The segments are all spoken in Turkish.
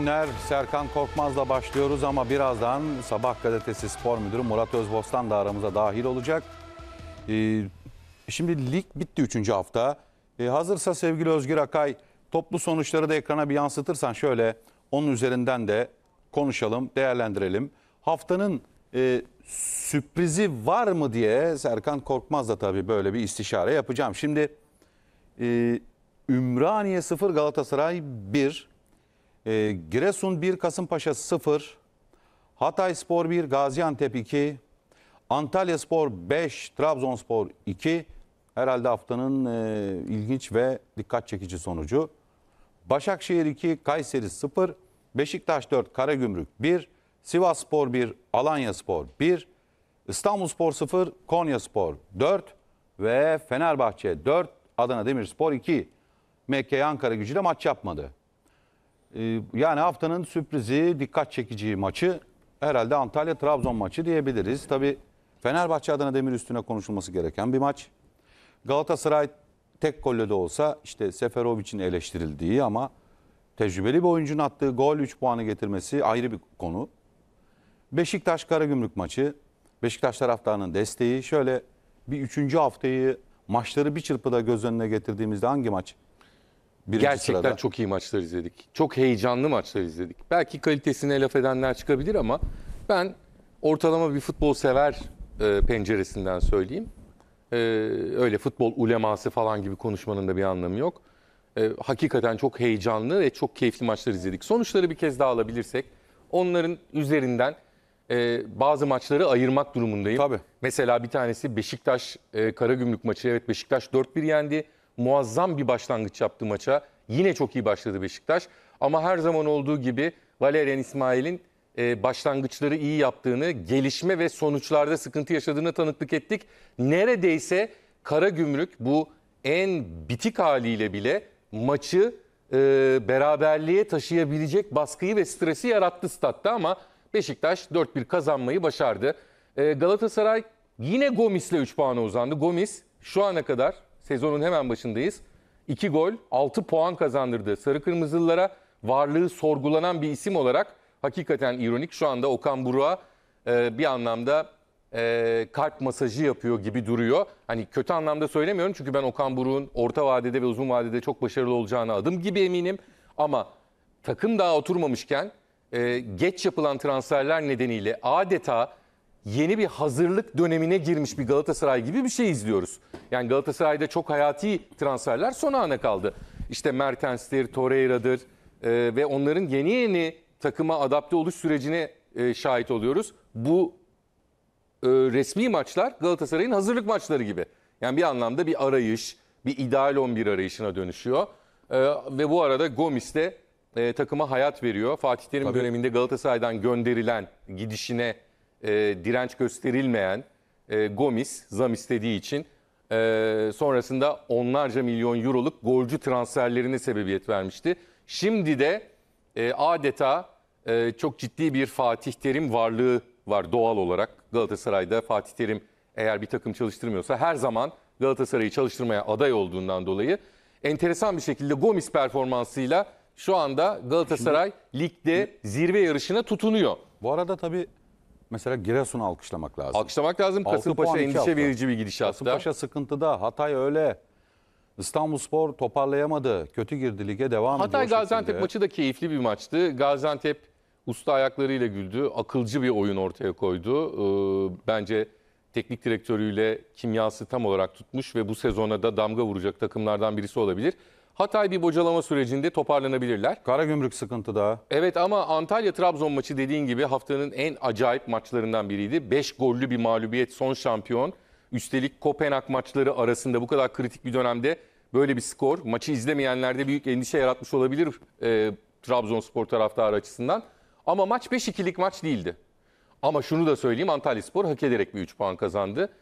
günler. Serkan Korkmaz'la başlıyoruz ama birazdan Sabah Gazetesi Spor Müdürü Murat Özbostan da aramıza dahil olacak. Ee, şimdi lig bitti 3. hafta. Ee, hazırsa sevgili Özgür Akay toplu sonuçları da ekrana bir yansıtırsan şöyle onun üzerinden de konuşalım, değerlendirelim. Haftanın e, sürprizi var mı diye Serkan Korkmaz da tabii böyle bir istişare yapacağım. Şimdi e, Ümraniye 0 Galatasaray 1 e, Giresun 1, Kasımpaşa 0, Hatay Spor 1, Gaziantep 2, Antalya Spor 5, Trabzonspor 2. Herhalde haftanın e, ilginç ve dikkat çekici sonucu. Başakşehir 2, Kayseri 0, Beşiktaş 4, Karagümrük 1, Sivas Spor 1, Alanya Spor 1, İstanbul Spor 0, Konya Spor 4 ve Fenerbahçe 4, Adana Demirspor 2. Mekke Ankara gücüyle maç yapmadı. Ee, yani haftanın sürprizi, dikkat çekici maçı herhalde Antalya-Trabzon maçı diyebiliriz. Tabii Fenerbahçe adına Demir üstüne konuşulması gereken bir maç. Galatasaray tek golle de olsa işte Seferovic'in eleştirildiği ama tecrübeli bir oyuncunun attığı gol 3 puanı getirmesi ayrı bir konu. Beşiktaş Karagümrük maçı, Beşiktaş taraftarının desteği şöyle bir üçüncü haftayı maçları bir çırpıda göz önüne getirdiğimizde hangi maç Birinci Gerçekten sırada. çok iyi maçlar izledik. Çok heyecanlı maçlar izledik. Belki kalitesine laf edenler çıkabilir ama ben ortalama bir futbol sever e, penceresinden söyleyeyim. E, öyle futbol uleması falan gibi konuşmanın da bir anlamı yok. E, hakikaten çok heyecanlı ve çok keyifli maçlar izledik. Sonuçları bir kez daha alabilirsek onların üzerinden e, bazı maçları ayırmak durumundayım. Tabii. Mesela bir tanesi Beşiktaş e, Karagümrük maçı. Evet Beşiktaş 4-1 yendi muazzam bir başlangıç yaptı maça. Yine çok iyi başladı Beşiktaş. Ama her zaman olduğu gibi Valerian İsmail'in e, başlangıçları iyi yaptığını, gelişme ve sonuçlarda sıkıntı yaşadığını tanıklık ettik. Neredeyse kara gümrük bu en bitik haliyle bile maçı e, beraberliğe taşıyabilecek baskıyı ve stresi yarattı statta ama Beşiktaş 4-1 kazanmayı başardı. E, Galatasaray yine Gomis'le 3 puana uzandı. Gomis şu ana kadar Sezonun hemen başındayız. 2 gol, 6 puan kazandırdı. Sarı Kırmızılılara varlığı sorgulanan bir isim olarak hakikaten ironik. Şu anda Okan Buruk'a e, bir anlamda e, kalp masajı yapıyor gibi duruyor. Hani kötü anlamda söylemiyorum çünkü ben Okan Buruk'un orta vadede ve uzun vadede çok başarılı olacağına adım gibi eminim. Ama takım daha oturmamışken e, geç yapılan transferler nedeniyle adeta yeni bir hazırlık dönemine girmiş bir Galatasaray gibi bir şey izliyoruz. Yani Galatasaray'da çok hayati transferler son ana kaldı. İşte Mertens'tir, Torreira'dır e, ve onların yeni yeni takıma adapte oluş sürecine e, şahit oluyoruz. Bu e, resmi maçlar Galatasaray'ın hazırlık maçları gibi. Yani bir anlamda bir arayış, bir ideal 11 arayışına dönüşüyor. E, ve bu arada Gomis de e, takıma hayat veriyor. Fatih Terim Tabii. döneminde Galatasaray'dan gönderilen gidişine e, direnç gösterilmeyen e, Gomis zam istediği için e, sonrasında onlarca milyon euroluk golcü transferlerine sebebiyet vermişti. Şimdi de e, adeta e, çok ciddi bir Fatih Terim varlığı var doğal olarak. Galatasaray'da Fatih Terim eğer bir takım çalıştırmıyorsa her zaman Galatasaray'ı çalıştırmaya aday olduğundan dolayı enteresan bir şekilde Gomis performansıyla şu anda Galatasaray ligde zirve yarışına tutunuyor. Bu arada tabii mesela Giresun'u alkışlamak lazım. Alkışlamak lazım. Altı Kasımpaşa endişe hafta. verici bir gidişatta. Kasımpaşa sıkıntıda, Hatay öyle. İstanbulspor toparlayamadı. Kötü girdi lige devam ediyor. Hatay Gaziantep maçı da keyifli bir maçtı. Gaziantep usta ayaklarıyla güldü. Akılcı bir oyun ortaya koydu. Ee, bence teknik direktörüyle kimyası tam olarak tutmuş ve bu sezona da damga vuracak takımlardan birisi olabilir. Hatay bir bocalama sürecinde toparlanabilirler. Karagümrük daha. Evet ama Antalya-Trabzon maçı dediğin gibi haftanın en acayip maçlarından biriydi. 5 gollü bir mağlubiyet son şampiyon. Üstelik Kopenhag maçları arasında bu kadar kritik bir dönemde böyle bir skor maçı izlemeyenlerde büyük endişe yaratmış olabilir e, Trabzonspor taraftarı açısından. Ama maç 5-2'lik maç değildi. Ama şunu da söyleyeyim Antalyaspor hak ederek bir 3 puan kazandı.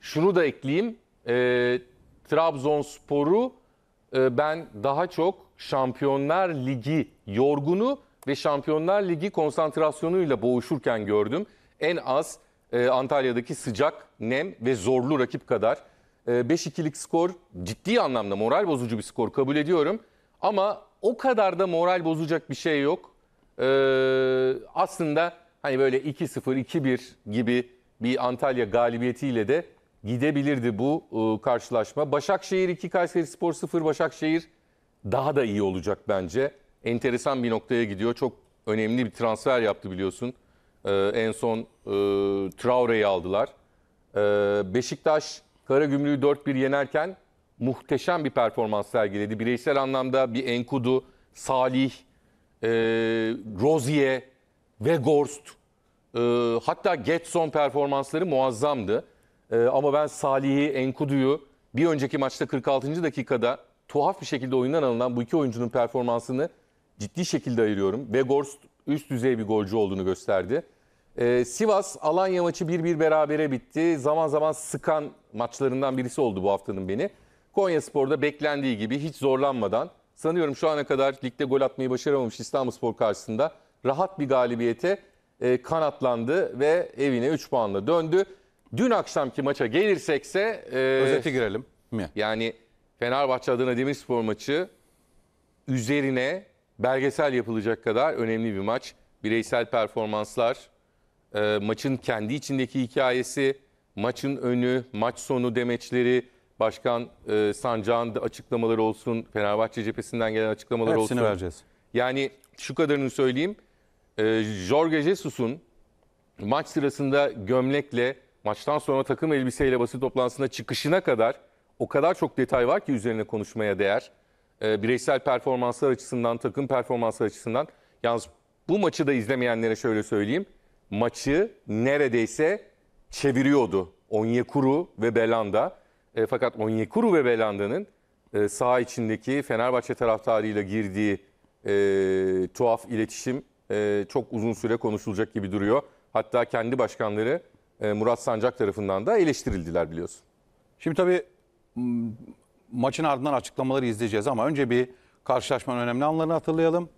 Şunu da ekleyeyim. E, Trabzonspor'u ee, ben daha çok Şampiyonlar Ligi yorgunu ve Şampiyonlar Ligi konsantrasyonuyla boğuşurken gördüm. En az e, Antalya'daki sıcak, nem ve zorlu rakip kadar. E, ee, 5-2'lik skor ciddi anlamda moral bozucu bir skor kabul ediyorum. Ama o kadar da moral bozacak bir şey yok. E, aslında hani böyle 2-0, 2-1 gibi bir Antalya galibiyetiyle de gidebilirdi bu e, karşılaşma. Başakşehir 2, Kayseri Spor 0. Başakşehir daha da iyi olacak bence. Enteresan bir noktaya gidiyor. Çok önemli bir transfer yaptı biliyorsun. E, en son e, Traore'yi aldılar. E, Beşiktaş Karagümrük'ü 4-1 yenerken muhteşem bir performans sergiledi. Bireysel anlamda bir Enkudu, Salih, e, Rozier, Weghorst, e, hatta Getson performansları muazzamdı. E, ama ben Salih'i, Enkudu'yu bir önceki maçta 46. dakikada tuhaf bir şekilde oyundan alınan bu iki oyuncunun performansını ciddi şekilde ayırıyorum. Ve Gorst üst düzey bir golcü olduğunu gösterdi. Ee, Sivas Alanya maçı 1-1 berabere bitti. Zaman zaman sıkan maçlarından birisi oldu bu haftanın beni. Konya Spor'da beklendiği gibi hiç zorlanmadan sanıyorum şu ana kadar ligde gol atmayı başaramamış İstanbul Spor karşısında rahat bir galibiyete e, kanatlandı ve evine 3 puanla döndü dün akşamki maça gelirsekse... E, Özeti girelim mi? Yani Fenerbahçe Adana Demirspor maçı üzerine belgesel yapılacak kadar önemli bir maç. Bireysel performanslar, e, maçın kendi içindeki hikayesi, maçın önü, maç sonu demeçleri, Başkan e, Sancağ'ın açıklamaları olsun, Fenerbahçe cephesinden gelen açıklamalar Hepsini olsun. Hepsini vereceğiz. Yani şu kadarını söyleyeyim. E, Jorge Jesus'un maç sırasında gömlekle maçtan sonra takım elbiseyle basın toplantısına çıkışına kadar o kadar çok detay var ki üzerine konuşmaya değer. E, bireysel performanslar açısından, takım performanslar açısından. Yalnız bu maçı da izlemeyenlere şöyle söyleyeyim. Maçı neredeyse çeviriyordu Onyekuru ve Belanda. E, ee, fakat Onyekuru ve Belanda'nın e, saha içindeki Fenerbahçe taraftarıyla girdiği e, tuhaf iletişim e, çok uzun süre konuşulacak gibi duruyor. Hatta kendi başkanları e, Murat Sancak tarafından da eleştirildiler biliyorsun. Şimdi tabii maçın ardından açıklamaları izleyeceğiz ama önce bir karşılaşmanın önemli anlarını hatırlayalım.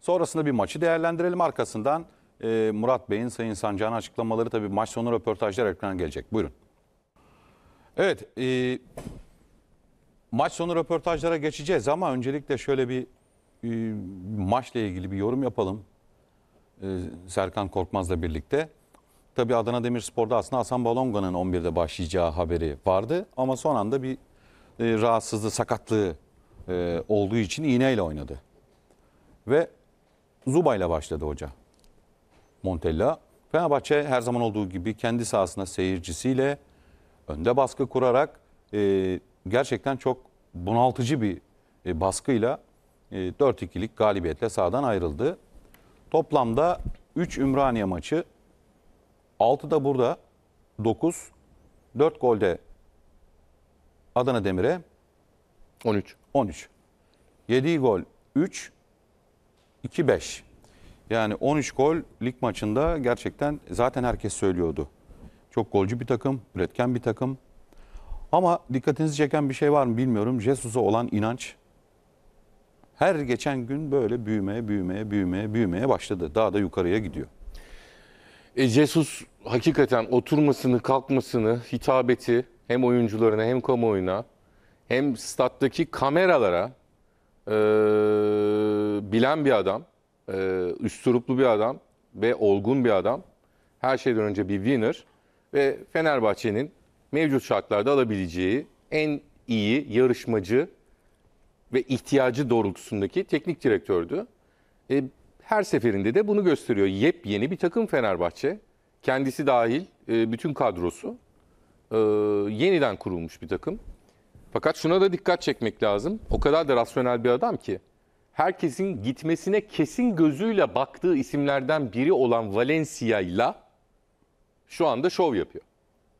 Sonrasında bir maçı değerlendirelim arkasından e, Murat Bey'in Sayın Sancak'ın açıklamaları tabii maç sonu röportajlar ekrana gelecek. Buyurun. Evet, e, maç sonu röportajlara geçeceğiz ama öncelikle şöyle bir maçla ilgili bir yorum yapalım. Serkan Korkmaz'la birlikte tabi Adana Demirspor'da aslında Hasan Balonga'nın 11'de başlayacağı haberi vardı. Ama son anda bir e, rahatsızlığı, sakatlığı e, olduğu için iğneyle oynadı. Ve Zubayla başladı hoca. Montella. Fenerbahçe her zaman olduğu gibi kendi sahasında seyircisiyle önde baskı kurarak e, gerçekten çok bunaltıcı bir e, baskıyla e, 4-2'lik galibiyetle sahadan ayrıldı. Toplamda 3 Ümraniye maçı 6 da burada. 9. 4 golde Adana Demir'e. 13. 13. 7 gol 3. 2 5. Yani 13 gol lig maçında gerçekten zaten herkes söylüyordu. Çok golcü bir takım, üretken bir takım. Ama dikkatinizi çeken bir şey var mı bilmiyorum. Jesus'a olan inanç her geçen gün böyle büyümeye, büyümeye, büyümeye, büyümeye başladı. Daha da yukarıya gidiyor. E, Jesus hakikaten oturmasını, kalkmasını, hitabeti hem oyuncularına hem kamuoyuna hem stattaki kameralara e, bilen bir adam, e, üsturuplu bir adam ve olgun bir adam. Her şeyden önce bir winner ve Fenerbahçe'nin mevcut şartlarda alabileceği en iyi yarışmacı ve ihtiyacı doğrultusundaki teknik direktördü. E, her seferinde de bunu gösteriyor. Yepyeni bir takım Fenerbahçe. Kendisi dahil e, bütün kadrosu e, yeniden kurulmuş bir takım. Fakat şuna da dikkat çekmek lazım. O kadar da rasyonel bir adam ki herkesin gitmesine kesin gözüyle baktığı isimlerden biri olan Valencia ile şu anda şov yapıyor.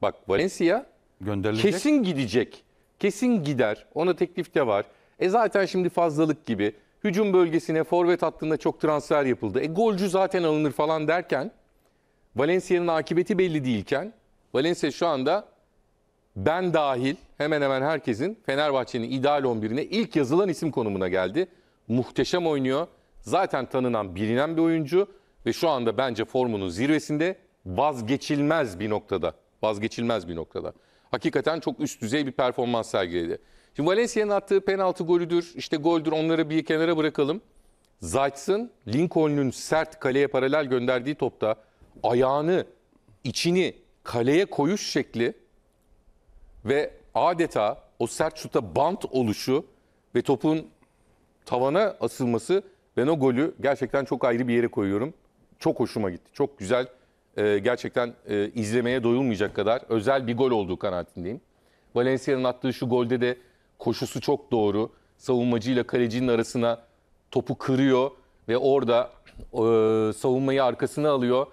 Bak Valencia gönderilecek. Kesin gidecek. Kesin gider. Ona teklif de var. E zaten şimdi fazlalık gibi hücum bölgesine forvet hattında çok transfer yapıldı. E golcü zaten alınır falan derken Valencia'nın akıbeti belli değilken Valencia şu anda ben dahil hemen hemen herkesin Fenerbahçe'nin ideal 11'ine ilk yazılan isim konumuna geldi. Muhteşem oynuyor. Zaten tanınan, bilinen bir oyuncu ve şu anda bence formunun zirvesinde vazgeçilmez bir noktada. Vazgeçilmez bir noktada. Hakikaten çok üst düzey bir performans sergiledi. Şimdi Valencia'nın attığı penaltı golüdür, işte goldür onları bir kenara bırakalım. Zayt'sın Lincoln'un sert kaleye paralel gönderdiği topta ayağını, içini kaleye koyuş şekli ve adeta o sert şuta bant oluşu ve topun tavana asılması ben o golü gerçekten çok ayrı bir yere koyuyorum. Çok hoşuma gitti. Çok güzel. E, gerçekten e, izlemeye doyulmayacak kadar özel bir gol olduğu kanaatindeyim. Valencia'nın attığı şu golde de Koşusu çok doğru. Savunmacıyla kalecinin arasına topu kırıyor ve orada e, savunmayı arkasına alıyor.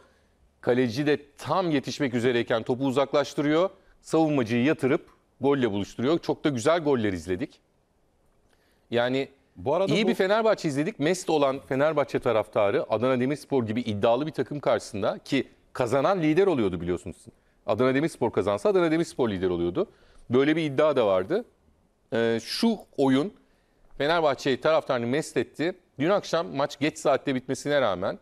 Kaleci de tam yetişmek üzereyken topu uzaklaştırıyor. Savunmacıyı yatırıp golle buluşturuyor. Çok da güzel goller izledik. Yani bu arada iyi bu... bir Fenerbahçe izledik. Mest olan Fenerbahçe taraftarı Adana Demirspor gibi iddialı bir takım karşısında ki kazanan lider oluyordu biliyorsunuz. Adana Demirspor kazansa Adana Demirspor lider oluyordu. Böyle bir iddia da vardı e, şu oyun Fenerbahçe'yi taraftarını mest etti. Dün akşam maç geç saatte bitmesine rağmen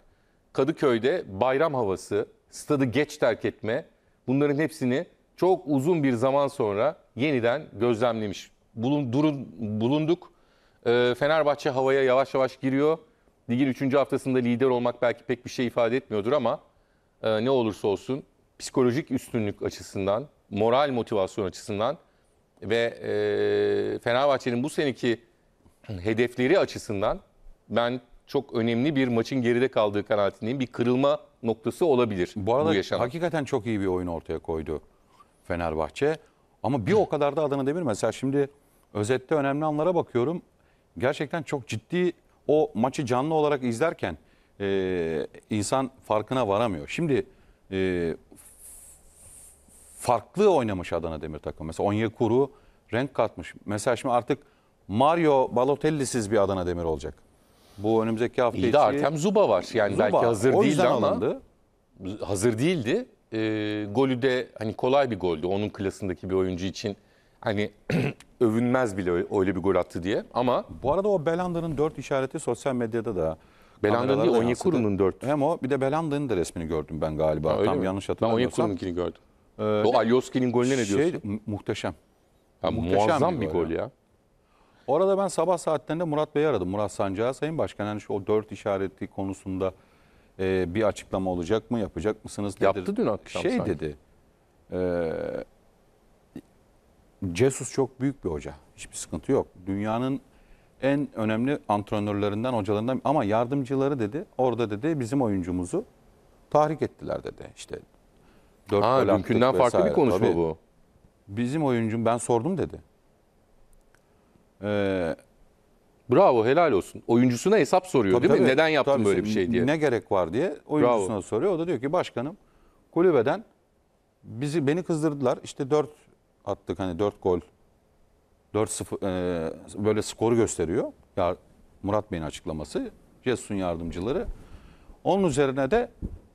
Kadıköy'de bayram havası, stadı geç terk etme bunların hepsini çok uzun bir zaman sonra yeniden gözlemlemiş. Bulun, durun, bulunduk. E, Fenerbahçe havaya yavaş yavaş giriyor. Ligin 3. haftasında lider olmak belki pek bir şey ifade etmiyordur ama e, ne olursa olsun psikolojik üstünlük açısından, moral motivasyon açısından ve e, Fenerbahçe'nin bu seneki hedefleri açısından ben çok önemli bir maçın geride kaldığı kanaatindeyim. Bir kırılma noktası olabilir bu, arada bu yaşam. hakikaten çok iyi bir oyun ortaya koydu Fenerbahçe. Ama bir o kadar da Adana Demir mesela şimdi özette önemli anlara bakıyorum. Gerçekten çok ciddi o maçı canlı olarak izlerken e, insan farkına varamıyor. Şimdi e, farklı oynamış Adana Demir takım. Mesela Onyekuru renk katmış. Mesela şimdi artık Mario Balotelli'siz bir Adana Demir olacak. Bu önümüzdeki hafta İyi içi... de Artem Zuba var. Yani Zuba, belki hazır o değildi ama alındı. hazır değildi. E, golü de hani kolay bir goldü. Onun klasındaki bir oyuncu için hani övünmez bile öyle bir gol attı diye ama... Bu arada o Belanda'nın dört işareti sosyal medyada da Belanda'nın değil Onyekuru'nun dört. Hem o bir de Belanda'nın da resmini gördüm ben galiba. Ha, Tam mi? yanlış hatırlamıyorsam. Ben Onyekuru'nunkini gördüm. Ee, o Alyoski'nin golüne ne şey, diyorsun? Şey, muhteşem. Ya, muhteşem muazzam bir gol, bir gol ya. ya. Orada ben sabah saatlerinde Murat Bey'i aradım. Murat Sancağı Sayın Başkan yani şu o dört işareti konusunda e, bir açıklama olacak mı yapacak mısınız? Nedir? Yaptı dün akşam Şey sanki. dedi. E, Cesus çok büyük bir hoca. Hiçbir sıkıntı yok. Dünyanın en önemli antrenörlerinden, hocalarından ama yardımcıları dedi orada dedi bizim oyuncumuzu tahrik ettiler dedi. İşte Dört ha, gol dünkünden farklı bir konuşma Tabii. bu. Bizim oyuncum ben sordum dedi. Ee, bravo helal olsun. Oyuncusuna hesap soruyor tabii, değil tabii, mi? Neden yaptın tabii, böyle bir şey diye. Ne gerek var diye oyuncusuna bravo. soruyor. O da diyor ki başkanım kulübeden bizi beni kızdırdılar. İşte 4 attık hani 4 gol. 4-0 e, böyle skoru gösteriyor. Ya Murat Bey'in açıklaması. Jesus'un yardımcıları. Onun üzerine de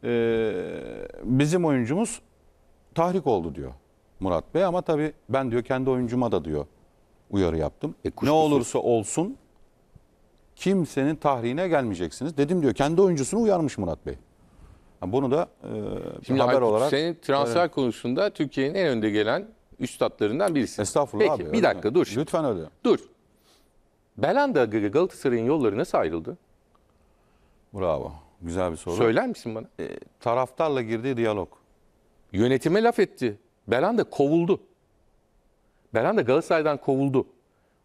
e, bizim oyuncumuz tahrik oldu diyor Murat Bey ama tabii ben diyor kendi oyuncuma da diyor uyarı yaptım. E, ne olursa olsun kimsenin tahrine gelmeyeceksiniz. Dedim diyor kendi oyuncusunu uyarmış Murat Bey. bunu da e, Şimdi haber Aykut, olarak... Senin transfer evet. konusunda Türkiye'nin en önde gelen üstadlarından birisin. Estağfurullah Peki, abi. Bir dakika mi? dur. Şimdi. Lütfen öyle. Dur. Belanda Galatasaray'ın yolları nasıl ayrıldı? Bravo. Güzel bir soru. Söyler misin bana? E, taraftarla girdiği diyalog. Yönetime laf etti. Belanda kovuldu. Belanda Galatasaray'dan kovuldu.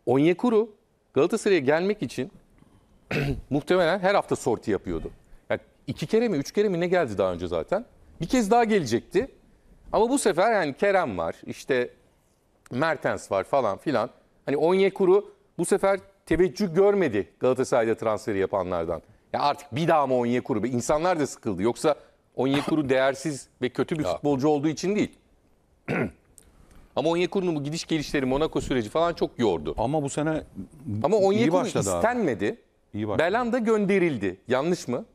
Onyekuru Galatasaray'a gelmek için muhtemelen her hafta sorti yapıyordu. Yani iki kere mi, üç kere mi ne geldi daha önce zaten? Bir kez daha gelecekti. Ama bu sefer yani Kerem var, işte Mertens var falan filan. Hani Onyekuru bu sefer teveccüh görmedi Galatasaray'da transferi yapanlardan. Ya artık bir daha mı Onyekuru? İnsanlar da sıkıldı. Yoksa Onyekuru değersiz ve kötü bir futbolcu olduğu için değil. Ama Onyekuru'nun bu gidiş gelişleri, Monaco süreci falan çok yordu. Ama bu sene Ama Onyekuru başladı abi. istenmedi. İyi başladı. Belanda gönderildi. Yanlış mı?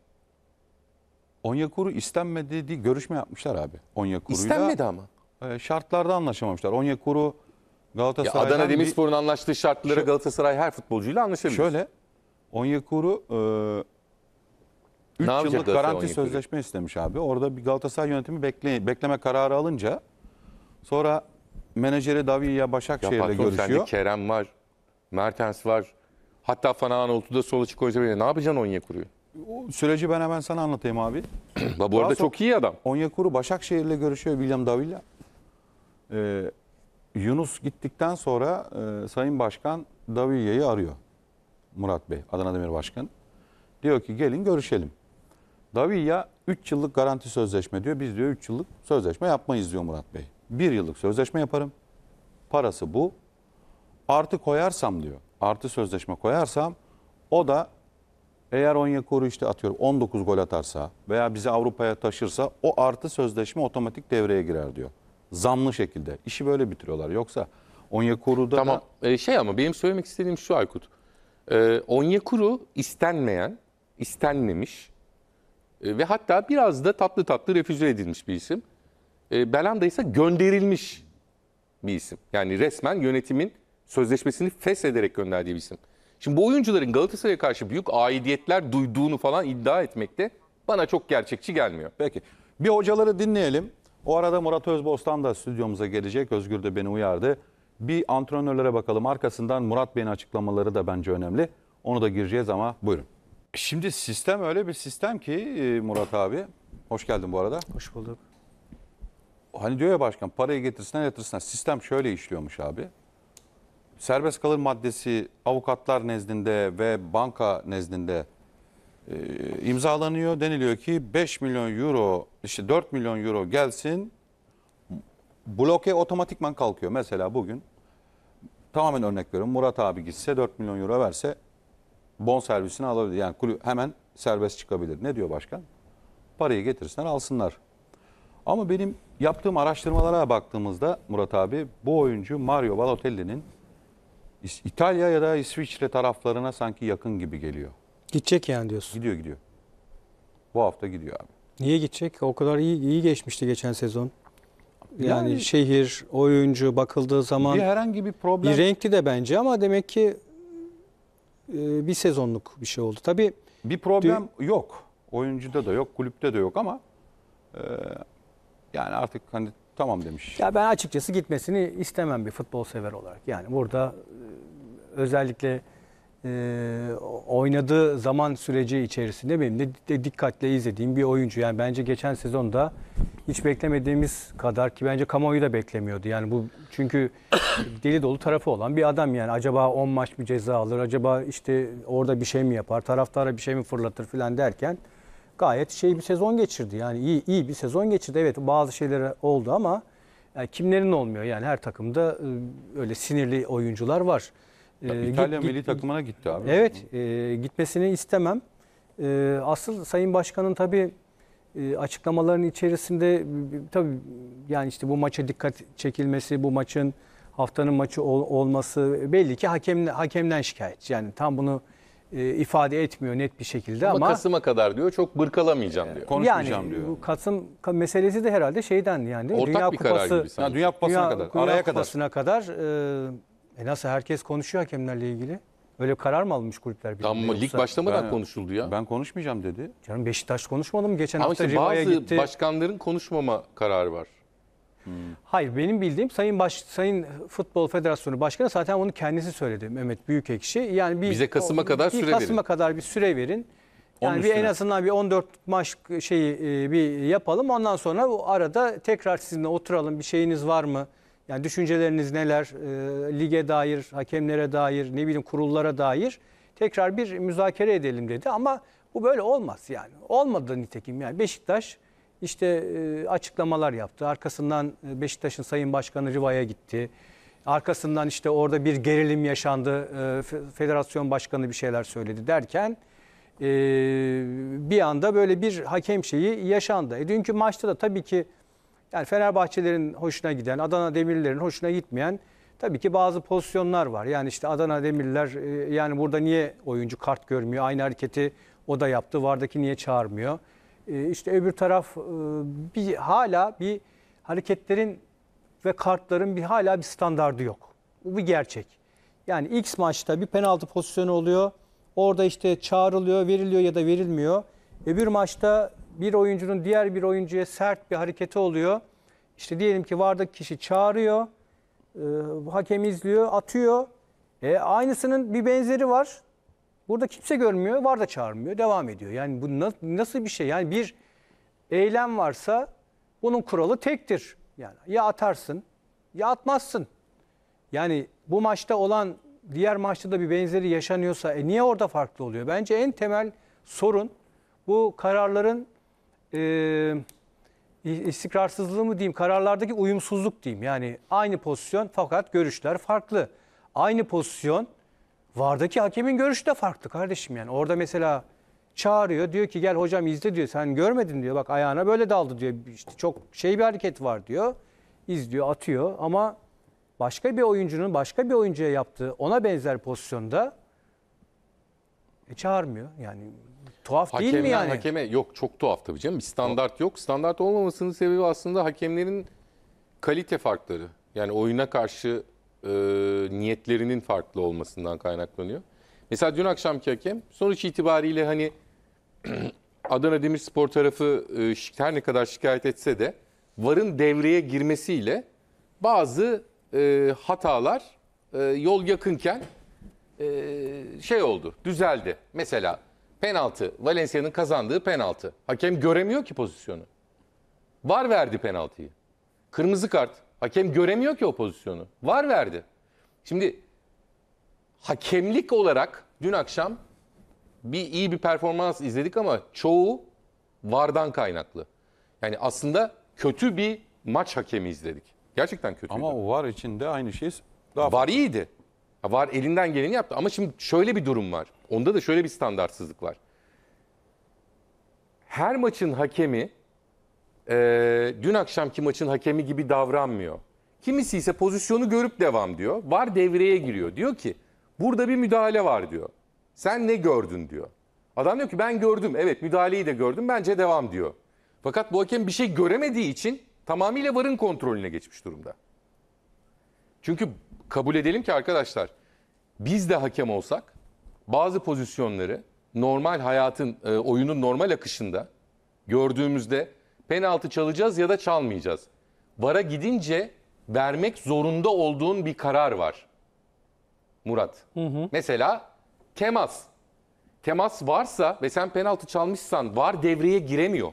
Onyekuru istenmedi diye görüşme yapmışlar abi. Onyekuru'yla İstenmedi ama. Ee, şartlarda anlaşamamışlar. Onyekuru Ya Galatasaray'dan Adana Demirspor'un anlaştığı şartlara Galatasaray her futbolcuyla anlaşabilir. Şöyle Onyekuru e, 3 yıllık garanti Sonya'yı? sözleşme istemiş abi. Orada bir Galatasaray yönetimi bekle, bekleme kararı alınca sonra menajeri Daviya Ya Başakşehir'le patron sende görüşüyor. Kerem var, Mertens var. Hatta Fana da sola çık oysa ne yapacaksın Onyekuru'yu? O süreci ben hemen sana anlatayım abi. La bu arada çok iyi adam. Onyekuru Başakşehir'le görüşüyor William Davila. Ee, Yunus gittikten sonra e, Sayın Başkan Davilya'yı arıyor. Murat Bey, Adana Demir başkan Diyor ki gelin görüşelim. Davia 3 yıllık garanti sözleşme diyor. Biz diyor 3 yıllık sözleşme yapmayız diyor Murat Bey. 1 yıllık sözleşme yaparım. Parası bu. Artı koyarsam diyor. Artı sözleşme koyarsam o da eğer Onyekuru işte atıyor, 19 gol atarsa veya bizi Avrupa'ya taşırsa o artı sözleşme otomatik devreye girer diyor. Zamlı şekilde. İşi böyle bitiriyorlar. Yoksa Onyekuru'da Tamam. Da... Ee, şey ama benim söylemek istediğim şu Aykut. Ee, Onyekuru istenmeyen, istenmemiş ee, ve hatta biraz da tatlı tatlı refüze edilmiş bir isim. E, ee, Belanda ise gönderilmiş bir isim. Yani resmen yönetimin sözleşmesini feshederek gönderdiği bir isim. Şimdi bu oyuncuların Galatasaray'a karşı büyük aidiyetler duyduğunu falan iddia etmekte bana çok gerçekçi gelmiyor. Peki. Bir hocaları dinleyelim. O arada Murat Özbostan da stüdyomuza gelecek. Özgür de beni uyardı. Bir antrenörlere bakalım. Arkasından Murat Bey'in açıklamaları da bence önemli. Onu da gireceğiz ama buyurun. Şimdi sistem öyle bir sistem ki e, Murat abi. Hoş geldin bu arada. Hoş bulduk. Hani diyor ya başkan parayı getirsinler yatırsınlar. Sistem şöyle işliyormuş abi. Serbest kalır maddesi avukatlar nezdinde ve banka nezdinde e, imzalanıyor. Deniliyor ki 5 milyon euro işte 4 milyon euro gelsin bloke otomatikman kalkıyor. Mesela bugün tamamen örnek veriyorum Murat abi gitse 4 milyon euro verse bon servisini alabilir. Yani kulüp hemen serbest çıkabilir. Ne diyor başkan? Parayı getirsinler alsınlar. Ama benim yaptığım araştırmalara baktığımızda Murat abi bu oyuncu Mario Balotelli'nin İtalya ya da İsviçre taraflarına sanki yakın gibi geliyor. Gidecek yani diyorsun. Gidiyor gidiyor. Bu hafta gidiyor abi. Niye gidecek? O kadar iyi iyi geçmişti geçen sezon. Yani, yani şehir, oyuncu bakıldığı zaman bir herhangi bir problem. Bir renkli de bence ama demek ki ee, bir sezonluk bir şey oldu. Tabii bir problem dü- yok. Oyuncuda da yok, kulüpte de yok ama e, yani artık hani tamam demiş. Ya ben açıkçası gitmesini istemem bir futbol sever olarak. Yani burada e, özellikle e, oynadığı zaman süreci içerisinde benim de, de dikkatle izlediğim bir oyuncu. Yani bence geçen sezonda hiç beklemediğimiz kadar ki bence kamuoyu da beklemiyordu. Yani bu çünkü deli dolu tarafı olan bir adam yani acaba 10 maç bir ceza alır, acaba işte orada bir şey mi yapar, taraftara bir şey mi fırlatır filan derken gayet şey bir sezon geçirdi. Yani iyi iyi bir sezon geçirdi. Evet bazı şeyler oldu ama yani kimlerin olmuyor? Yani her takımda ıı, öyle sinirli oyuncular var. Ee, İtalya milli git, takımına gitti abi. Evet, e, gitmesini istemem. E, asıl Sayın Başkan'ın tabii e, açıklamaların içerisinde e, tabii yani işte bu maça dikkat çekilmesi, bu maçın haftanın maçı ol, olması belli ki hakem hakemden şikayet. Yani tam bunu e, ifade etmiyor net bir şekilde ama, ama Kasım'a kadar diyor çok bırkalamayacağım diyor. Konuşmayacağım yani, diyor. Kasım meselesi de herhalde şeyden yani Ortak Dünya bir Kupası karar gibi sanki. Dünya Kupası'na Dünya, kadar Dünya araya Kupası'na kadar, kadar e, e nasıl herkes konuşuyor hakemlerle ilgili? Öyle karar mı almış kulüpler? Tam mı? Lig başlamadan Ben- konuşuldu ya. Ben konuşmayacağım dedi. Canım Beşiktaş konuşmadı mı? Geçen Ama hafta işte Riva'ya bazı gitti. başkanların konuşmama kararı var. Hayır benim bildiğim Sayın Baş, Sayın Futbol Federasyonu Başkanı zaten onu kendisi söyledi Mehmet Büyükekşi. Yani bir, Bize Kasım'a kadar bir süre Kasım'a verin. kadar bir süre verin. Yani bir en azından bir 14 maç şeyi e, bir yapalım. Ondan sonra o arada tekrar sizinle oturalım. Bir şeyiniz var mı? Yani düşünceleriniz neler, e, lige dair, hakemlere dair, ne bileyim kurullara dair tekrar bir müzakere edelim dedi. Ama bu böyle olmaz yani. Olmadı nitekim yani. Beşiktaş işte e, açıklamalar yaptı. Arkasından e, Beşiktaş'ın Sayın Başkanı Riva'ya gitti. Arkasından işte orada bir gerilim yaşandı. E, federasyon Başkanı bir şeyler söyledi derken e, bir anda böyle bir hakem şeyi yaşandı. E, dünkü maçta da tabii ki yani Fenerbahçelerin hoşuna giden, Adana Demirlerin hoşuna gitmeyen tabii ki bazı pozisyonlar var. Yani işte Adana Demirler e, yani burada niye oyuncu kart görmüyor? Aynı hareketi o da yaptı. Vardaki niye çağırmıyor? E, işte öbür taraf e, bir hala bir hareketlerin ve kartların bir hala bir standardı yok. Bu bir gerçek. Yani X maçta bir penaltı pozisyonu oluyor. Orada işte çağrılıyor, veriliyor ya da verilmiyor. Öbür maçta bir oyuncunun diğer bir oyuncuya sert bir hareketi oluyor. İşte diyelim ki vardaki kişi çağırıyor, e, hakem izliyor, atıyor. E, aynısının bir benzeri var. Burada kimse görmüyor, var da çağırmıyor, devam ediyor. Yani bu na nasıl bir şey? Yani bir eylem varsa bunun kuralı tektir. Yani ya atarsın ya atmazsın. Yani bu maçta olan diğer maçta da bir benzeri yaşanıyorsa e niye orada farklı oluyor? Bence en temel sorun bu kararların e, istikrarsızlığı mı diyeyim, kararlardaki uyumsuzluk diyeyim. Yani aynı pozisyon fakat görüşler farklı. Aynı pozisyon vardaki hakemin görüşü de farklı kardeşim yani. Orada mesela çağırıyor diyor ki gel hocam izle diyor. Sen görmedin diyor bak ayağına böyle daldı diyor. İşte çok şey bir hareket var diyor. İzliyor atıyor ama başka bir oyuncunun başka bir oyuncuya yaptığı ona benzer pozisyonda e çağırmıyor. Yani tuhaf Hakemler, değil mi yani? Hakeme yok çok tuhaf tabii canım. Bir standart yok. Standart olmamasının sebebi aslında hakemlerin kalite farkları. Yani oyuna karşı e, niyetlerinin farklı olmasından kaynaklanıyor. Mesela dün akşamki hakem sonuç itibariyle hani Adana Demirspor tarafı e, her ne kadar şikayet etse de VAR'ın devreye girmesiyle bazı e, hatalar e, yol yakınken e, şey oldu, düzeldi. Mesela penaltı, Valencia'nın kazandığı penaltı. Hakem göremiyor ki pozisyonu. Var verdi penaltıyı. Kırmızı kart. Hakem göremiyor ki o pozisyonu. Var verdi. Şimdi hakemlik olarak dün akşam bir iyi bir performans izledik ama çoğu vardan kaynaklı. Yani aslında kötü bir maç hakemi izledik. Gerçekten kötü Ama o var içinde aynı şey daha var iyiydi. Var elinden geleni yaptı ama şimdi şöyle bir durum var. Onda da şöyle bir standartsızlık var. Her maçın hakemi e, dün akşamki maçın hakemi gibi davranmıyor. Kimisi ise pozisyonu görüp devam diyor. Var devreye giriyor. Diyor ki burada bir müdahale var diyor. Sen ne gördün diyor. Adam diyor ki ben gördüm. Evet müdahaleyi de gördüm. Bence devam diyor. Fakat bu hakem bir şey göremediği için tamamıyla varın kontrolüne geçmiş durumda. Çünkü kabul edelim ki arkadaşlar biz de hakem olsak bazı pozisyonları normal hayatın e, oyunun normal akışında gördüğümüzde penaltı çalacağız ya da çalmayacağız. VAR'a gidince vermek zorunda olduğun bir karar var. Murat. Hı hı. Mesela temas. Temas varsa ve sen penaltı çalmışsan VAR devreye giremiyor.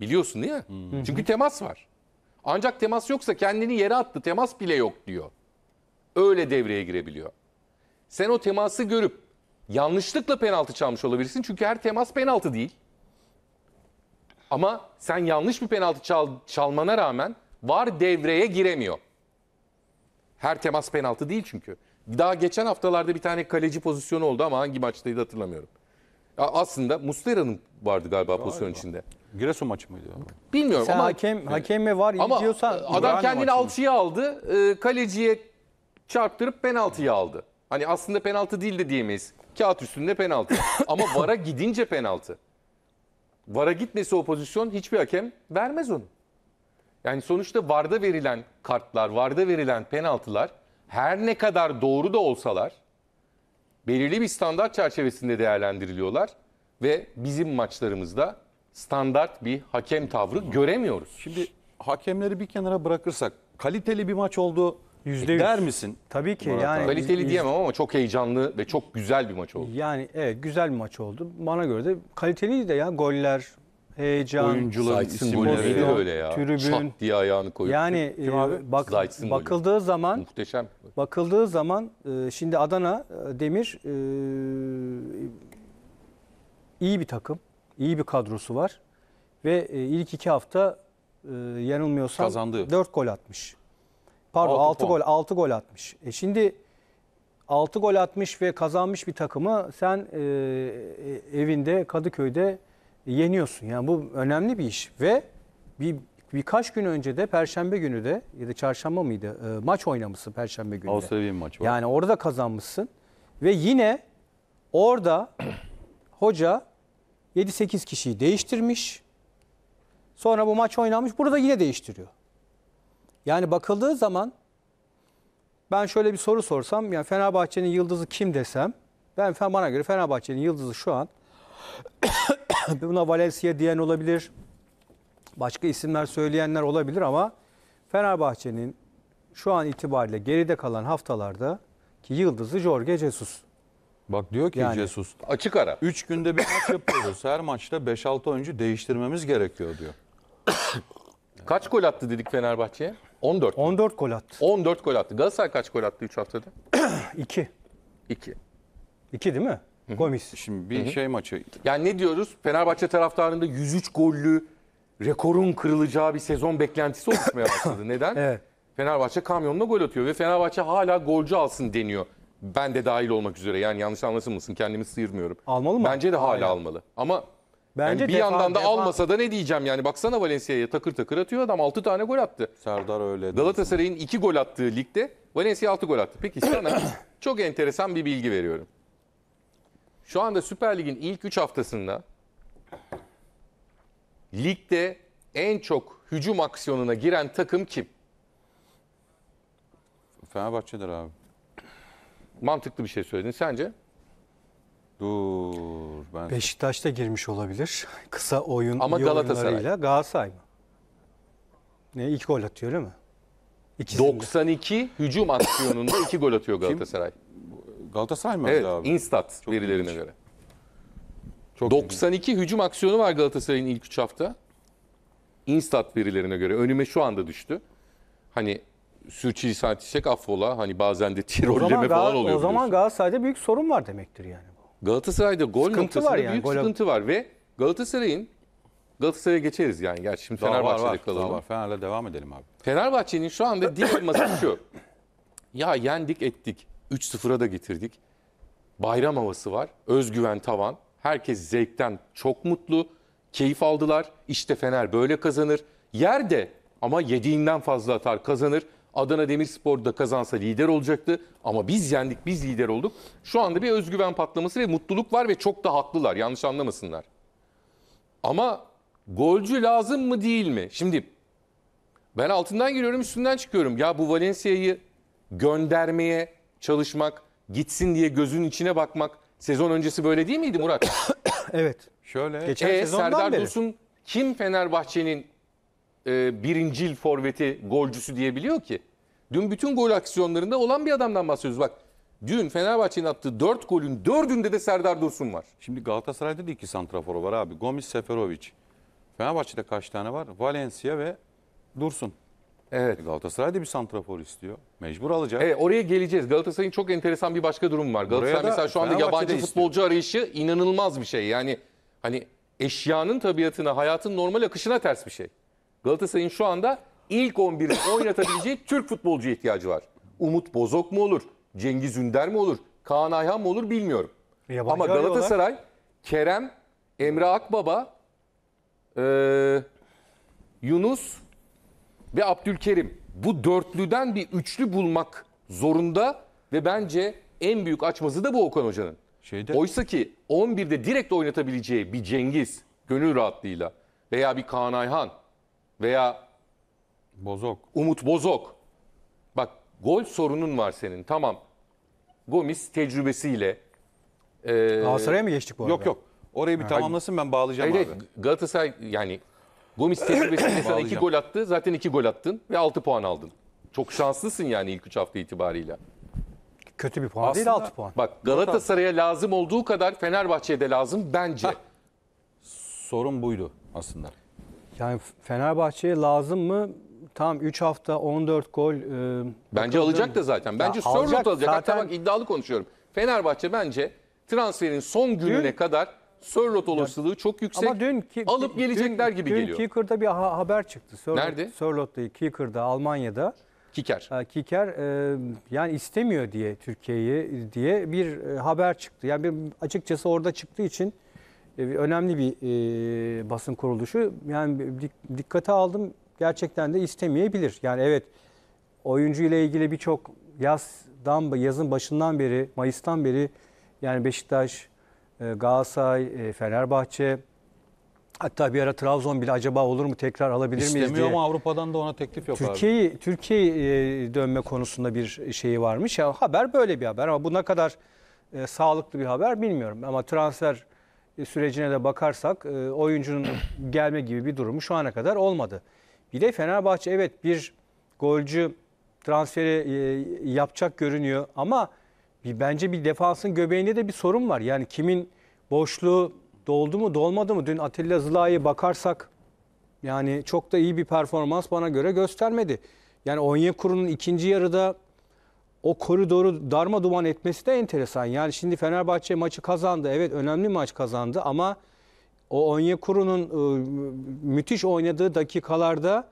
Biliyorsun değil mi? Hı hı. Çünkü temas var. Ancak temas yoksa kendini yere attı, temas bile yok diyor öyle devreye girebiliyor. Sen o teması görüp yanlışlıkla penaltı çalmış olabilirsin. Çünkü her temas penaltı değil. Ama sen yanlış bir penaltı çal, çalmana rağmen var devreye giremiyor. Her temas penaltı değil çünkü. Daha geçen haftalarda bir tane kaleci pozisyonu oldu ama hangi maçtaydı hatırlamıyorum. Ya aslında Mustera'nın vardı galiba, galiba. pozisyon içinde. Giresun maçı mıydı? Ya? Bilmiyorum Sen ama hakem hakeme var ama diyorsan adam kendini alçıya aldı. E, kaleciye çarptırıp penaltıyı aldı. Hani aslında penaltı değil de diyemeyiz. Kağıt üstünde penaltı. Ama VAR'a gidince penaltı. VAR'a gitmesi o pozisyon hiçbir hakem vermez onu. Yani sonuçta VAR'da verilen kartlar, VAR'da verilen penaltılar her ne kadar doğru da olsalar belirli bir standart çerçevesinde değerlendiriliyorlar ve bizim maçlarımızda standart bir hakem tavrı göremiyoruz. Şimdi hakemleri bir kenara bırakırsak kaliteli bir maç oldu %100. Der misin? Tabii ki yani. Kaliteli diyemem ama çok heyecanlı ve çok güzel bir maç oldu. Yani evet güzel bir maç oldu. Bana göre de kaliteliydi de ya goller, heyecan, Oyuncuların Zayt'sin de öyle ya. Çat diye ayağını koyuyor. Yani e, bak, Zayt'sin golü. bakıldığı zaman Muhteşem. bakıldığı zaman e, şimdi Adana e, Demir e, iyi bir takım, iyi bir kadrosu var ve ilk iki hafta yanılmıyorsam Kazandı. 4 gol atmış. Pardon 6, 6 gol 6 gol atmış. E şimdi 6 gol atmış ve kazanmış bir takımı sen e, e, evinde Kadıköy'de yeniyorsun. Yani bu önemli bir iş ve bir birkaç gün önce de perşembe günü de ya da çarşamba mıydı? E, maç oynamışsın perşembe günü. Avustralya'nın maçı var. Yani orada kazanmışsın ve yine orada hoca 7-8 kişiyi değiştirmiş. Sonra bu maç oynanmış. Burada yine değiştiriyor. Yani bakıldığı zaman ben şöyle bir soru sorsam yani Fenerbahçe'nin yıldızı kim desem ben bana göre Fenerbahçe'nin yıldızı şu an buna Valencia diyen olabilir. Başka isimler söyleyenler olabilir ama Fenerbahçe'nin şu an itibariyle geride kalan haftalarda ki yıldızı Jorge Jesus. Bak diyor ki yani, Jesus. Açık ara. 3 günde bir maç yapıyoruz. Her maçta 5-6 oyuncu değiştirmemiz gerekiyor diyor. Kaç gol attı dedik Fenerbahçe'ye? 14 14 gol attı. 14 gol attı. Galatasaray kaç gol attı 3 haftada? 2. 2. 2 değil mi? Gomis. Şimdi bir Hı-hı. şey maçı. Yani ne diyoruz? Fenerbahçe taraftarında 103 gollü rekorun kırılacağı bir sezon beklentisi oluşmaya başladı. Neden? Evet. Fenerbahçe kamyonla gol atıyor ve Fenerbahçe hala golcü alsın deniyor. Ben de dahil olmak üzere yani yanlış mısın? kendimi sıyırmıyorum. Almalı mı? Bence de hala Aynen. almalı. Ama Bence yani bir defa, yandan da defa... almasa da ne diyeceğim yani baksana Valencia'ya takır takır atıyor adam 6 tane gol attı. Serdar öyle. Galatasaray'ın 2 gol attığı ligde Valencia 6 gol attı. Peki sana çok enteresan bir bilgi veriyorum. Şu anda Süper Lig'in ilk 3 haftasında ligde en çok hücum aksiyonuna giren takım kim? Fenerbahçe'dir abi. Mantıklı bir şey söyledin sence? Dur ben. Beşiktaş da girmiş olabilir. Kısa oyun Ama iyi Galatasaray. mı? Ne, ilk gol atıyor öyle mi? İkisinde. 92 hücum aksiyonunda iki gol atıyor Galatasaray. Galatasaray mı Evet, abi? Instat Çok verilerine göre. Çok 92 hücum aksiyonu var Galatasaray'ın ilk 3 hafta. Instat verilerine göre önüme şu anda düştü. Hani sürçülisan etsek affola. Hani bazen de O tirolleme falan oluyor. o zaman Galatasaray'da büyük sorun var demektir yani. Galatasaray'da gol sıkıntı noktasında var yani, büyük gol... sıkıntı var ve Galatasaray'ın Galatasaray'a geçeriz yani. Gerçi şimdi daha Fenerbahçe'de var, var, Var. Fener'le devam edelim abi. Fenerbahçe'nin şu anda dil masası şu. Ya yendik ettik. 3-0'a da getirdik. Bayram havası var. Özgüven tavan. Herkes zevkten çok mutlu. Keyif aldılar. İşte Fener böyle kazanır. Yer de ama yediğinden fazla atar kazanır. Adana Demirspor da kazansa lider olacaktı. Ama biz yendik, biz lider olduk. Şu anda bir özgüven patlaması ve mutluluk var ve çok da haklılar. Yanlış anlamasınlar. Ama golcü lazım mı değil mi? Şimdi ben altından giriyorum, üstünden çıkıyorum. Ya bu Valencia'yı göndermeye çalışmak, gitsin diye gözün içine bakmak. Sezon öncesi böyle değil miydi Murat? evet. Şöyle. Geçen e, sezondan Serdar beri. Dursun kim Fenerbahçe'nin e, birincil forveti, golcüsü diyebiliyor ki. Dün bütün gol aksiyonlarında olan bir adamdan bahsediyoruz. Bak dün Fenerbahçe'nin attığı 4 golün 4'ünde de Serdar Dursun var. Şimdi Galatasaray'da da iki santraforu var abi. Gomis Seferovic. Fenerbahçe'de kaç tane var? Valencia ve Dursun. Evet. E, Galatasaray'da bir santrafor istiyor. Mecbur alacak. Evet, oraya geleceğiz. Galatasaray'ın çok enteresan bir başka durumu var. Galatasaray mesela şu anda yabancı futbolcu istiyor. arayışı inanılmaz bir şey. Yani hani eşyanın tabiatına, hayatın normal akışına ters bir şey. Galatasaray'ın şu anda ilk 11'i oynatabileceği Türk futbolcuya ihtiyacı var. Umut Bozok mu olur? Cengiz Ünder mi olur? Kaan Ayhan mı olur bilmiyorum. Yabancı Ama Galatasaray arıyorlar. Kerem, Emre Akbaba, e, Yunus ve Abdülkerim. Bu dörtlüden bir üçlü bulmak zorunda ve bence en büyük açması da bu Okan Hoca'nın. Şeyde... Oysa ki 11'de direkt oynatabileceği bir Cengiz gönül rahatlığıyla veya bir Kaan Ayhan veya Bozok. Umut Bozok. Bak gol sorunun var senin tamam. Gomis tecrübesiyle. E, Galatasaray'a mı geçtik bu arada? Yok yok. Orayı bir tamamlasın ben bağlayacağım Hayır, abi. Galatasaray yani Gomis tecrübesiyle sana iki gol attı. Zaten iki gol attın ve altı puan aldın. Çok şanslısın yani ilk üç hafta itibariyle. Kötü bir puan Aslında, değil altı puan. Bak Galatasaray'a lazım olduğu kadar de lazım bence. Hah. Sorun buydu aslında. Yani Fenerbahçe'ye lazım mı? Tam 3 hafta 14 gol. E, bence alacak da zaten. Bence ya, Sörloth alacak. alacak. Zaten... Hatta bak iddialı konuşuyorum. Fenerbahçe bence transferin son gününe dün, kadar Sörloth olasılığı çok yüksek. Ama dün ki, alıp gelecekler dün, gibi dün geliyor. Dün Kicker'da bir ha haber çıktı. Sörloth, Nerede? Sörloth değil, Kicker'da Almanya'da. Kiker. Kiker e, yani istemiyor diye Türkiye'yi diye bir e, haber çıktı. Yani bir, açıkçası orada çıktığı için e, önemli bir e, basın kuruluşu. Yani dikkate aldım gerçekten de istemeyebilir. Yani evet oyuncu ile ilgili birçok yazdan yazın başından beri Mayıs'tan beri yani Beşiktaş, e, Galatasaray, e, Fenerbahçe hatta bir ara Trabzon bile acaba olur mu tekrar alabilir miyiz İstemiyor diye. İstemiyor Avrupa'dan da ona teklif yok Türkiye'yi abi. Türkiye'yi e, dönme konusunda bir şeyi varmış. Ya, haber böyle bir haber ama bu ne kadar e, sağlıklı bir haber bilmiyorum. Ama transfer e, sürecine de bakarsak e, oyuncunun gelme gibi bir durumu şu ana kadar olmadı. Bir de Fenerbahçe evet bir golcü transferi e, yapacak görünüyor ama bir, bence bir defansın göbeğinde de bir sorun var. Yani kimin boşluğu doldu mu dolmadı mı? Dün Atilla Zıla'ya bakarsak yani çok da iyi bir performans bana göre göstermedi. Yani Onyekuru'nun ikinci yarıda o koridoru darma duman etmesi de enteresan. Yani şimdi Fenerbahçe maçı kazandı. Evet önemli maç kazandı ama o Onyekuru'nun e, müthiş oynadığı dakikalarda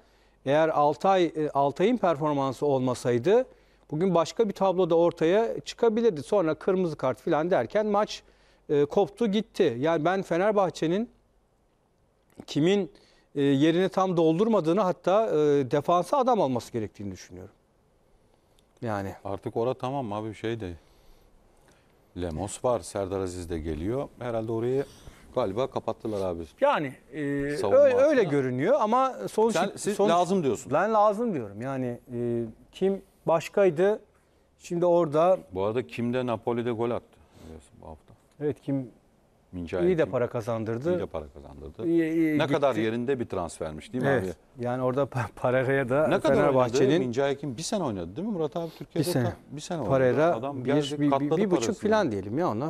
eğer Altay e, Altay'ın performansı olmasaydı bugün başka bir tablo da ortaya çıkabilirdi. Sonra kırmızı kart filan derken maç e, koptu gitti. Yani ben Fenerbahçe'nin kimin yerini tam doldurmadığını hatta defansa adam alması gerektiğini düşünüyorum. Yani. Artık orada tamam abi şey de. Lemos var. Serdar Aziz de geliyor. Herhalde orayı galiba kapattılar abi. Yani e, öyle, görünüyor ama sonuç, Sen, siz sonuç lazım diyorsun. Ben lazım diyorum. Yani e, kim başkaydı şimdi orada. Bu arada Kim'de Napoli'de gol attı biliyorsun bu hafta. Evet Kim Mincay İyi de para kazandırdı. İyi de para kazandırdı. İyi, iyi, ne gitti. kadar yerinde bir transfermiş değil mi evet. abi? Yani orada Parera'ya da ne Fenerbahçe'nin... Mincay Ekin bir sene oynadı değil mi Murat abi Türkiye'de? Bir sene. Ta, bir sene oynadı. Parera Adam bir, bir, bir, bir buçuk falan diyelim ya ona.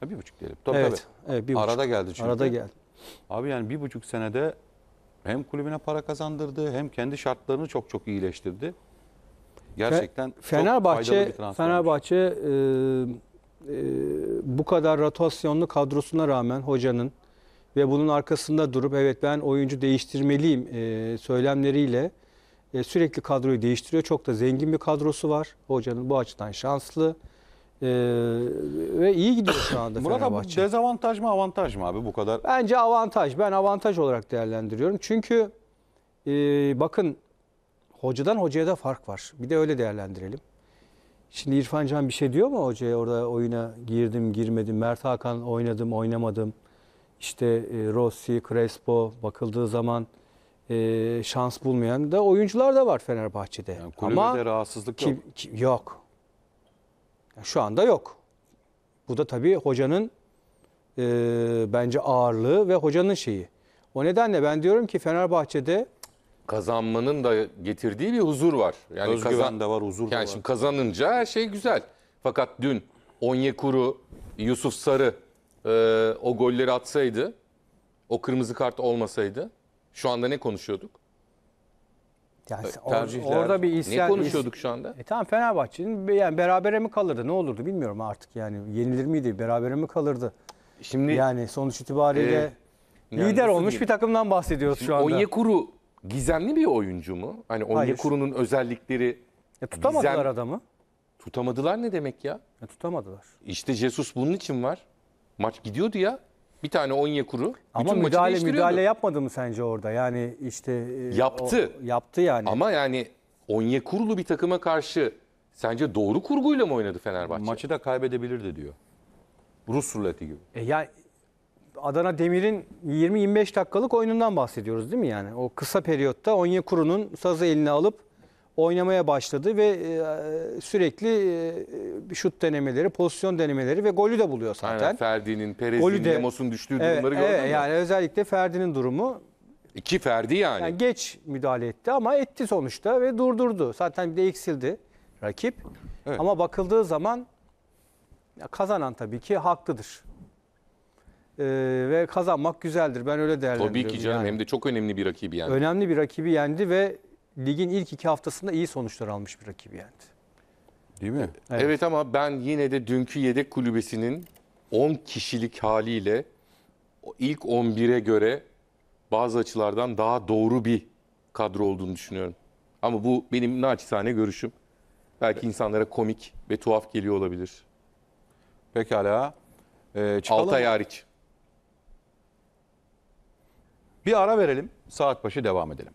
Ha, bir buçuk diyelim. Tabii, evet, tabii. evet bir buçuk. Arada geldi çünkü. Arada geldi. Abi yani bir buçuk senede hem kulübüne para kazandırdı hem kendi şartlarını çok çok iyileştirdi. Gerçekten Fe, çok Fenerbahçe, faydalı bir transfer. Fenerbahçe... E, ee, bu kadar rotasyonlu kadrosuna rağmen hocanın ve bunun arkasında durup evet ben oyuncu değiştirmeliyim e, söylemleriyle e, sürekli kadroyu değiştiriyor. Çok da zengin bir kadrosu var. Hocanın bu açıdan şanslı. Ee, ve iyi gidiyor şu anda Murat Fenerbahçe. Murat dezavantaj mı avantaj mı abi bu kadar? Bence avantaj. Ben avantaj olarak değerlendiriyorum. Çünkü e, bakın hocadan hocaya da fark var. Bir de öyle değerlendirelim. Şimdi İrfan Can bir şey diyor mu hocaya orada oyuna girdim girmedim, Mert Hakan oynadım oynamadım. işte e, Rossi, Crespo bakıldığı zaman e, şans bulmayan da oyuncular da var Fenerbahçe'de. Yani Ama rahatsızlık kim, yok. kim- yok. Şu anda yok. Bu da tabii hocanın e, bence ağırlığı ve hocanın şeyi. O nedenle ben diyorum ki Fenerbahçe'de kazanmanın da getirdiği bir huzur var. Yani Özgüven kazan, de var, huzur da yani Şimdi kazanınca her şey güzel. Fakat dün Onyekuru, Yusuf Sarı e, o golleri atsaydı, o kırmızı kart olmasaydı şu anda ne konuşuyorduk? Yani e, tercihler. Orada bir isyan. Ne konuşuyorduk şu anda? E tamam Fenerbahçe'nin yani berabere mi kalırdı? Ne olurdu bilmiyorum artık yani. Yenilir miydi? Berabere mi kalırdı? Şimdi yani sonuç itibariyle e, lider olmuş diyeyim? bir takımdan bahsediyoruz Şimdi şu anda. Onyekuru gizemli bir oyuncu mu? Hani Onyekuru'nun özellikleri ya tutamadılar gizem... adamı. Tutamadılar ne demek ya? ya? Tutamadılar. İşte Jesus bunun için var. Maç gidiyordu ya. Bir tane Onyekuru. Ama bütün müdahale müdahale yapmadı mı sence orada? Yani işte e, yaptı. O, yaptı yani. Ama yani Onyekuru'lu bir takıma karşı sence doğru kurguyla mı oynadı Fenerbahçe? Maçı da kaybedebilirdi diyor. Rus ruleti gibi. E ya Adana Demir'in 20-25 dakikalık oyunundan bahsediyoruz değil mi yani? O kısa periyotta Onyekuru'nun sazı eline alıp oynamaya başladı ve e, sürekli e, şut denemeleri, pozisyon denemeleri ve golü de buluyor zaten. Ferdi'nin, Perez'in, Demos'un düştüğü evet, durumları gördün evet, mü? Yani özellikle Ferdi'nin durumu. İki Ferdi yani. yani. Geç müdahale etti ama etti sonuçta ve durdurdu. Zaten bir de eksildi rakip. Evet. Ama bakıldığı zaman kazanan tabii ki haklıdır e, ve kazanmak güzeldir. Ben öyle değerlendiriyorum. Tabii ki canım yani. hem de çok önemli bir rakibi yendi. Önemli bir rakibi yendi ve ligin ilk iki haftasında iyi sonuçlar almış bir rakibi yendi. Değil mi? Evet. evet ama ben yine de dünkü yedek kulübesinin 10 kişilik haliyle ilk 11'e göre bazı açılardan daha doğru bir kadro olduğunu düşünüyorum. Ama bu benim naçizane görüşüm. Belki insanlara komik ve tuhaf geliyor olabilir. Pekala. Ee, çıkalım. Altay hariç. Bir ara verelim. Saat başı devam edelim.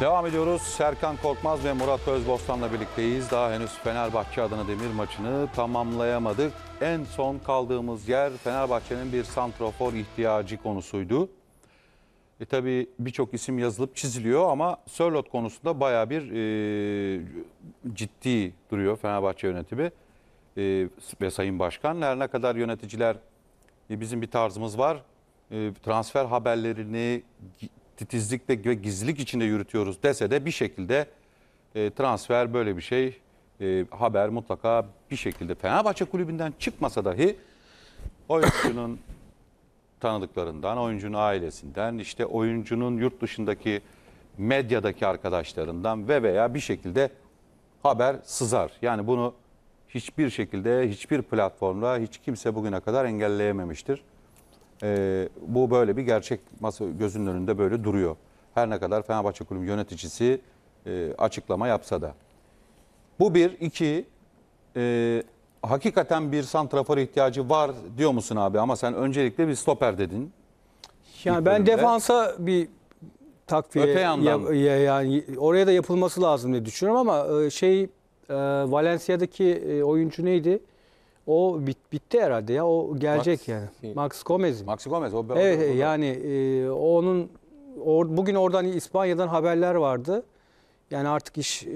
Devam ediyoruz. Serkan Korkmaz ve Murat Özbostan'la birlikteyiz. Daha henüz Fenerbahçe adına demir maçını tamamlayamadık. En son kaldığımız yer Fenerbahçe'nin bir santrofor ihtiyacı konusuydu. E tabii birçok isim yazılıp çiziliyor ama Sörlot konusunda baya bir e, ciddi duruyor Fenerbahçe yönetimi e, ve Sayın Başkan. Her ne kadar yöneticiler e, bizim bir tarzımız var e, transfer haberlerini titizlikle ve gizlilik içinde yürütüyoruz dese de bir şekilde e, transfer böyle bir şey e, haber mutlaka bir şekilde Fenerbahçe kulübünden çıkmasa dahi oyuncunun tanıdıklarından, oyuncunun ailesinden, işte oyuncunun yurt dışındaki medyadaki arkadaşlarından ve veya bir şekilde haber sızar. Yani bunu hiçbir şekilde, hiçbir platformda hiç kimse bugüne kadar engelleyememiştir. Ee, bu böyle bir gerçek masa gözünün önünde böyle duruyor. Her ne kadar Fenerbahçe Kulübü yöneticisi e, açıklama yapsa da. Bu bir. iki e, hakikaten bir santrafor ihtiyacı var diyor musun abi? Ama sen öncelikle bir stoper dedin. Yani ben bölümde. defansa bir takviye Öte yandan. Ya, ya, yani oraya da yapılması lazım diye düşünüyorum ama e, şey e, Valencia'daki e, oyuncu neydi? O bit, bitti herhalde ya. O gelecek Max, yani. Max Gomez. Max Gomez. O, evet o, o, o, yani e, onun or, bugün oradan İspanya'dan haberler vardı. Yani artık iş e,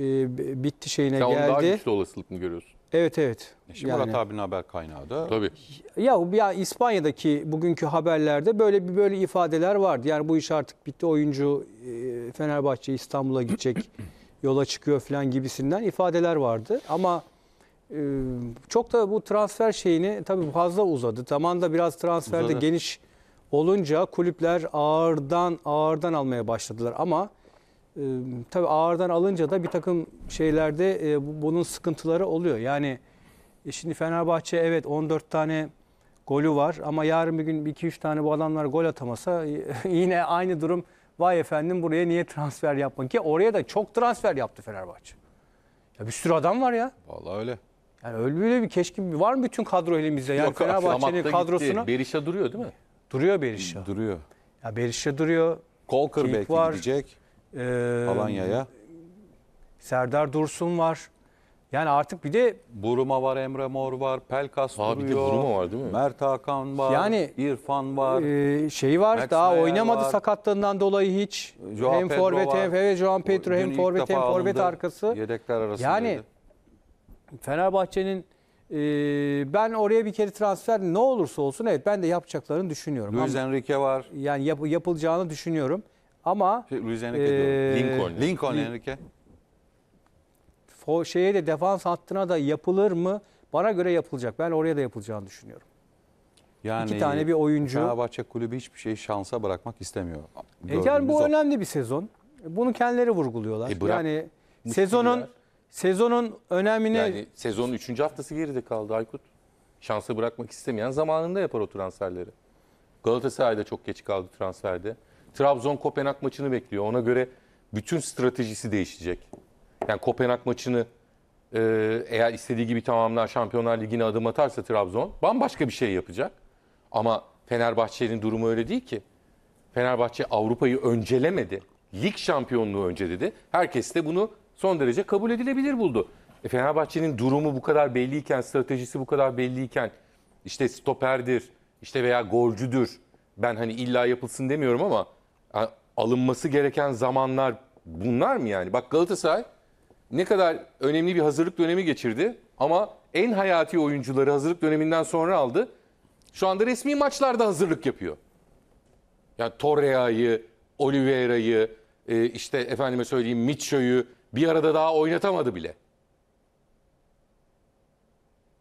bitti şeyine Sen geldi. Sen daha güçlü olasılık mı görüyorsun? Evet evet. Şimdi yani, Murat abinin haber kaynağı da. Tabii. Ya, ya İspanya'daki bugünkü haberlerde böyle bir böyle ifadeler vardı. Yani bu iş artık bitti. Oyuncu e, Fenerbahçe İstanbul'a gidecek. yola çıkıyor falan gibisinden ifadeler vardı. Ama ee, çok da bu transfer şeyini tabii fazla uzadı. Zamanda biraz transferde uzadı. geniş olunca kulüpler ağırdan ağırdan almaya başladılar ama e, tabii ağırdan alınca da bir takım şeylerde e, bunun sıkıntıları oluyor. Yani e, şimdi Fenerbahçe evet 14 tane golü var ama yarın bir gün 2-3 tane bu adamlar gol atamasa yine aynı durum vay efendim buraya niye transfer yapmak ki oraya da çok transfer yaptı Fenerbahçe. Ya bir sürü adam var ya. Vallahi öyle. Yani öyle bir keşkin var mı bütün kadro elimizde? Yani Yok, Fenerbahçe'nin kadrosunu... Berisha duruyor değil mi? Duruyor Berisha. Duruyor. Ya Berisha duruyor. Kolkır King belki var. gidecek. Ee, Alanya'ya. Serdar Dursun var. Yani artık bir de... Buruma var, Emre Mor var, Pelkas Aa, duruyor. Bir de Buruma var değil mi? Mert Hakan var, yani, İrfan var. E, şey var, Max daha Meyer oynamadı var. sakatlığından dolayı hiç. Joao hem forvet hem, evet, Joan Pedro hem forvet hem forvet arkası. Yedekler arasında. Yani Fenerbahçe'nin e, ben oraya bir kere transfer ne olursa olsun evet ben de yapacaklarını düşünüyorum. Luis Enrique var. Yani yap- yapılacağını düşünüyorum. Ama Şey, Luis Enrique Ee, diyorum. E, Lincoln. Lincoln Enrique. fo- şeye de defans hattına da yapılır mı? Bana göre yapılacak. Ben oraya da yapılacağını düşünüyorum. Yani İki tane bir oyuncu. Fenerbahçe kulübü hiçbir şeyi şansa bırakmak istemiyor. E, yani bu o. önemli bir sezon. Bunu kendileri vurguluyorlar. E, bırak. yani sezonun Sezonun önemini... Yani sezonun üçüncü haftası geride kaldı Aykut. Şansı bırakmak istemeyen zamanında yapar o transferleri. Galatasaray'da çok geç kaldı transferde. Trabzon Kopenhag maçını bekliyor. Ona göre bütün stratejisi değişecek. Yani Kopenhag maçını e, eğer istediği gibi tamamlar Şampiyonlar Ligi'ne adım atarsa Trabzon bambaşka bir şey yapacak. Ama Fenerbahçe'nin durumu öyle değil ki. Fenerbahçe Avrupa'yı öncelemedi. Lig şampiyonluğu önce dedi. Herkes de bunu son derece kabul edilebilir buldu. E, Fenerbahçe'nin durumu bu kadar belliyken, stratejisi bu kadar belliyken işte stoperdir, işte veya golcüdür. Ben hani illa yapılsın demiyorum ama alınması gereken zamanlar bunlar mı yani? Bak Galatasaray ne kadar önemli bir hazırlık dönemi geçirdi ama en hayati oyuncuları hazırlık döneminden sonra aldı. Şu anda resmi maçlarda hazırlık yapıyor. Yani Torreira'yı, Oliveira'yı, e, işte efendime söyleyeyim Mitcho'yu bir arada daha oynatamadı bile.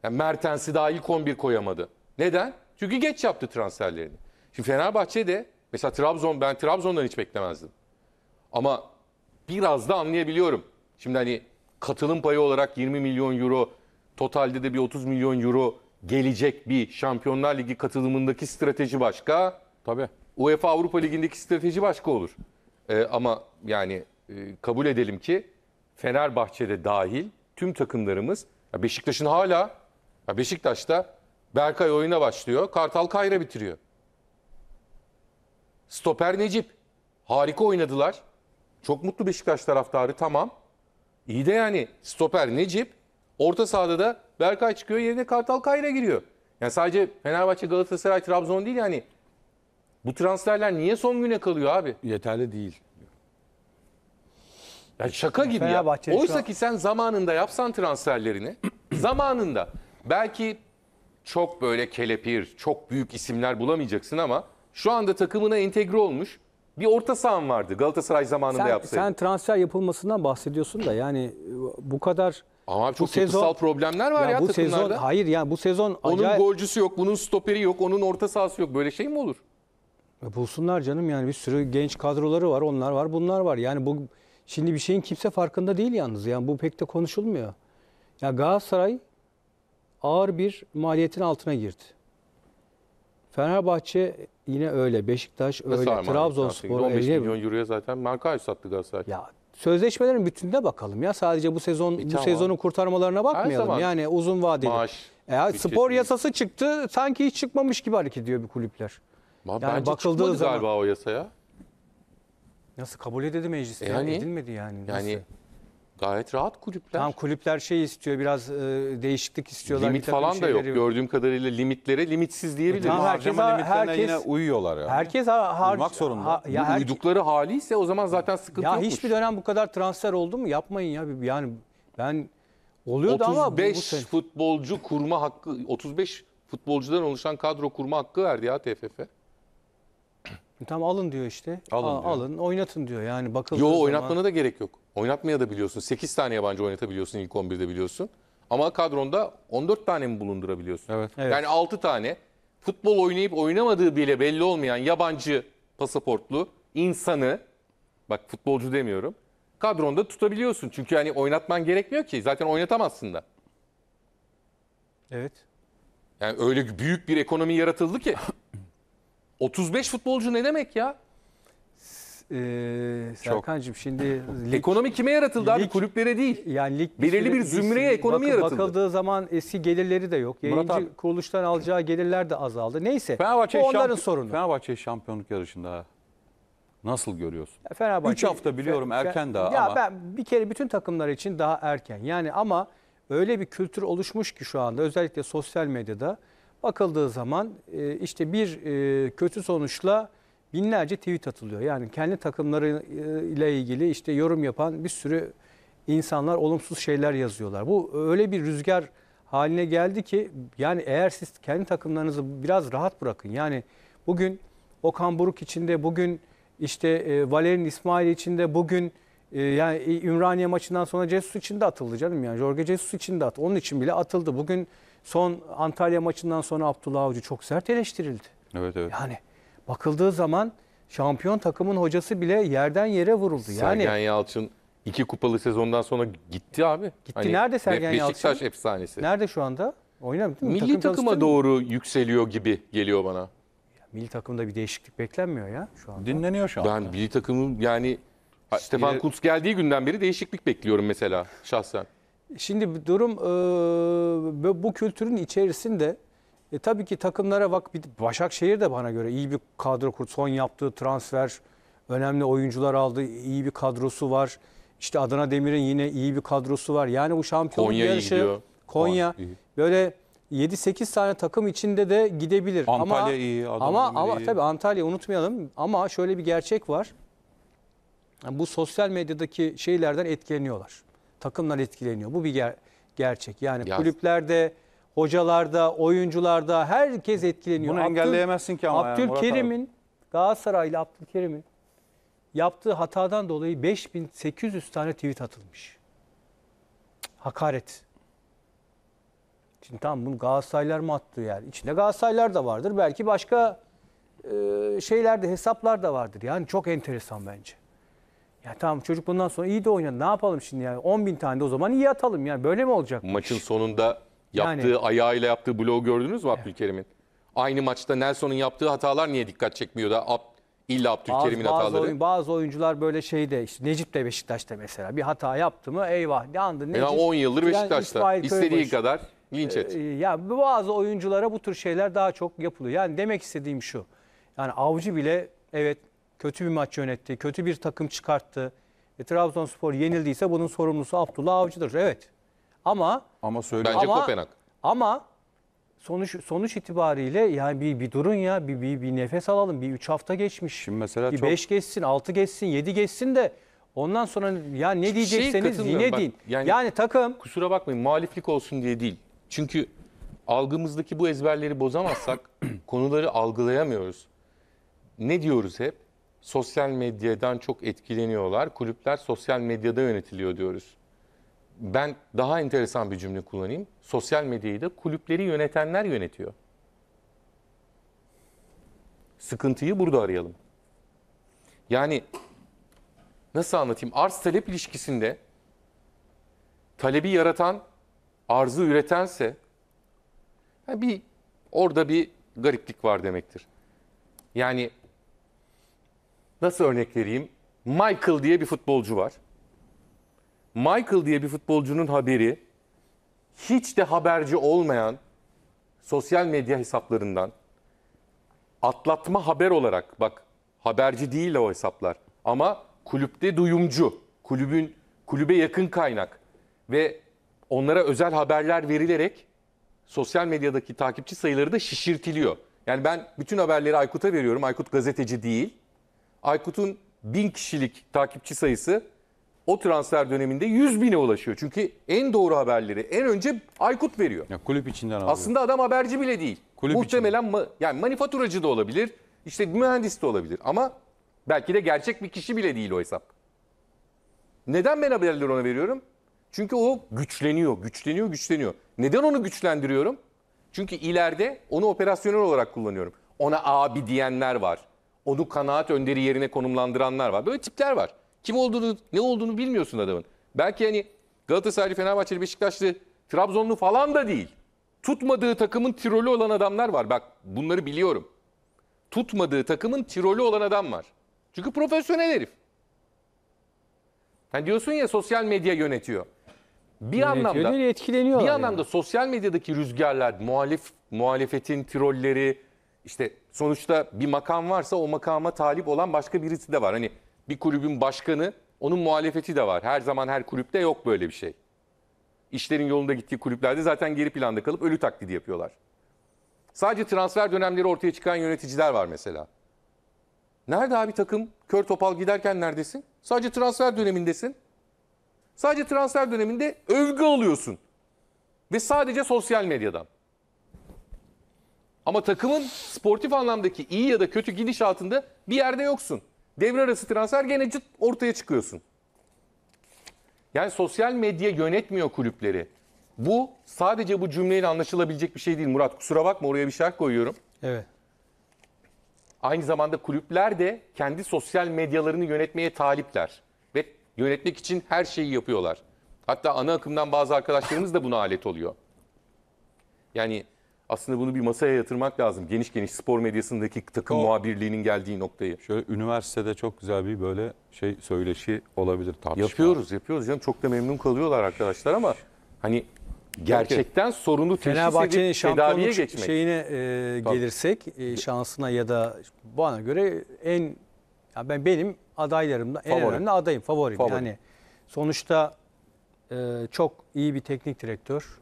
Yani Mertens'i daha ilk 11 koyamadı. Neden? Çünkü geç yaptı transferlerini. Şimdi Fenerbahçe de mesela Trabzon ben Trabzon'dan hiç beklemezdim. Ama biraz da anlayabiliyorum. Şimdi hani katılım payı olarak 20 milyon euro totalde de bir 30 milyon euro gelecek bir Şampiyonlar Ligi katılımındaki strateji başka. Tabii. UEFA Avrupa Ligi'ndeki strateji başka olur. Ee, ama yani e, kabul edelim ki Fenerbahçe'de dahil tüm takımlarımız ya Beşiktaş'ın hala ya Beşiktaş'ta Berkay oyuna başlıyor. Kartal Kayra bitiriyor. Stoper Necip. Harika oynadılar. Çok mutlu Beşiktaş taraftarı tamam. İyi de yani stoper Necip. Orta sahada da Berkay çıkıyor yerine Kartal Kayra giriyor. Yani sadece Fenerbahçe, Galatasaray, Trabzon değil yani. Bu transferler niye son güne kalıyor abi? Yeterli değil. Yani şaka gibi ya. Fenerbahçe'nin şu an- sen zamanında yapsan transferlerini, zamanında belki çok böyle kelepir, çok büyük isimler bulamayacaksın ama şu anda takımına entegre olmuş bir orta sahan vardı Galatasaray zamanında Sen, yapsaydın. sen transfer yapılmasından bahsediyorsun da yani e, bu kadar Ama abi çok yapısal problemler var ya, bu sezon hayır yani bu sezon Onun acayip golcüsü yok, bunun stoperi yok, onun orta sahası yok. Böyle şey mi olur? bulsunlar canım yani bir sürü genç kadroları var onlar var bunlar var yani bu Şimdi bir şeyin kimse farkında değil yalnız. Yani bu pek de konuşulmuyor. Ya yani Galatasaray ağır bir maliyetin altına girdi. Fenerbahçe yine öyle, Beşiktaş öyle, Mesela Trabzonspor 15 öyle. milyon euroya zaten Markaç sattı Galatasaray. Ya sözleşmelerin bütününe bakalım ya. Sadece bu sezon e, bu tamam. sezonun kurtarmalarına bakmayalım. Yani uzun vadeli. Maaş. E, spor yasası çıktı. Sanki hiç çıkmamış gibi hareket ediyor bir kulüpler. Ma, yani bence bakıldığı zaman... galiba o yasaya. Nasıl kabul edildi mecliste? E yani, edilmedi yani. Nasıl? Yani gayet rahat kulüpler. Tam kulüpler şey istiyor biraz e, değişiklik istiyorlar. Limit falan da yok. Var. Gördüğüm kadarıyla limitlere limitsiz diyebilirim. E, tamam, herkes, herkes yine uyuyorlar yani. Herkes ha, har zorunda. Ha, ya her Uydukları haliyse o zaman zaten sıkıntı ya yokmuş. hiçbir dönem bu kadar transfer oldu mu? Yapmayın ya. Yani ben oluyordu 35 ama bu, bu futbolcu kurma hakkı 35 futbolcudan oluşan kadro kurma hakkı verdi ya TFF. Tamam alın diyor işte. Alın, Al, diyor. alın oynatın diyor. Yani bakıldığı Yo, zaman... oynatmana da gerek yok. Oynatmaya da biliyorsun. 8 tane yabancı oynatabiliyorsun ilk 11'de biliyorsun. Ama kadronda 14 tane mi bulundurabiliyorsun? Evet. evet. Yani 6 tane futbol oynayıp oynamadığı bile belli olmayan yabancı pasaportlu insanı bak futbolcu demiyorum. Kadronda tutabiliyorsun. Çünkü hani oynatman gerekmiyor ki. Zaten oynatamazsın da. Evet. Yani öyle büyük bir ekonomi yaratıldı ki 35 futbolcu ne demek ya? Ee, Serkan'cığım şimdi lig, ekonomi kime yaratıldı lig, abi kulüplere değil. Yani lig belirli bir, bir zümreye ekonomi bakın, yaratıldı. Bakıldığı zaman eski gelirleri de yok. Yayıncı abi, kuruluştan alacağı gelirler de azaldı. Neyse Fenerbahçe bu onların sorunu. Fenerbahçe şampiyonluk yarışında Nasıl görüyorsun? Fenerbahçe üç hafta biliyorum Fener, erken daha ya ama. ben bir kere bütün takımlar için daha erken. Yani ama öyle bir kültür oluşmuş ki şu anda özellikle sosyal medyada Bakıldığı zaman e, işte bir e, kötü sonuçla binlerce tweet atılıyor. Yani kendi takımları e, ile ilgili işte yorum yapan bir sürü insanlar olumsuz şeyler yazıyorlar. Bu öyle bir rüzgar haline geldi ki yani eğer siz kendi takımlarınızı biraz rahat bırakın. Yani bugün Okan Buruk içinde, bugün işte e, Valerian İsmail içinde, bugün e, yani Ümraniye maçından sonra Jesus için de atıldı canım yani. Jorge Jesus için de at. Onun için bile atıldı. Bugün Son Antalya maçından sonra Abdullah Avcı çok sert eleştirildi. Evet evet. Yani bakıldığı zaman şampiyon takımın hocası bile yerden yere vuruldu. Yani Sergen Yalçın iki kupalı sezondan sonra gitti abi. Gitti Hani nerede Sergen Be- Yalçın? Beşiktaş efsanesi. nerede şu anda? Oynamıyor değil mi? Milli Takım takıma çalıştırmıyor. doğru yükseliyor gibi geliyor bana. Milli takımda bir değişiklik beklenmiyor ya şu anda. Dinleniyor şu an. Ben milli takımın yani Stefan Kutz geldiği günden beri değişiklik bekliyorum mesela şahsen. Şimdi durum e, bu kültürün içerisinde e, tabii ki takımlara bak bir Başakşehir de bana göre iyi bir kadro kurdu. Son yaptığı transfer önemli oyuncular aldı. iyi bir kadrosu var. İşte Adana Demir'in yine iyi bir kadrosu var. Yani bu şampiyonluk yarışı Konya böyle 7-8 tane takım içinde de gidebilir. Antalya ama, iyi, Adana ama, ama iyi. tabii Antalya unutmayalım. Ama şöyle bir gerçek var. Yani bu sosyal medyadaki şeylerden etkileniyorlar takımlar etkileniyor. Bu bir ger gerçek. Yani ya. kulüplerde, hocalarda, oyuncularda herkes etkileniyor. Bunu Abdül, engelleyemezsin ki ama. Abdülkerim'in yani, Galatasaraylı Abdülkerim'in yaptığı hatadan dolayı 5800 tane tweet atılmış. Hakaret. Şimdi tamam bunu Galatasaraylar mı attı yani? İçinde Galatasaraylar da vardır. Belki başka e, şeyler de hesaplar da vardır. Yani çok enteresan bence. Ya tamam çocuk bundan sonra iyi de oynadı. Ne yapalım şimdi yani? 10 bin tane de o zaman iyi atalım. Yani böyle mi olacak? Maçın sonunda yaptığı Yani- ayağıyla yaptığı bloğu gördünüz mü Abdülkerim'in? Aynı maçta Nelson'un yaptığı hatalar niye dikkat çekmiyor da Ab, illa Abdülkerim'in bazı, bazı, hataları? oyun- bazı oyuncular böyle şeyde işte Necip de Beşiktaş'ta mesela bir hata yaptı mı eyvah yandı. Necip, Yani 10 yıldır Beşiktaş'ta. İsmail İstediği Köybaşı. kadar linç et. Ee, Ya bu bazı oyunculara bu tür şeyler daha çok yapılıyor. Yani demek istediğim şu. Yani avcı bile evet kötü bir maç yönetti, kötü bir takım çıkarttı. E, Trabzonspor yenildiyse bunun sorumlusu Abdullah Avcı'dır. Evet. Ama ama söyle bence Kopenhag. Ama sonuç sonuç itibariyle yani bir bir durun ya bir bir, bir nefes alalım. Bir 3 hafta geçmiş. Şimdi mesela bir 5 çok... geçsin, 6 geçsin, 7 geçsin de ondan sonra ya ne diyecekseniz yine Bak, deyin. Yani, yani takım kusura bakmayın muhaliflik olsun diye değil. Çünkü algımızdaki bu ezberleri bozamazsak konuları algılayamıyoruz. Ne diyoruz hep? sosyal medyadan çok etkileniyorlar. Kulüpler sosyal medyada yönetiliyor diyoruz. Ben daha enteresan bir cümle kullanayım. Sosyal medyayı da kulüpleri yönetenler yönetiyor. Sıkıntıyı burada arayalım. Yani nasıl anlatayım? Arz talep ilişkisinde talebi yaratan arzı üretense bir orada bir gariplik var demektir. Yani nasıl örnek vereyim? Michael diye bir futbolcu var. Michael diye bir futbolcunun haberi hiç de haberci olmayan sosyal medya hesaplarından atlatma haber olarak bak haberci değil o hesaplar ama kulüpte duyumcu, kulübün kulübe yakın kaynak ve onlara özel haberler verilerek sosyal medyadaki takipçi sayıları da şişirtiliyor. Yani ben bütün haberleri Aykut'a veriyorum. Aykut gazeteci değil. Aykut'un bin kişilik takipçi sayısı o transfer döneminde 100 bine ulaşıyor. Çünkü en doğru haberleri en önce Aykut veriyor. Ya kulüp içinden alıyor. Aslında adam haberci bile değil. Kulüp Muhtemelen ma yani manifaturacı da olabilir, işte mühendis de olabilir ama belki de gerçek bir kişi bile değil o hesap. Neden ben haberleri ona veriyorum? Çünkü o güçleniyor, güçleniyor, güçleniyor. Neden onu güçlendiriyorum? Çünkü ileride onu operasyonel olarak kullanıyorum. Ona abi diyenler var onu kanaat önderi yerine konumlandıranlar var. Böyle tipler var. Kim olduğunu, ne olduğunu bilmiyorsun adamın. Belki hani Galatasaraylı, Fenerbahçeli, Beşiktaşlı, Trabzonlu falan da değil. Tutmadığı takımın tirolü olan adamlar var. Bak bunları biliyorum. Tutmadığı takımın tirolü olan adam var. Çünkü profesyonel herif. Sen yani diyorsun ya sosyal medya yönetiyor. Bir yönetiyor anlamda değil, etkileniyor. Bir yani. anlamda sosyal medyadaki rüzgarlar, muhalif muhalefetin trolleri, işte sonuçta bir makam varsa o makama talip olan başka birisi de var. Hani bir kulübün başkanı onun muhalefeti de var. Her zaman her kulüpte yok böyle bir şey. İşlerin yolunda gittiği kulüplerde zaten geri planda kalıp ölü taklidi yapıyorlar. Sadece transfer dönemleri ortaya çıkan yöneticiler var mesela. Nerede abi takım? Kör topal giderken neredesin? Sadece transfer dönemindesin. Sadece transfer döneminde övgü alıyorsun. Ve sadece sosyal medyadan. Ama takımın sportif anlamdaki iyi ya da kötü gidiş altında bir yerde yoksun. Devre arası transfer gene cıt ortaya çıkıyorsun. Yani sosyal medya yönetmiyor kulüpleri. Bu sadece bu cümleyle anlaşılabilecek bir şey değil Murat. Kusura bakma oraya bir şart koyuyorum. Evet. Aynı zamanda kulüpler de kendi sosyal medyalarını yönetmeye talipler. Ve yönetmek için her şeyi yapıyorlar. Hatta ana akımdan bazı arkadaşlarımız da buna alet oluyor. Yani aslında bunu bir masaya yatırmak lazım. Geniş geniş spor medyasındaki takım o, muhabirliğinin geldiği noktayı. Şöyle üniversitede çok güzel bir böyle şey söyleşi olabilir tartışma. Yapıyoruz yapıyoruz canım. Çok da memnun kalıyorlar arkadaşlar ama hani gerçekten sorunu Fenerbahçe'nin şampiyonluk geçmek. şeyine e, gelirsek e, şansına ya da bana göre en yani ben benim adaylarımda en favorim. önemli adayım favorim. favorim. Yani sonuçta e, çok iyi bir teknik direktör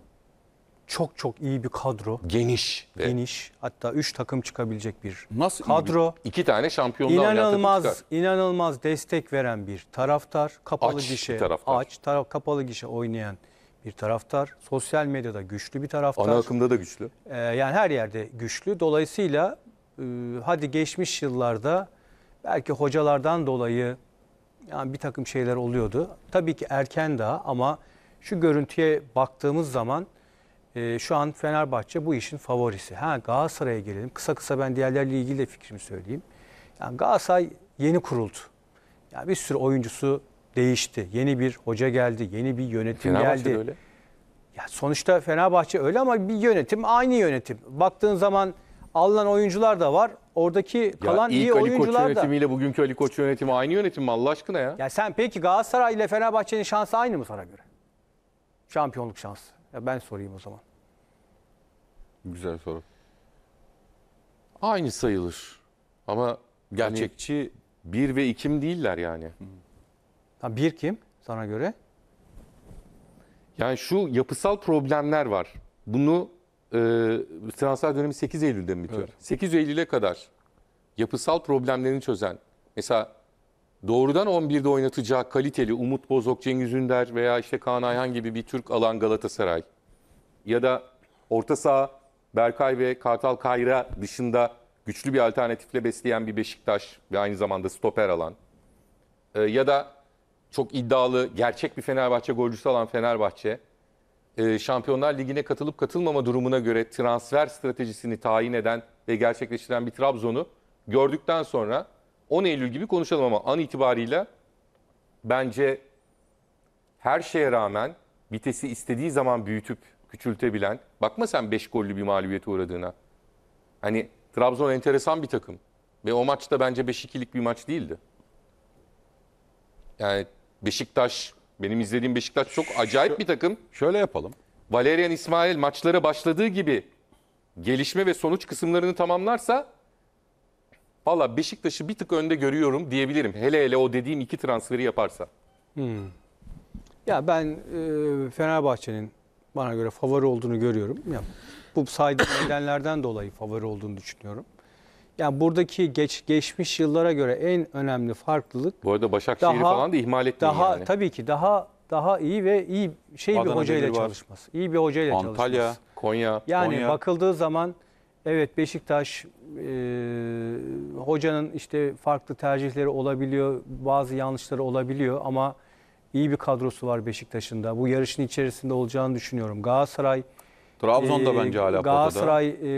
çok çok iyi bir kadro. Geniş. Ve Geniş. Hatta 3 takım çıkabilecek bir Nasıl kadro. bir- iki tane şampiyonluğa İnanılmaz, inanılmaz destek veren bir taraftar, kapalı Aç bir gişe, taraftar. aç, taraf kapalı gişe oynayan bir taraftar, sosyal medyada güçlü bir taraftar. Ana akımda da güçlü. Ee, yani her yerde güçlü. Dolayısıyla e, hadi geçmiş yıllarda belki hocalardan dolayı yani bir takım şeyler oluyordu. Tabii ki erken daha ama şu görüntüye baktığımız zaman e, şu an Fenerbahçe bu işin favorisi. Ha Galatasaray'a gelelim. Kısa kısa ben diğerlerle ilgili de fikrimi söyleyeyim. Yani Galatasaray yeni kuruldu. Yani bir sürü oyuncusu değişti. Yeni bir hoca geldi, yeni bir yönetim Fenerbahçe geldi. De öyle. Ya sonuçta Fenerbahçe öyle ama bir yönetim aynı yönetim. Baktığın zaman alınan oyuncular da var. Oradaki kalan ya iyi Ali oyuncular Koç da. yönetimiyle bugünkü Ali Koç yönetimi aynı yönetim mi Allah aşkına ya? Ya sen peki Galatasaray ile Fenerbahçe'nin şansı aynı mı sana göre? Şampiyonluk şansı. Ya ben sorayım o zaman. Güzel soru. Aynı sayılır. Ama gerçekçi hani- bir ve ikim değiller yani. Tam bir kim sana göre? Yani şu yapısal problemler var. Bunu e, transfer dönemi 8 Eylül'de mi bitiyor? 8 Eylül'e kadar yapısal problemlerini çözen, mesela doğrudan 11'de oynatacağı kaliteli Umut Bozok, Cengiz Ünder veya işte Kaan Ayhan gibi bir Türk alan Galatasaray ya da orta saha Berkay ve Kartal Kayra dışında güçlü bir alternatifle besleyen bir Beşiktaş ve aynı zamanda stoper alan ee, ya da çok iddialı, gerçek bir Fenerbahçe golcüsü alan Fenerbahçe e, Şampiyonlar Ligi'ne katılıp katılmama durumuna göre transfer stratejisini tayin eden ve gerçekleştiren bir Trabzon'u gördükten sonra 10 Eylül gibi konuşalım ama an itibariyle bence her şeye rağmen vitesi istediği zaman büyütüp küçültebilen, bakma sen 5 gollü bir mağlubiyete uğradığına. Hani Trabzon enteresan bir takım ve o maçta bence 5-2'lik bir maç değildi. Yani Beşiktaş, benim izlediğim Beşiktaş çok acayip bir takım. Şöyle yapalım. Valerian İsmail maçlara başladığı gibi gelişme ve sonuç kısımlarını tamamlarsa Valla Beşiktaş'ı bir tık önde görüyorum diyebilirim. Hele hele o dediğim iki transferi yaparsa. Hmm. Ya ben e, Fenerbahçe'nin bana göre favori olduğunu görüyorum. Ya, bu saydığım nedenlerden dolayı favori olduğunu düşünüyorum. Yani buradaki geç geçmiş yıllara göre en önemli farklılık. Bu arada Başakşehir daha, falan da ihmal etmiyor daha, yani. Tabii ki daha daha iyi ve iyi şey Adana bir hocayla çalışması. İyi bir hocayla Antalya, çalışması. Antalya, Konya. Yani Konya. bakıldığı zaman Evet Beşiktaş e, hocanın işte farklı tercihleri olabiliyor, bazı yanlışları olabiliyor ama iyi bir kadrosu var Beşiktaş'ın da. Bu yarışın içerisinde olacağını düşünüyorum. Galatasaray Trabzon'da e, bence hala Galatasaray potada. e,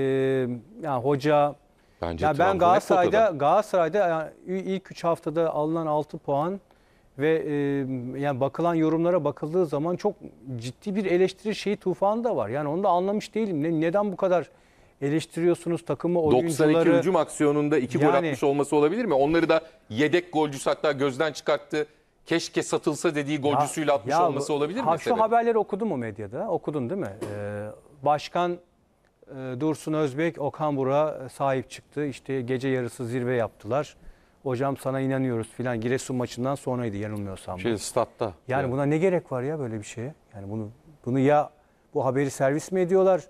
yani hoca bence ya ben Galatasaray'da potada. Galatasaray'da yani ilk 3 haftada alınan 6 puan ve e, yani bakılan yorumlara bakıldığı zaman çok ciddi bir eleştiri şeyi tufanı da var. Yani onu da anlamış değilim. Ne, neden bu kadar eleştiriyorsunuz takımı oyuncuları. 92 hücum aksiyonunda 2 yani, gol atmış olması olabilir mi? Onları da yedek golcüsü hatta gözden çıkarttı. Keşke satılsa dediği golcüsüyle atmış ya, olması olabilir ha, mi? Şu haberleri okudun mu medyada? Okudun değil mi? Ee, başkan e, Dursun Özbek Okan Buruk'a sahip çıktı. İşte gece yarısı zirve yaptılar. Hocam sana inanıyoruz filan. Giresun maçından sonraydı yanılmıyorsam. Şey statta. Yani, yani buna ne gerek var ya böyle bir şeye? Yani bunu bunu ya bu haberi servis mi ediyorlar?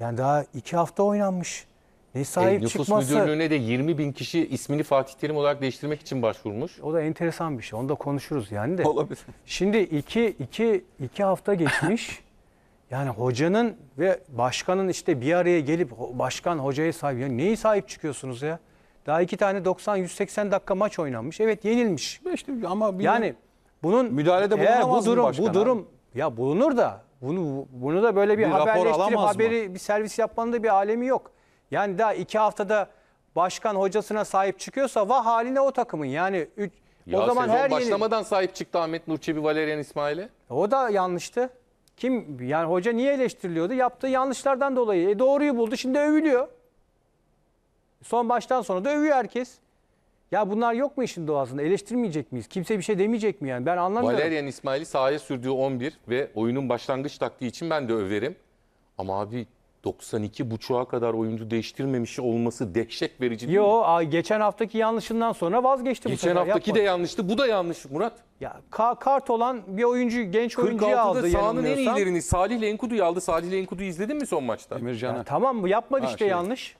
Yani daha iki hafta oynanmış. Ne e, sahip e, nüfus çıkması. müdürlüğüne de 20 bin kişi ismini Fatih Terim olarak değiştirmek için başvurmuş. O da enteresan bir şey. Onu da konuşuruz yani de. Olabilir. Şimdi iki, iki, iki hafta geçmiş. yani hocanın ve başkanın işte bir araya gelip başkan hocaya sahip. Ya neyi sahip çıkıyorsunuz ya? Daha iki tane 90-180 dakika maç oynanmış. Evet yenilmiş. İşte ama yani bunun müdahalede eğer bu durum bu durum abi. ya bulunur da bunu bunu da böyle bir, bir haberleştirip haberi mı? bir servis yapmanın da bir alemi yok. Yani daha iki haftada başkan hocasına sahip çıkıyorsa vah haline o takımın. Yani üç, ya o zaman her başlamadan yeni... sahip çıktı Ahmet Nurçebi Valerian İsmail'e. O da yanlıştı. Kim yani hoca niye eleştiriliyordu? Yaptığı yanlışlardan dolayı. E doğruyu buldu şimdi övülüyor. Son baştan sonra da övüyor herkes. Ya bunlar yok mu işin doğasında? Eleştirmeyecek miyiz? Kimse bir şey demeyecek mi yani? Ben anlamıyorum. Valerian İsmail'i sahaya sürdüğü 11 ve oyunun başlangıç taktiği için ben de överim. Ama abi 92 buçuğa kadar oyuncu değiştirmemiş olması dehşet verici değil mi? Yo a- geçen haftaki yanlışından sonra vazgeçti bu Geçen sefer. haftaki de yanlıştı. Bu da yanlış Murat. Ya ka- kart olan bir oyuncu genç oyuncuyu aldı. 46'da aldı sahanın en yanılmıyorsam. iyilerini Salih Enkudu'yu aldı. Salih Enkudu'yu izledin mi son maçta? Emircan'a. Ya tamam bu yapmadı işte şey. yanlış.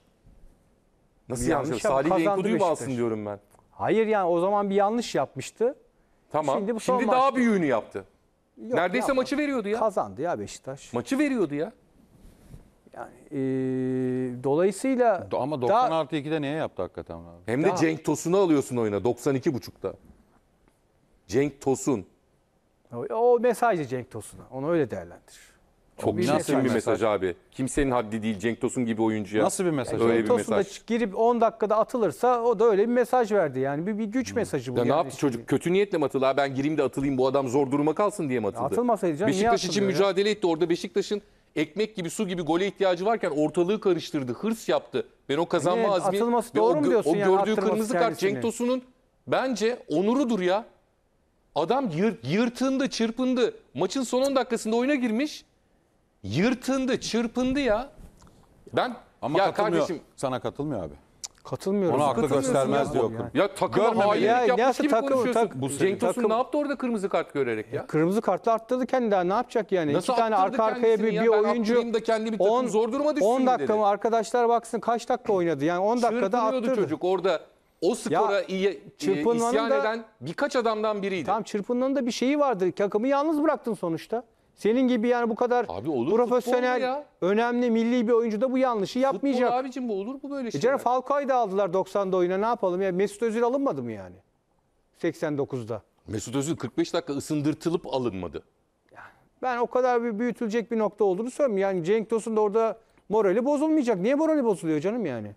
Nasıl yanlış, yanlış yap- Salih kazandı Enkudu'yu Beşiktaş. bağlasın diyorum ben. Hayır yani o zaman bir yanlış yapmıştı. Tamam. Şimdi, bu son daha maçtı. büyüğünü yaptı. Yok, Neredeyse yapmadı. maçı veriyordu ya. Kazandı ya Beşiktaş. Maçı veriyordu ya. Yani, e, dolayısıyla Ama 90 artı 2'de niye yaptı hakikaten? Abi? Hem de Daha- Cenk Tosun'u alıyorsun oyuna 92.5'ta. O- o mesajı Cenk Tosun'a. Onu öyle değerlendir. Çok bir nasıl bir mesaj abi. Kimsenin haddi değil Cenk Tosun gibi oyuncuya. Nasıl bir mesaj? Öyle Cenk Tosun da girip 10 dakikada atılırsa o da öyle bir mesaj verdi. Yani bir, bir güç hmm. mesajı bu. Ya yani ne yaptı şimdi. çocuk? Kötü niyetle mi atıldı? Ben gireyim de atılayım bu adam zor duruma kalsın diye mi atıldı? Atılmasaydı canım Beşiktaş için ya? mücadele etti. Orada Beşiktaş'ın ekmek gibi su gibi gole ihtiyacı varken ortalığı karıştırdı. Hırs yaptı. Ben o kazanma yani, azmi atılması doğru o, mu diyorsun o yani, gördüğü kırmızı kart kendisini. Cenk Tosun'un bence onurudur ya. Adam yır, yırtındı, çırpındı. Maçın son 10 dakikasında oyuna girmiş. Yırtındı, çırpındı ya. Ben Ama ya katılmıyor. kardeşim sana katılmıyor abi. Katılmıyorum. Ona aklı göstermez diyor. Yani. Ya takım hainlik ya, yapması gibi takım, Tak, bu Cenk Tosun ne yaptı orada kırmızı kart görerek ya? Kırmızı kartla arttırdı kendi daha ne yapacak yani? Nasıl İki tane arka arkaya bir, ya? bir ben oyuncu. da kendi takım on, zor duruma düşsün 10 dakika mı arkadaşlar baksın kaç dakika oynadı yani 10 dakikada arttırdı. çocuk orada o skora ya, iyi, isyan da, eden birkaç adamdan biriydi. Tamam çırpınmanın da bir şeyi vardır. Takımı yalnız bıraktın sonuçta. Senin gibi yani bu kadar Abi olur profesyonel, ya. önemli, milli bir oyuncu da bu yanlışı yapmayacak. Futbol abicim bu olur bu böyle şey. E canım Falcao'yu da aldılar 90'da oyuna ne yapalım ya. Mesut Özil alınmadı mı yani? 89'da. Mesut Özil 45 dakika ısındırtılıp alınmadı. Ben o kadar bir büyütülecek bir nokta olduğunu söylemiyorum. Yani Cenk Tosun da orada morali bozulmayacak. Niye morali bozuluyor canım yani?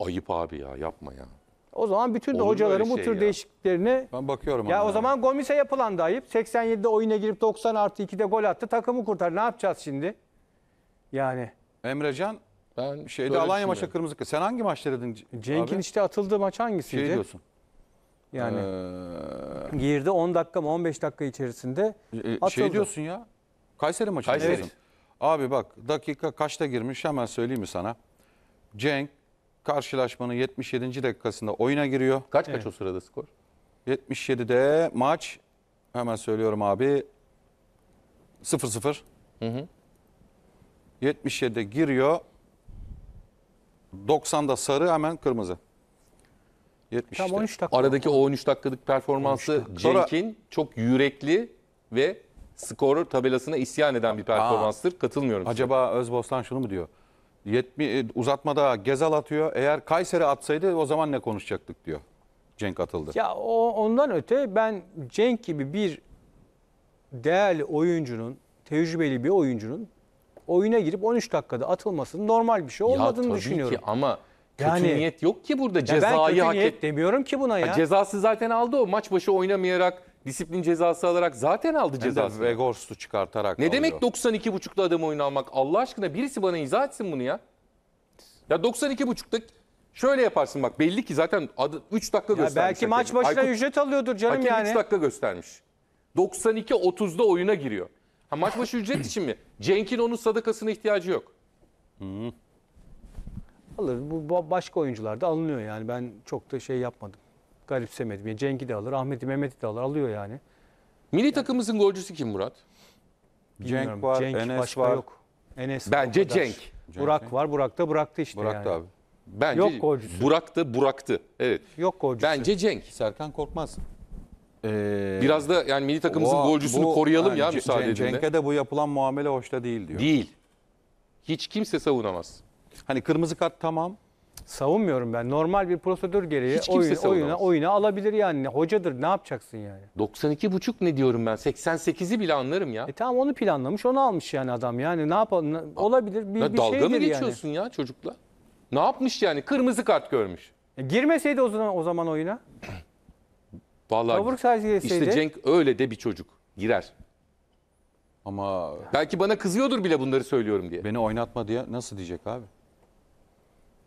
Ayıp abi ya yapma ya. O zaman bütün de Olur hocaların bu şey tür ya. değişikliklerini Ben bakıyorum. ya o onlara. zaman Gomis'e yapılan da ayıp. 87'de oyuna girip 90 artı 2'de gol attı. Takımı kurtar. Ne yapacağız şimdi? Yani Emrecan Ben şeyde böyle Alanya maça düşünüyorum. kırmızı. kart. Sen hangi maçta dedin? Cenk'in abi? işte atıldığı maç hangisiydi? şey diyorsun. Yani Ee, girdi 10 dakika mı 15 dakika içerisinde e, şey atıldı. şey diyorsun ya. Kayseri maçı. Kayseri. diyorsun. Abi bak dakika kaçta girmiş hemen söyleyeyim mi sana? Cenk karşılaşmanın 77. dakikasında oyuna giriyor. Kaç kaç Evet. o sırada skor? 77'de maç hemen söylüyorum abi 0-0. 77'de giriyor. 90'da sarı hemen kırmızı. 70'te. Tam 13 dakika. Aradaki o 13 dakikalık performansı 13 dakika. Cenk'in çok yürekli ve skoru tabelasına isyan eden bir performanstır. Katılmıyorum. size. Acaba Özbostan şunu mu diyor? 70 e, uzatmada Gezal atıyor. Eğer Kayseri atsaydı o zaman ne konuşacaktık diyor. Cenk atıldı. Ya o, ondan öte ben Cenk gibi bir değerli oyuncunun, tecrübeli bir oyuncunun oyuna girip 13 dakikada atılmasının normal bir şey olmadığını ya, tabii düşünüyorum. Ki ama kötü niyet yok ki burada ya ben kötü hak niyet et. demiyorum ki buna ya. Ha, cezası zaten aldı o maç başı oynamayarak disiplin cezası alarak zaten aldı cezası. Ve Vegors'u çıkartarak Ne alıyor. demek 92.5'da adam oyun almak? Allah aşkına birisi bana izah etsin bunu ya. Ya 92.5'ta şöyle yaparsın bak belli ki zaten 3 dakika Ya göstermiş. belki hakem. maç başına Aykut- ücret alıyordur canım Hakem yani. 3 dakika göstermiş. 92-30'da oyuna giriyor. Ha maç başı ücret için mi? Cenk'in onun sadakasına ihtiyacı yok. Alır. bu başka oyuncularda alınıyor yani. Ben çok da şey yapmadım garipsemedim. Yani Cenk'i de alır, Ahmet'i, Mehmet'i de alır. Alıyor yani. Milli takımımızın golcüsü kim Murat? Bilmiyorum. Cenk var, Cenk Enes başka var. yok. Enes Bence Cenk. Burak var. Burak da bıraktı işte Burak yani. da abi. Bence Yok golcüsü. Burak da Burak'tı. Evet. Yok golcüsü. Bence Cenk. Serkan Korkmaz. Ee, Biraz da yani milli takımımızın o, golcüsünü bu, koruyalım yani, ya müsaade edin Cenk'e de bu yapılan muamele hoşta değil diyor. Değil. Hiç kimse savunamaz. Hani kırmızı kart tamam savunmuyorum ben. Normal bir prosedür gereği Hiç kimse oyun, savunamaz. oyuna, oyuna alabilir yani. Hocadır ne yapacaksın yani? 92,5 ne diyorum ben? 88'i bile anlarım ya. E tamam onu planlamış onu almış yani adam. Yani ne yapalım? Olabilir bir, Ya bir dalga şeydir mı yani. geçiyorsun ya çocukla? Ne yapmış yani? Kırmızı kart görmüş. E, girmeseydi o zaman, o zaman oyuna. Vallahi Kavruk işte Cenk öyle de bir çocuk. Girer. Ama Belki bana kızıyordur bile bunları söylüyorum diye. beni oynatma diye nasıl diyecek abi?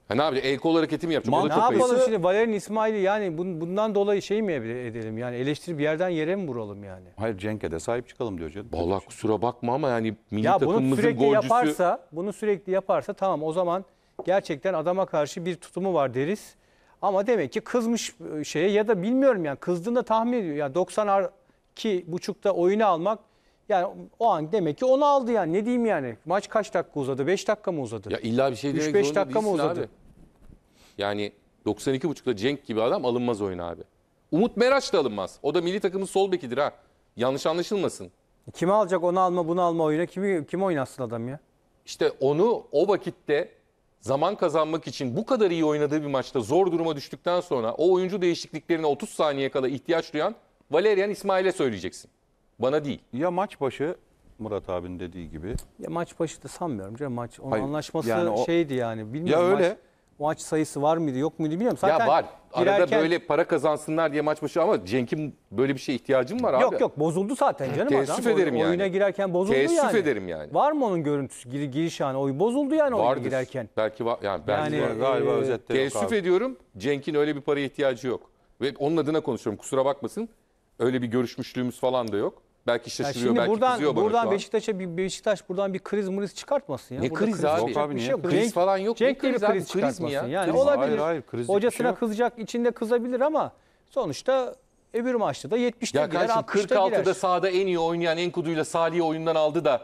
Ha, ne yapacak? El kol hareketi mi yapacak? O da Ne çok yapalım ayıp. şimdi Valerian İsmail'i yani bundan dolayı şey mi edelim yani bir yerden yere mi vuralım yani? Hayır Cenk'e de sahip çıkalım diyor canım. kusura bakma ama yani milli Ya bunu sürekli golcüsü yaparsa, bunu sürekli yaparsa tamam o zaman gerçekten adama karşı bir tutumu var deriz. Ama demek ki kızmış e, şeye ya da bilmiyorum yani kızdığında tahmin ediyor. Yani 92 buçukta oyunu almak yani o an demek ki onu aldı yani. Ne diyeyim yani? Maç kaç dakika uzadı? 5 dakika mı uzadı? Ya illa bir şey demek zorunda dakika mı uzadı? abi. Yani 92.5'da Cenk gibi adam alınmaz oyuna abi. Umut Meraş da alınmaz. O da milli takımın sol bekidir ha. Yanlış anlaşılmasın. Kimi alacak onu alma bunu alma oyuna? Kimi, kim oynasın adam ya? İşte onu o vakitte zaman kazanmak için bu kadar iyi oynadığı bir maçta zor duruma düştükten sonra o oyuncu değişikliklerine 30 saniye kala ihtiyaç duyan Valerian İsmail'e söyleyeceksin. Bana değil. Ya maç başı Murat abinin dediği gibi. Ya maç başı da sanmıyorum canım maç. Onun Hayır, anlaşması yani o- şeydi yani. Bilmiyorum Ya öyle. Maç, maç sayısı var mıydı yok muydu bilmiyorum. Zaten ya var. Arada böyle para kazansınlar diye maç başı ama Cenk'in böyle bir şeye ihtiyacım var abi. Yok yok bozuldu zaten canım Teessüf adam. ederim Oyuna yani. girerken bozuldu Teessüf yani. ederim yani. Var mı onun görüntüsü? Gir, giriş yani oy bozuldu yani oyuna Vardır. girerken. Belki var. Yani, belki Yani- var. Galiba Ee, özette yok abi. ediyorum. Cenk'in öyle bir paraya ihtiyacı yok. Ve onun adına konuşuyorum. Kusura bakmasın. Öyle bir görüşmüşlüğümüz falan da yok. Belki şaşırıyor, şimdi belki buradan, kızıyor bana Buradan beşiktaş'a bir Beşiktaş buradan bir kriz mriz çıkartmasın ya. Ne kriz, kriz abi? Yok abi şey niye? Şey kriz Cenk, falan yok. Cenk diye bir kriz, kriz çıkartmasın ya? yani. Kriz. Olabilir. Hayır, hayır, kriz Hocasına şey kızacak, içinde kızabilir ama sonuçta öbür maçta da 70'te ya girer, 60'ta 46'da girer. 46'da sahada en iyi oynayan Enkudu'yla Salih'i oyundan aldı da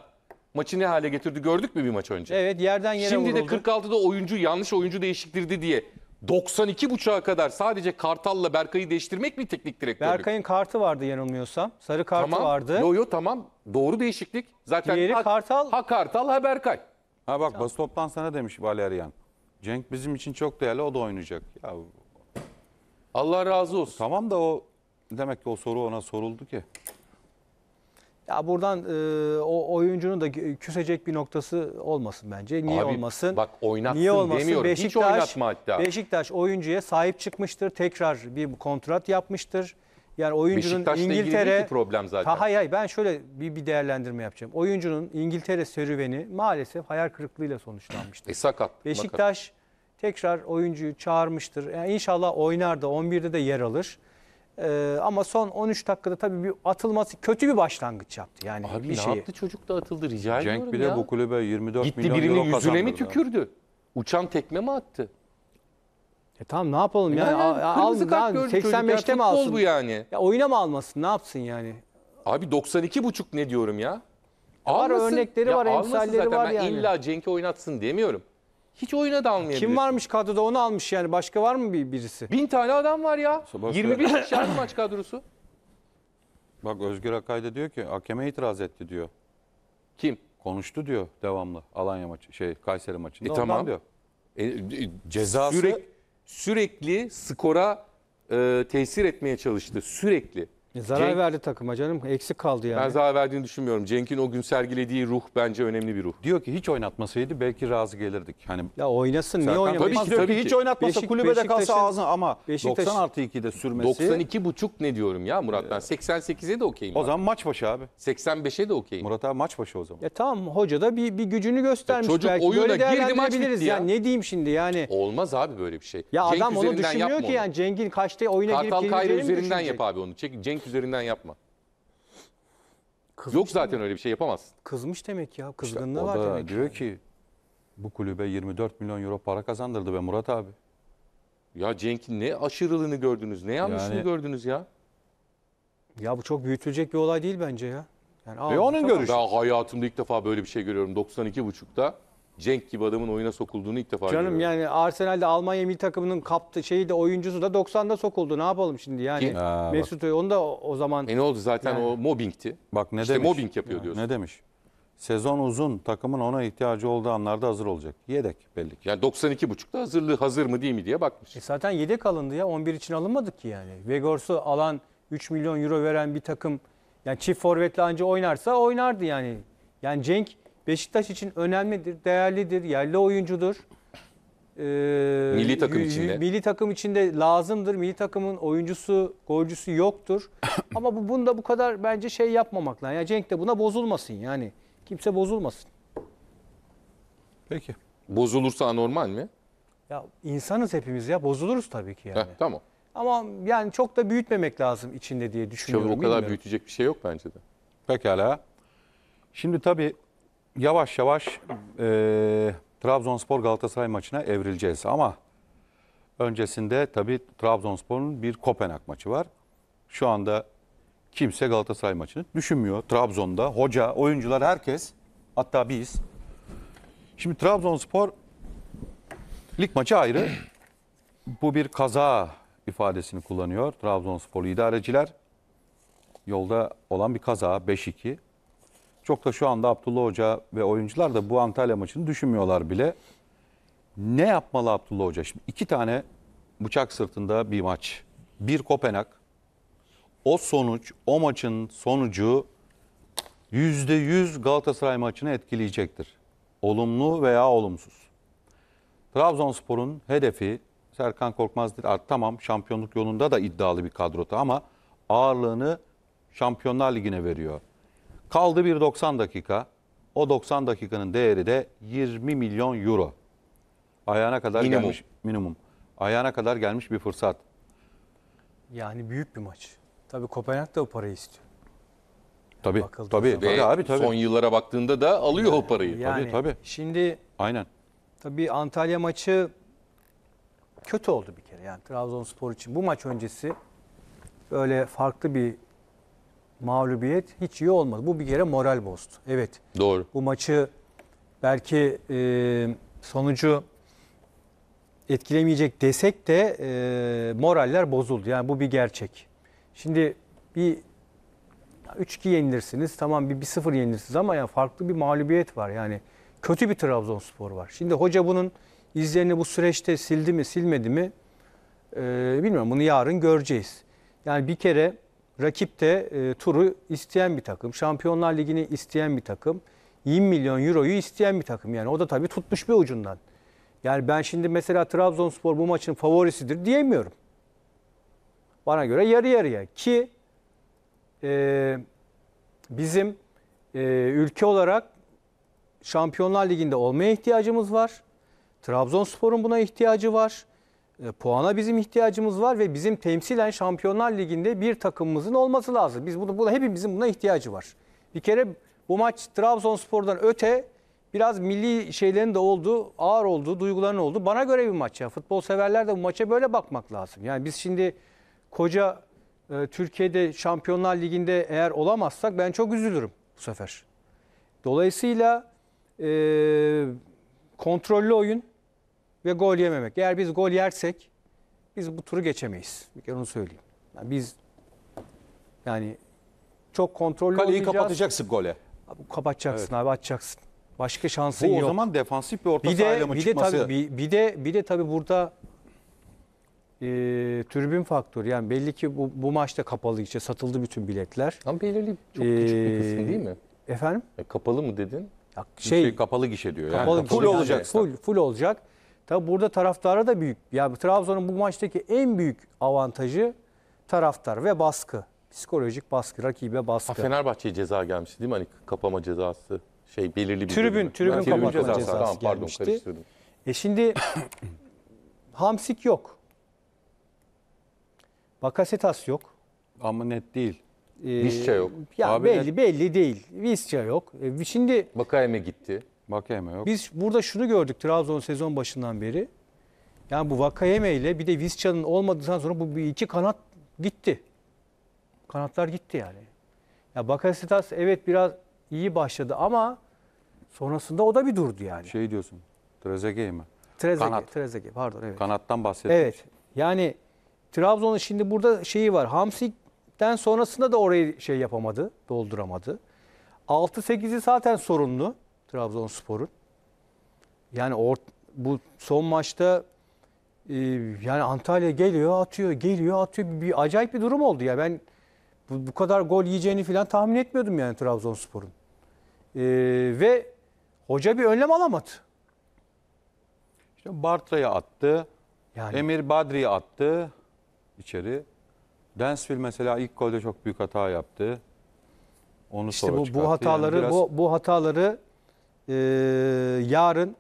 maçı ne hale getirdi gördük mü bir maç önce? Evet yerden yere Şimdi vuruldu. de 46'da oyuncu yanlış oyuncu değiştirdi diye 92.5'a kadar sadece Kartal'la Berkay'ı değiştirmek mi teknik direktörlük? Berkay'ın kartı vardı yanılmıyorsam. Sarı kartı tamam. vardı. Yo yo tamam. Doğru değişiklik. Zaten Diğeri ha, Kartal. Ha Kartal ha Berkay. Ha bak tamam. Bastop'tan sana demiş Valerian. Cenk bizim için çok değerli o da oynayacak. Ya. Allah razı olsun. Tamam da o demek ki o soru ona soruldu ki. Ya buradan e, o oyuncunun da küsecek bir noktası olmasın bence. Niye Abi, olmasın? Bak oynatsın Niye olmasın? demiyorum. Beşiktaş, Hiç oynatma hatta. Beşiktaş oyuncuya sahip çıkmıştır. Tekrar bir kontrat yapmıştır. Yani oyuncunun İngiltere problem zaten. Hay hay ben şöyle bir, bir değerlendirme yapacağım. Oyuncunun İngiltere serüveni maalesef hayal kırıklığıyla sonuçlanmıştır. e sakat. Beşiktaş makat. tekrar oyuncuyu çağırmıştır. Yani inşallah oynar da 11'de de yer alır. Ee, ama son 13 dakikada tabii bir atılması kötü bir başlangıç yaptı. Yani Abi bir ne şeyi. yaptı çocuk da atıldı rica ediyorum Cenk bir ya. bu kulübe 24 Gitti milyon euro birinin yüzüne mi tükürdü? Uçan tekme mi attı? E tamam ne yapalım yani, yani, al- al- kart gördü çocuk. 85'te mi alsın? bu yani. Ya oyuna mı almasın ne yapsın yani? Abi 92 buçuk ne diyorum ya? E var örnekleri var, emsalleri var yani. İlla Cenk'i oynatsın demiyorum. Hiç oyuna da Kim varmış kadroda onu almış yani başka var mı bir birisi? Bin tane adam var ya. Sabah 21 kişi maç kadrosu. Bak Özgür Akay da diyor ki hakeme itiraz etti diyor. Kim? Konuştu diyor devamlı Alanya maçı şey Kayseri maçında. E Ondan tamam. diyor. e, e cezası Sürek, sürekli skora e, tesir etmeye çalıştı. Sürekli. E zarar Cenk, verdi takıma canım. Eksik kaldı yani. Ben zarar verdiğini düşünmüyorum. Cenk'in o gün sergilediği ruh bence önemli bir ruh. Diyor ki hiç oynatmasaydı belki razı gelirdik. Hani ya oynasın niye oynamaz? Tabii ki, tabii ki. hiç oynatmasa Beşik, kulübede kalsa ağzın ama Beşiktaş, 90 artı 2'de sürmesi. 92,5 ne diyorum ya Murat ben. 88'e ee, de okeyim. O zaman maç başı abi. 85'e de okeyim. Murat abi maç başı o zaman. E tamam hoca da bir, bir gücünü göstermiş. Ya çocuk belki. oyuna böyle girdi maç bitti ya. Yani ne diyeyim şimdi yani. Olmaz abi böyle bir şey. Ya Cenk adam onu düşünmüyor ki yani Cenk'in kaçta oyuna girip geleceğini üzerinden yap abi onu. Cenk üzerinden yapma. Kızmış Yok zaten demek. öyle bir şey yapamazsın. Kızmış demek ya. Kızgınlığı işte var demek. O da diyor yani. ki bu kulübe 24 milyon euro para kazandırdı be Murat abi. Ya Cenk ne aşırılığını gördünüz, ne yanlışını Yani- gördünüz ya. Ya bu çok büyütülecek bir olay değil bence ya. Yani, aa, Ve onun tamam. görüşü. Ben hayatımda ilk defa böyle bir şey görüyorum. 92 buçukta. Cenk gibi adamın oyuna sokulduğunu ilk defa Canım görüyorum. yani Arsenal'de Almanya milli takımının kaptı şeyi de oyuncusu da 90'da sokuldu. Ne yapalım şimdi yani? Kim? Ha, Mesut Öy- onu da o zaman E ne oldu zaten Yani. o mobbingti. Bak ne İşte demiş? mobbing yapıyor diyorsun. Ne demiş? Sezon uzun, takımın ona ihtiyacı olduğu anlarda hazır olacak. Yedek belli ki. Yani 92.5'ta hazırlığı hazır mı değil mi diye bakmış. E zaten yedek alındı ya 11 için alınmadık ki yani. Vegors'u alan 3 milyon euro veren bir takım yani çift forvetle anca oynarsa oynardı yani. Yani Cenk Beşiktaş için önemlidir, değerlidir, yerli oyuncudur. Ee, milli takım içinde. Milli takım içinde lazımdır. Milli takımın oyuncusu, golcüsü yoktur. Ama bu bunda bu kadar bence şey yapmamak lazım. Yani Cenk de buna bozulmasın yani. Kimse bozulmasın. Peki. Bozulursa anormal mi? Ya insanız hepimiz ya. Bozuluruz tabii ki yani. Heh, tamam. Ama yani çok da büyütmemek lazım içinde diye düşünüyorum. Çok o kadar bilmiyorum. büyütecek bir şey yok bence de. Pekala. Şimdi tabii yavaş yavaş e, Trabzonspor Galatasaray maçına evrileceğiz ama öncesinde tabii Trabzonspor'un bir Kopenhag maçı var. Şu anda kimse Galatasaray maçını düşünmüyor. Trabzon'da hoca, oyuncular herkes hatta biz. Şimdi Trabzonspor lig maçı ayrı. Bu bir kaza ifadesini kullanıyor Trabzonsporlu idareciler. Yolda olan bir kaza 5-2. Çok da şu anda Abdullah Hoca ve oyuncular da bu Antalya maçını düşünmüyorlar bile. Ne yapmalı Abdullah Hoca? Şimdi iki tane bıçak sırtında bir maç. Bir Kopenhag. O sonuç, o maçın sonucu yüzde yüz Galatasaray maçını etkileyecektir. Olumlu veya olumsuz. Trabzonspor'un hedefi Serkan Korkmaz dedi. Tamam şampiyonluk yolunda da iddialı bir kadrota ama ağırlığını Şampiyonlar Ligi'ne veriyor. Kaldı bir 90 dakika. O 90 dakikanın değeri de 20 milyon euro. Ayağına kadar minimum. gelmiş minimum. Ayağına kadar gelmiş bir fırsat. Yani büyük bir maç. Tabii Kopenhag da o parayı istiyor. Tabii. Bakıldığı tabii, zaman. abi tabii. Son yıllara baktığında da alıyor o parayı. Yani, tabii tabii. Şimdi Aynen. Tabii Antalya maçı kötü oldu bir kere. Yani Trabzonspor için bu maç öncesi böyle farklı bir mağlubiyet hiç iyi olmadı. Bu bir kere moral bozdu. Evet. Doğru. Bu maçı belki e, sonucu etkilemeyecek desek de e, moraller bozuldu. Yani bu bir gerçek. Şimdi bir 3-2 yenilirsiniz. Tamam bir bir 0 yenilirsiniz ama yani farklı bir mağlubiyet var. Yani kötü bir Trabzonspor var. Şimdi hoca bunun izlerini bu süreçte sildi mi silmedi mi e, bilmiyorum. Bunu yarın göreceğiz. Yani bir kere Rakip de e, turu isteyen bir takım. Şampiyonlar Ligi'ni isteyen bir takım. 20 milyon euroyu isteyen bir takım. Yani o da tabii tutmuş bir ucundan. Yani ben şimdi mesela Trabzonspor bu maçın favorisidir diyemiyorum. Bana göre yarı yarıya. Ki e, bizim e, ülke olarak Şampiyonlar Ligi'nde olmaya ihtiyacımız var. Trabzonspor'un buna ihtiyacı var. E, puana bizim ihtiyacımız var ve bizim temsilen Şampiyonlar Ligi'nde bir takımımızın olması lazım. Biz bunu, bunu hepimizin buna ihtiyacı var. Bir kere bu maç Trabzonspor'dan öte biraz milli şeylerin de oldu, ağır oldu, duyguların oldu. Bana göre bir maç ya. Futbol severler de bu maça böyle bakmak lazım. Yani biz şimdi koca e, Türkiye'de Şampiyonlar Ligi'nde eğer olamazsak ben çok üzülürüm bu sefer. Dolayısıyla e, kontrollü oyun, ve gol yememek. Eğer biz gol yersek biz bu turu geçemeyiz. Bir kere onu söyleyeyim. Yani biz yani çok kontrollü Kaleyi olacağız. kapatacaksın gole. Abi, kapatacaksın evet. abi açacaksın. Başka şansın bu yok. o zaman defansif bir orta bir de, mı bir çıkması? De tabii, bir, bir de bir de tabii burada e, tribün faktörü. Yani belli ki bu, bu maçta kapalı işte satıldı bütün biletler. Ama belirli çok ee, küçük bir kısmı e, değil mi? Efendim? E, kapalı mı dedin? Ya şey, şey kapalı gişe diyor. Kapalı yani. Full olacak. Full, full olacak. Tabi burada taraftara da büyük. Yani Trabzon'un bu maçtaki en büyük avantajı taraftar ve baskı. Psikolojik baskı, rakibe baskı. Ha, Fenerbahçe'ye ceza gelmişti değil mi? Hani kapama cezası şey belirli bir tribün bölümü. tribün, yani, kapama cezası, cezası tamam, pardon, gelmişti. Karıştırdım. E şimdi Hamsik yok. Bakasetas yok. Ama net değil. Ee, Visca yok. Ya Abi belli net... belli değil. Visca yok. E, şimdi Bakayeme gitti. Vakayeme yok. Biz burada şunu gördük Trabzon sezon başından beri. Yani bu Vakayeme ile bir de Vizca'nın olmadıktan sonra bu iki kanat gitti. Kanatlar gitti yani. Ya Bakasitas evet biraz iyi başladı ama sonrasında o da bir durdu yani. Şey diyorsun. Trezeguet mi? Trezeguet, Kanat. Trezeguet pardon evet. Kanattan bahsetmiş. Evet. Yani Trabzon'un şimdi burada şeyi var. Hamsik'ten sonrasında da orayı şey yapamadı, dolduramadı. 6-8'i zaten sorunlu. Trabzonspor'un. Yani or, bu son maçta e, yani Antalya geliyor atıyor geliyor atıyor bir, bir acayip bir durum oldu ya ben bu, bu kadar gol yiyeceğini falan tahmin etmiyordum yani Trabzonspor'un. E, ve hoca bir önlem alamadı. İşte Bartra'ya attı. Yani. Emir Badri'ye attı içeri. Densville mesela ilk golde çok büyük hata yaptı. Onu işte sonra bu, bu hataları yani biraz... bu, bu hataları e, yarın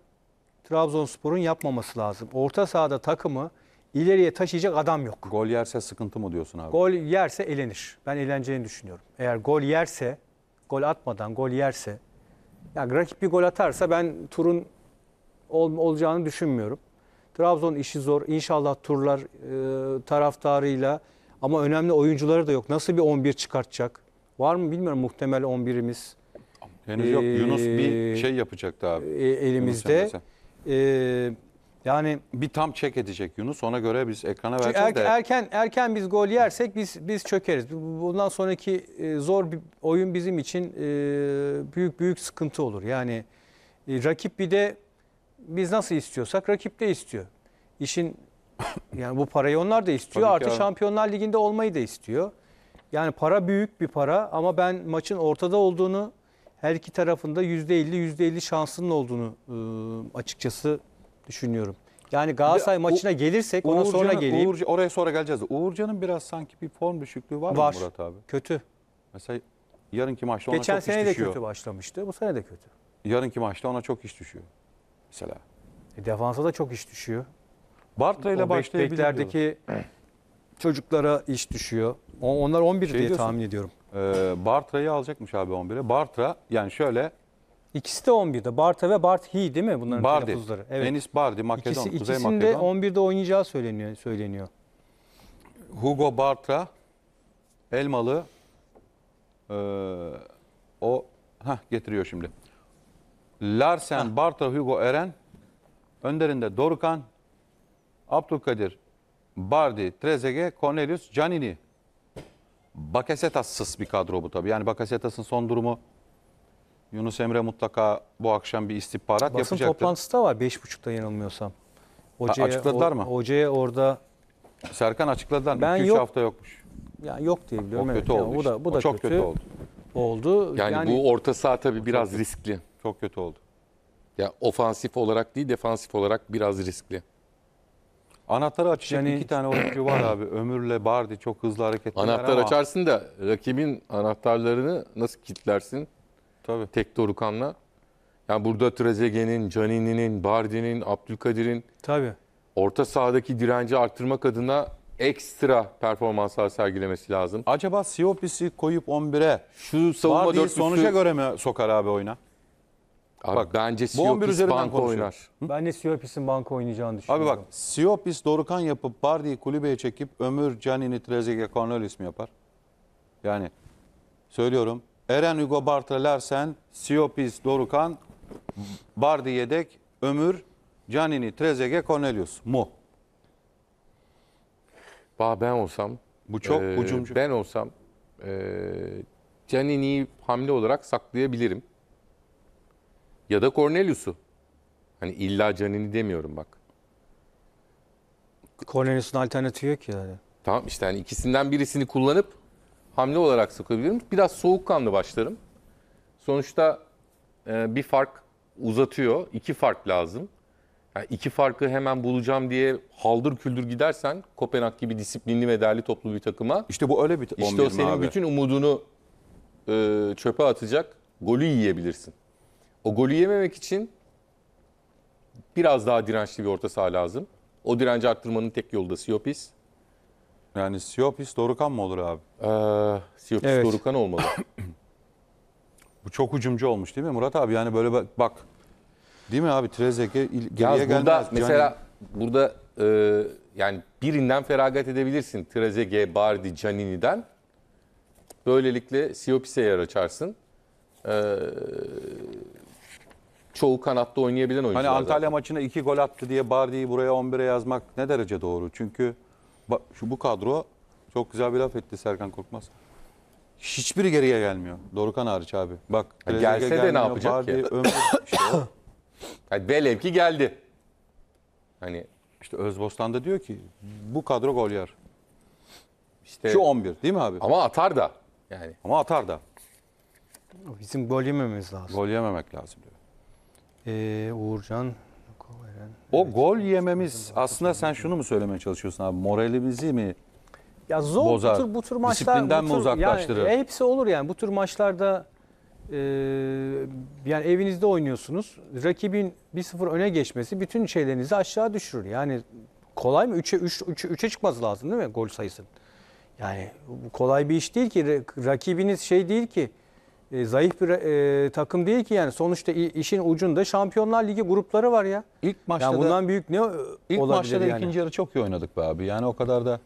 Trabzonspor'un yapmaması lazım. Orta sahada takımı ileriye taşıyacak adam yok. Gol yerse sıkıntı mı diyorsun abi? Gol yerse elenir. Ben eleneceğini düşünüyorum. Eğer gol yerse, gol atmadan gol yerse, yani rakip bir gol atarsa ben turun ol, olacağını düşünmüyorum. Trabzon işi zor. İnşallah turlar e, taraftarıyla ama önemli oyuncuları da yok. Nasıl bir 11 çıkartacak? Var mı bilmiyorum muhtemel 11'imiz. Henüz ee, yok. Yunus bir ee, şey yapacaktı abi. E, elimizde. E, yani bir tam çek edecek Yunus. Ona göre biz ekrana vereceğiz er, de. Erken erken biz gol yersek biz biz çökeriz. Bundan sonraki e, zor bir oyun bizim için e, büyük büyük sıkıntı olur. Yani e, rakip bir de biz nasıl istiyorsak rakip de istiyor. İşin yani bu parayı onlar da istiyor. Tabii Artı abi. Şampiyonlar Ligi'nde olmayı da istiyor. Yani para büyük bir para ama ben maçın ortada olduğunu her iki tarafında %50 %50 şansının olduğunu e, açıkçası düşünüyorum. Yani Galatasaray de, maçına o, gelirsek Uğurcan'ın, ona sonra geleyim. Uğurcan, oraya sonra geleceğiz. Uğurcan'ın biraz sanki bir form düşüklüğü var, var. mı Murat abi? Kötü. Mesela yarınki maçta Geçen ona çok iş düşüyor. Geçen sene de kötü başlamıştı. Bu sene de kötü. Yarınki maçta ona çok iş düşüyor. Mesela. E, defansa da çok iş düşüyor. Bartra ile başlayabilir. Beklerdeki çocuklara iş düşüyor. Onlar 11 şey diye diyorsun, tahmin ediyorum. Ee, Bartra'yı alacakmış abi 11'e. Bartra yani şöyle İkisi de 11'de. Bartra ve Barthi değil mi bunların Bardi. telaffuzları? Evet. Enis Bardi Makedon, İkisi, Kuzey de Makedon. 11'de oynayacağı söyleniyor. söyleniyor. Hugo Bartra Elmalı ee, o heh, getiriyor şimdi. Larsen, Bartra, Hugo Eren önderinde Dorukan, Abdülkadir, Bardi, Trezeguet, Cornelius, Canini. Bakasetas'sız bir kadro bu tabii. Yani Bakasetas'ın son durumu Yunus Emre mutlaka bu akşam bir istihbarat Basın yapacaktır. Basın toplantısı da var 5.30'da yanılmıyorsam. Hocaya, açıkladılar mı? Hocaya orada... Serkan açıkladılar mı? Ben 2-3 yok, hafta yokmuş. Yani yok diye biliyorum. Çok evet. kötü yani oldu. Bu da, bu o çok kötü, kötü oldu. oldu. Yani, yani bu orta saha tabii biraz çok riskli. Çok kötü oldu. Ya ofansif olarak değil defansif olarak biraz riskli. Anahtarı açacak yani, iki tane oyuncu var abi. Ömürle Bardi çok hızlı hareket eder Anahtar ama... açarsın da rakibin anahtarlarını nasıl kilitlersin? Tabii. Tek dorukanla. Yani burada Trezeguet'in, Canini'nin, Bardi'nin, Abdülkadir'in Tabii. orta sahadaki direnci arttırmak adına ekstra performanslar sergilemesi lazım. Acaba Siopis'i koyup 11'e şu savunma Bardi'yi dörtlüsü sonuca göre mi sokar abi oyuna? Abi bak, bence bu Siopis üzerinden banko oynar. Hı? Ben de Siopis'in banko oynayacağını düşünüyorum. Abi bak Siopis Dorukan yapıp Bardi'yi kulübeye çekip Ömür Canini Trezeguet Cornel ismi yapar. Yani söylüyorum Eren Hugo Bartra Larsen, Siopis Dorukan, Bardi yedek, Ömür Canini Trezeguet Cornelius mu? Ba ben olsam bu çok e, ucumcu. Ben olsam e, Canini'yi hamle olarak saklayabilirim. Ya da Cornelius'u. Hani illa Canini demiyorum bak. Cornelius'un alternatifi yok ki yani. Tamam işte hani ikisinden birisini kullanıp hamle olarak sokabilirim. Biraz soğukkanlı başlarım. Sonuçta e, bir fark uzatıyor. iki fark lazım. Yani iki farkı hemen bulacağım diye haldır küldür gidersen Kopenhag gibi disiplinli ve değerli toplu bir takıma. İşte bu öyle bir 11 İşte o senin abi. bütün umudunu e, çöpe atacak golü yiyebilirsin. O golü yememek için biraz daha dirençli bir orta saha lazım. O direnci arttırmanın tek yolu da Siopis. Yani Siopis Dorukan mı olur abi? Ee, Siopis evet. Dorukan olmalı. Bu çok hücumcu olmuş değil mi Murat abi? Yani böyle bak, bak. değil mi abi Trezege geriye ya burada, gelmez. Mesela yani... burada e, yani birinden feragat edebilirsin. Trezege, Bardi, Canini'den. Böylelikle Siopis'e yer açarsın. Ee, çoğu kanatta oynayabilen hani oyuncular. Hani Antalya zaten. maçına iki gol attı diye Bardi'yi buraya 11'e yazmak ne derece doğru? Çünkü şu bu kadro çok güzel bir laf etti Serkan Korkmaz. Hiçbiri geriye gelmiyor. Dorukan hariç abi. Bak ha, gelse gelmiyor, ne yapacak Bardi, ki? Ömür, işte yani velev ki geldi. Hani işte Özbostan da diyor ki bu kadro gol yer. İşte şu 11 değil mi abi? Ama atar da yani. Ama atar da. Bizim gol yememiz lazım. Gol yememek lazım. Ee, Uğurcan o gol yememiz aslında sen şunu mu söylemeye çalışıyorsun abi? Moralimizi mi ya zor bozar? Bu tür, bu tür maçlar disiplinden bu tür, mi uzaklaştırır? Yani, e, hepsi olur yani. Bu tür maçlarda e, yani evinizde oynuyorsunuz. Rakibin 1-0 öne geçmesi bütün şeylerinizi aşağı düşürür. Yani kolay mı? 3'e 3 3'e 3'e çıkması lazım değil mi gol sayısı? Yani kolay bir iş değil ki rakibiniz şey değil ki e, zayıf bir e, takım değil ki yani. Sonuçta işin ucunda Şampiyonlar Ligi grupları var ya. İlk maçta yani bundan da, büyük ne e, ilk olabilir maçta da yani? ikinci yarı çok iyi oynadık be abi. Yani o kadar da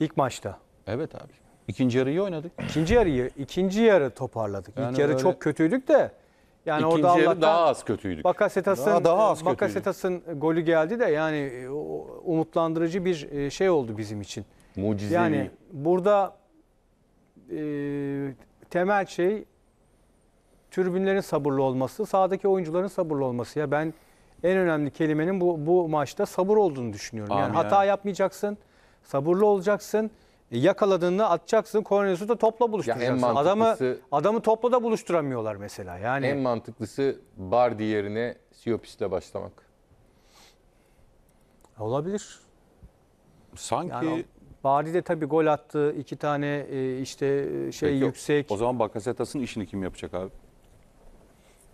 ilk maçta. Evet abi. İkinci yarı iyi oynadık. İkinci yarıyı ikinci yarı toparladık. Yani ilk yarı öyle... çok kötüydük de yani İkinci orada yarı Allah'tan daha az kötüydük. Bakasetas'ın daha, daha az Bakasetas'ın golü geldi de yani e, umutlandırıcı bir e, şey oldu bizim için. Mucizevi. Yani burada e, temel şey türbinlerin sabırlı olması, sahadaki oyuncuların sabırlı olması. Ya ben en önemli kelimenin bu, bu maçta sabır olduğunu düşünüyorum. Amin yani hata yapmayacaksın, sabırlı olacaksın. E, yakaladığını atacaksın, Cornelius'u da topla buluşturacaksın. Ya adamı adamı topla da buluşturamıyorlar mesela. Yani en mantıklısı Bardi yerine Siopis'le başlamak. Olabilir. Sanki yani Bardi de tabii gol attı. iki tane e, işte e, şey Peki, yüksek. O zaman Bakasetas'ın işini kim yapacak abi?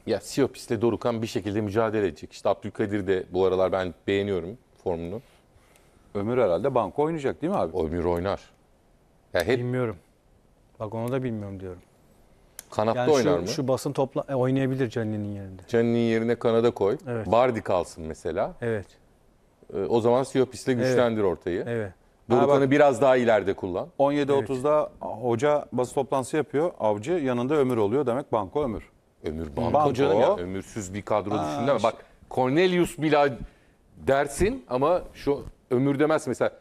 Ya Siyopis'le Dorukan bir şekilde mücadele edecek. İşte Abdülkadir de bu aralar ben beğeniyorum formunu. Ömür herhalde banka oynayacak değil mi abi? Ömür oynar. Ya hep Bilmiyorum. Bak onu da bilmiyorum diyorum. kanatta Yani oynar şu, mı? şu basın topla e, oynayabilir Canini'nin yerinde. Canini'nin yerine kanada koy. Evet. Bardi kalsın mesela. Evet. Ee, O zaman Siyopis'le güçlendir ortayı. Evet. Dorukhan'ı biraz daha ileride kullan. 17.30'da hoca basın toplantısı yapıyor. Avcı yanında Ömür oluyor. Demek banko Ömür. Ömür banko. Banko. canım ya. Ömürsüz bir kadro düşündü ama bak Cornelius bile dersin ama şu Ömür demezsin. Mesela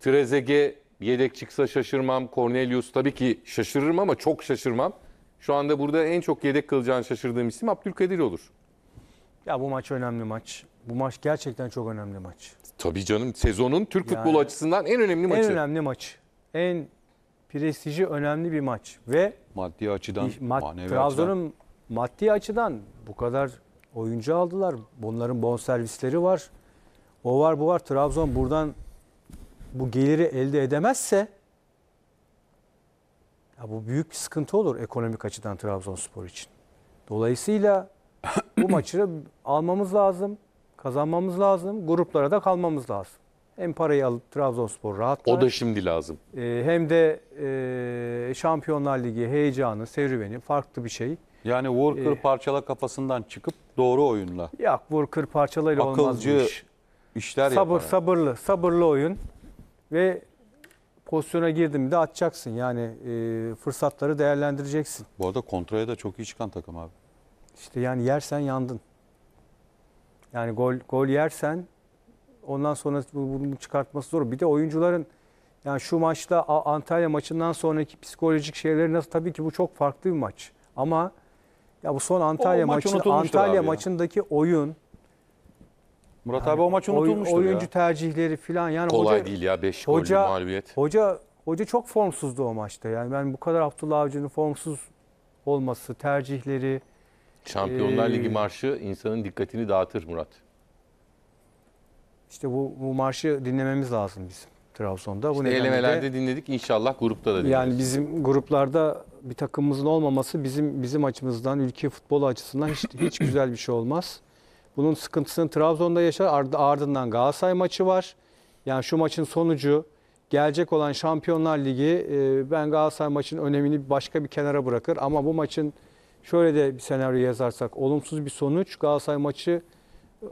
Trezege yedek çıksa şaşırmam. Cornelius tabii ki şaşırırım ama çok şaşırmam. Şu anda burada en çok yedek kılacağını şaşırdığım isim Abdülkadir olur. Ya bu maç önemli maç. Bu maç gerçekten çok önemli maç. Tabii canım sezonun Türk yani, futbolu açısından en önemli maçı. En önemli maç. En prestiji önemli bir maç ve maddi açıdan mat, manevi Trabzon'un maddi açıdan bu kadar oyuncu aldılar. Bunların bon servisleri var. O var bu var. Trabzon buradan bu geliri elde edemezse ya bu büyük bir sıkıntı olur ekonomik açıdan Trabzonspor için. Dolayısıyla bu maçı almamız lazım kazanmamız lazım. Gruplara da kalmamız lazım. Hem parayı alıp Trabzonspor rahatlar. O da şimdi lazım. E, hem de e, Şampiyonlar Ligi heyecanı, serüveni farklı bir şey. Yani Walker e, parçala kafasından çıkıp doğru oyunla. Yok Walker kır olmazmış. Akılcı olmaz bu işler Sabır, yapar. Sabırlı, sabırlı oyun ve pozisyona girdim de atacaksın. Yani e, fırsatları değerlendireceksin. Bu arada kontraya da çok iyi çıkan takım abi. İşte yani yersen yandın. Yani gol gol yersen ondan sonra bunu çıkartması zor. Bir de oyuncuların yani şu maçta Antalya maçından sonraki psikolojik şeyleri nasıl tabii ki bu çok farklı bir maç. Ama ya bu son Antalya maç Antalya maçındaki ya. oyun Murat yani abi o maç unutulmuştu ya. oyuncu tercihleri falan yani kolay hoca, değil ya 5 gollü mağlubiyet. Hoca hoca çok formsuzdu o maçta. Yani ben bu kadar Abdullah Avcı'nın formsuz olması, tercihleri Şampiyonlar Ligi ee, marşı insanın dikkatini dağıtır Murat. İşte bu, bu marşı dinlememiz lazım bizim Trabzon'da. İşte bu işte elemelerde de, dinledik inşallah grupta da dinledik. Yani bizim gruplarda bir takımımızın olmaması bizim bizim açımızdan, ülke futbolu açısından hiç, hiç güzel bir şey olmaz. Bunun sıkıntısını Trabzon'da yaşar. Ardından Galatasaray maçı var. Yani şu maçın sonucu gelecek olan Şampiyonlar Ligi e, ben Galatasaray maçının önemini başka bir kenara bırakır. Ama bu maçın şöyle de bir senaryo yazarsak olumsuz bir sonuç Galatasaray maçı e,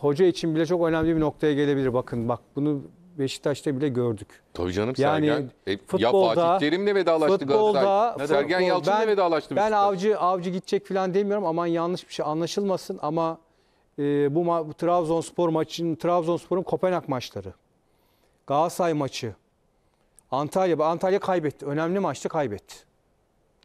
hoca için bile çok önemli bir noktaya gelebilir. Bakın bak bunu Beşiktaş'ta bile gördük. Tabii canım yani Sergen. E, futbolda, ya Fatih Terim'le vedalaştı futbolda, Galatasaray. Futbol, Sergen Yalçın'la vedalaştı. Ben Beşiktaş. avcı avcı gidecek falan demiyorum. Aman yanlış bir şey anlaşılmasın ama e, bu, ma bu Trabzonspor maçının Trabzonspor'un Kopenhag maçları. Galatasaray maçı. Antalya Antalya kaybetti. Önemli maçta kaybetti.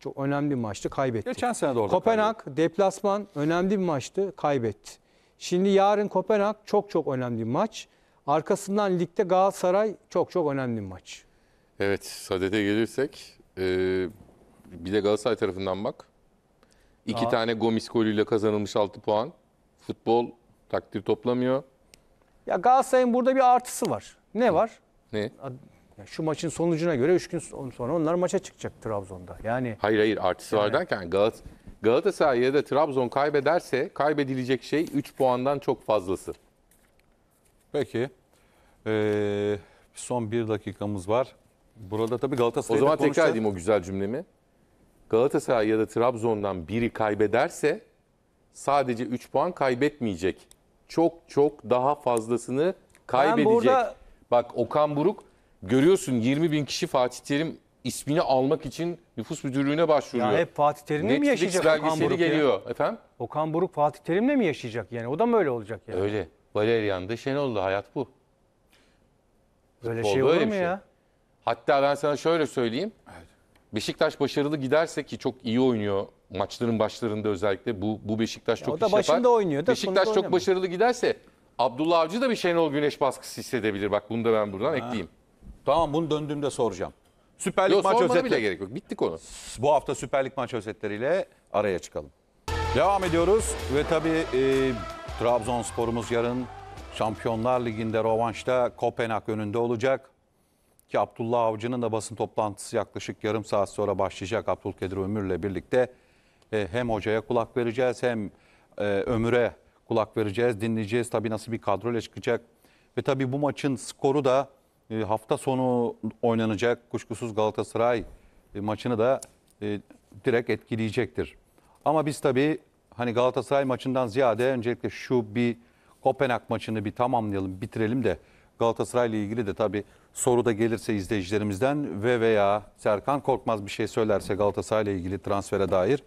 Çok önemli bir maçtı kaybetti. Geçen sene de orada Kopenhag kaybetti. deplasman önemli bir maçtı kaybetti. Şimdi yarın Kopenhag çok çok önemli bir maç. Arkasından ligde Galatasaray çok çok önemli bir maç. Evet Sadet'e gelirsek e, bir de Galatasaray tarafından bak. İki Aa. tane Gomis golüyle kazanılmış 6 puan. Futbol takdir toplamıyor. Ya Galatasaray'ın burada bir artısı var. Ne var? Ne? Ya şu maçın sonucuna göre 3 gün sonra onlar maça çıkacak Trabzon'da. Yani Hayır hayır artısı yani, var derken Galat Galatasaray ya da Trabzon kaybederse kaybedilecek şey 3 puandan çok fazlası. Peki. Ee, son bir dakikamız var. Burada tabii Galatasaray'da O zaman konuşacağız. tekrar edeyim o güzel cümlemi. Galatasaray ya da Trabzon'dan biri kaybederse sadece 3 puan kaybetmeyecek. Çok çok daha fazlasını kaybedecek. Ben burada... Bak Okan Buruk görüyorsun 20 bin kişi Fatih Terim ismini almak için nüfus müdürlüğüne başvuruyor. Ya hep Fatih Terim'le mi yaşayacak Okan belgeseli Buruk ya? Efendim? Okan Buruk Fatih Terim'le mi yaşayacak yani? O da mı öyle olacak yani? Öyle. Valerian'da oldu hayat bu. Böyle Futbol şey olur mu şey. ya? Hatta ben sana şöyle söyleyeyim. Beşiktaş başarılı giderse ki çok iyi oynuyor maçların başlarında özellikle bu bu Beşiktaş çok o da başında oynuyor da Beşiktaş çok oynamıyor. başarılı giderse Abdullah Avcı da bir Şenol Güneş baskısı hissedebilir. Bak bunu da ben buradan ekleyeyim. Tamam bunu döndüğümde soracağım. Süper Lig maç sormana bile özetleri. gerek yok. Bitti konu. Bu hafta Süper Lig maç özetleriyle araya çıkalım. Devam ediyoruz ve tabii e, Trabzonspor'umuz yarın Şampiyonlar Ligi'nde rovanşta Kopenhag önünde olacak. Ki Abdullah Avcı'nın da basın toplantısı yaklaşık yarım saat sonra başlayacak Abdülkadir Ömür'le birlikte. E, hem hocaya kulak vereceğiz hem e, Ömür'e kulak vereceğiz, dinleyeceğiz. Tabii nasıl bir kadroyla çıkacak. Ve tabii bu maçın skoru da e, hafta sonu oynanacak kuşkusuz Galatasaray e, maçını da e, direkt etkileyecektir. Ama biz tabii hani Galatasaray maçından ziyade öncelikle şu bir Kopenhag maçını bir tamamlayalım, bitirelim de Galatasaray ile ilgili de tabii soru da gelirse izleyicilerimizden ve veya Serkan Korkmaz bir şey söylerse Galatasaray ile ilgili transfere dair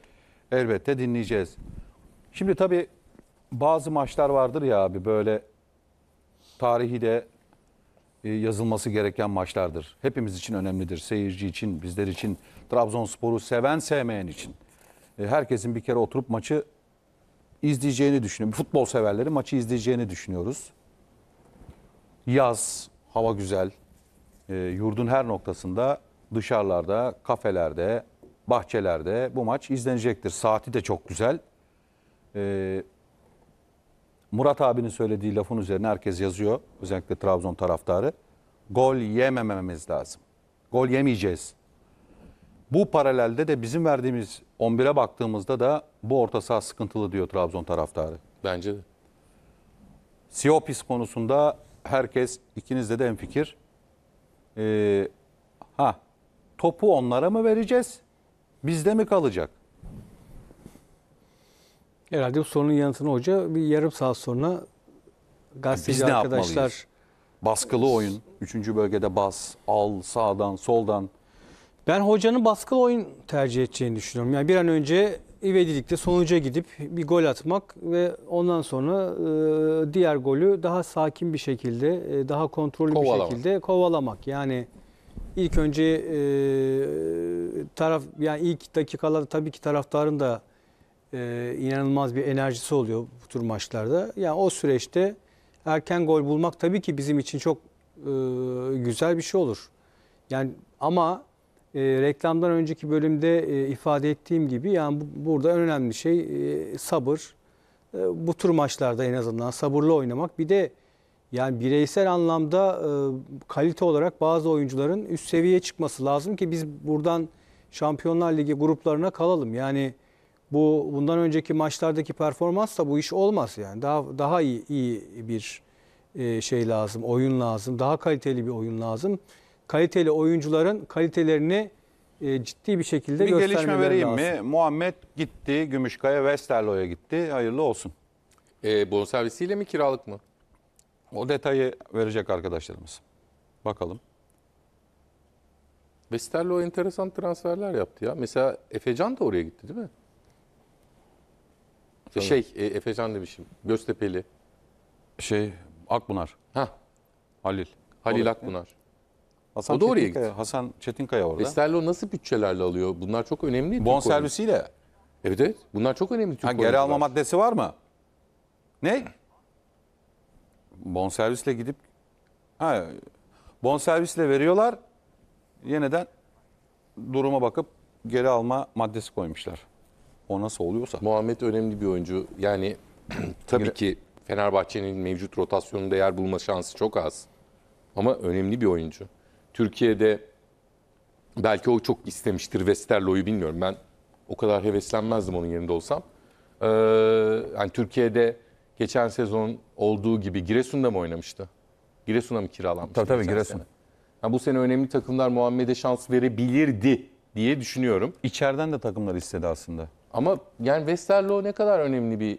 elbette dinleyeceğiz. Şimdi tabii bazı maçlar vardır ya abi böyle tarihi de e, yazılması gereken maçlardır. Hepimiz için önemlidir. Seyirci için, bizler için, Trabzonspor'u seven sevmeyen için. E, herkesin bir kere oturup maçı izleyeceğini düşünüyorum. Futbol severleri maçı izleyeceğini düşünüyoruz. Yaz, hava güzel. E, yurdun her noktasında, dışarılarda, kafelerde, bahçelerde bu maç izlenecektir. Saati de çok güzel. Murat abinin söylediği lafın üzerine herkes yazıyor. Özellikle Trabzon taraftarı. Gol yemememiz lazım. Gol yemeyeceğiz. Bu paralelde de bizim verdiğimiz 11'e baktığımızda da bu orta saha sıkıntılı diyor Trabzon taraftarı. Bence de. Siopis konusunda herkes ikinizde de en fikir. Ee, ha topu onlara mı vereceğiz? Bizde mi kalacak? Herhalde bu sorunun yanıtını hoca bir yarım saat sonra gazeteci Biz arkadaşlar... Baskılı oyun, üçüncü bölgede bas, al, sağdan, soldan. Ben hocanın baskılı oyun tercih edeceğini düşünüyorum. Yani bir an önce ivedilikte sonuca gidip bir gol atmak ve ondan sonra e, diğer golü daha sakin bir şekilde, e, daha kontrollü kovalamak. bir şekilde kovalamak. Yani ilk önce e, taraf yani ilk dakikalarda tabii ki taraftarın da e, inanılmaz bir enerjisi oluyor bu tür maçlarda. Yani o süreçte erken gol bulmak tabii ki bizim için çok e, güzel bir şey olur. Yani ama e, reklamdan önceki bölümde e, ifade ettiğim gibi yani bu, burada en önemli şey e, sabır. E, bu tür maçlarda en azından sabırlı oynamak. Bir de yani bireysel anlamda e, kalite olarak bazı oyuncuların üst seviyeye çıkması lazım ki biz buradan Şampiyonlar Ligi gruplarına kalalım. Yani bu bundan önceki maçlardaki performansla bu iş olmaz yani. Daha daha iyi, iyi bir e, şey lazım, oyun lazım. Daha kaliteli bir oyun lazım. Kaliteli oyuncuların kalitelerini e, ciddi bir şekilde lazım. bir gelişme vereyim lazım. mi? Muhammed gitti, Gümüşkaya Westerlo'ya gitti. Hayırlı olsun. E, bonservisiyle mi kiralık mı? O detayı verecek arkadaşlarımız. Bakalım. Westerlo enteresan transferler yaptı ya. Mesela Efecan da oraya gitti değil mi? Tabii. Şey, e, Efecan demişim. Göztepeli. Şey, Akbunar. Ha. Halil. Halil Akbunar. Hasan o da oraya gitti. Hasan Çetinkaya orada. Esterlo nasıl bütçelerle alıyor? Bunlar çok önemli. Bon servisiyle. Evet evet. Bunlar çok önemli Türk ha, Geri alma maddesi var mı? Ne? Bon servisle gidip... Ha, bon servisle veriyorlar. Yeniden duruma bakıp geri alma maddesi koymuşlar. O nasıl oluyorsa. Muhammed önemli bir oyuncu. Yani tabii ki Fenerbahçe'nin mevcut rotasyonunda yer bulma şansı çok az. Ama önemli bir oyuncu. Türkiye'de belki o çok istemiştir Westerlo'yu bilmiyorum. Ben o kadar heveslenmezdim onun yerinde olsam. Ee, yani Türkiye'de geçen sezon olduğu gibi Giresun'da mı oynamıştı? Giresun'a mı kiralanmıştı? Tabii tabii Giresun. Sene? Yani bu sene önemli takımlar Muhammed'e şans verebilirdi diye düşünüyorum. İçeriden de takımlar istedi aslında. Ama yani Westerlo ne kadar önemli bir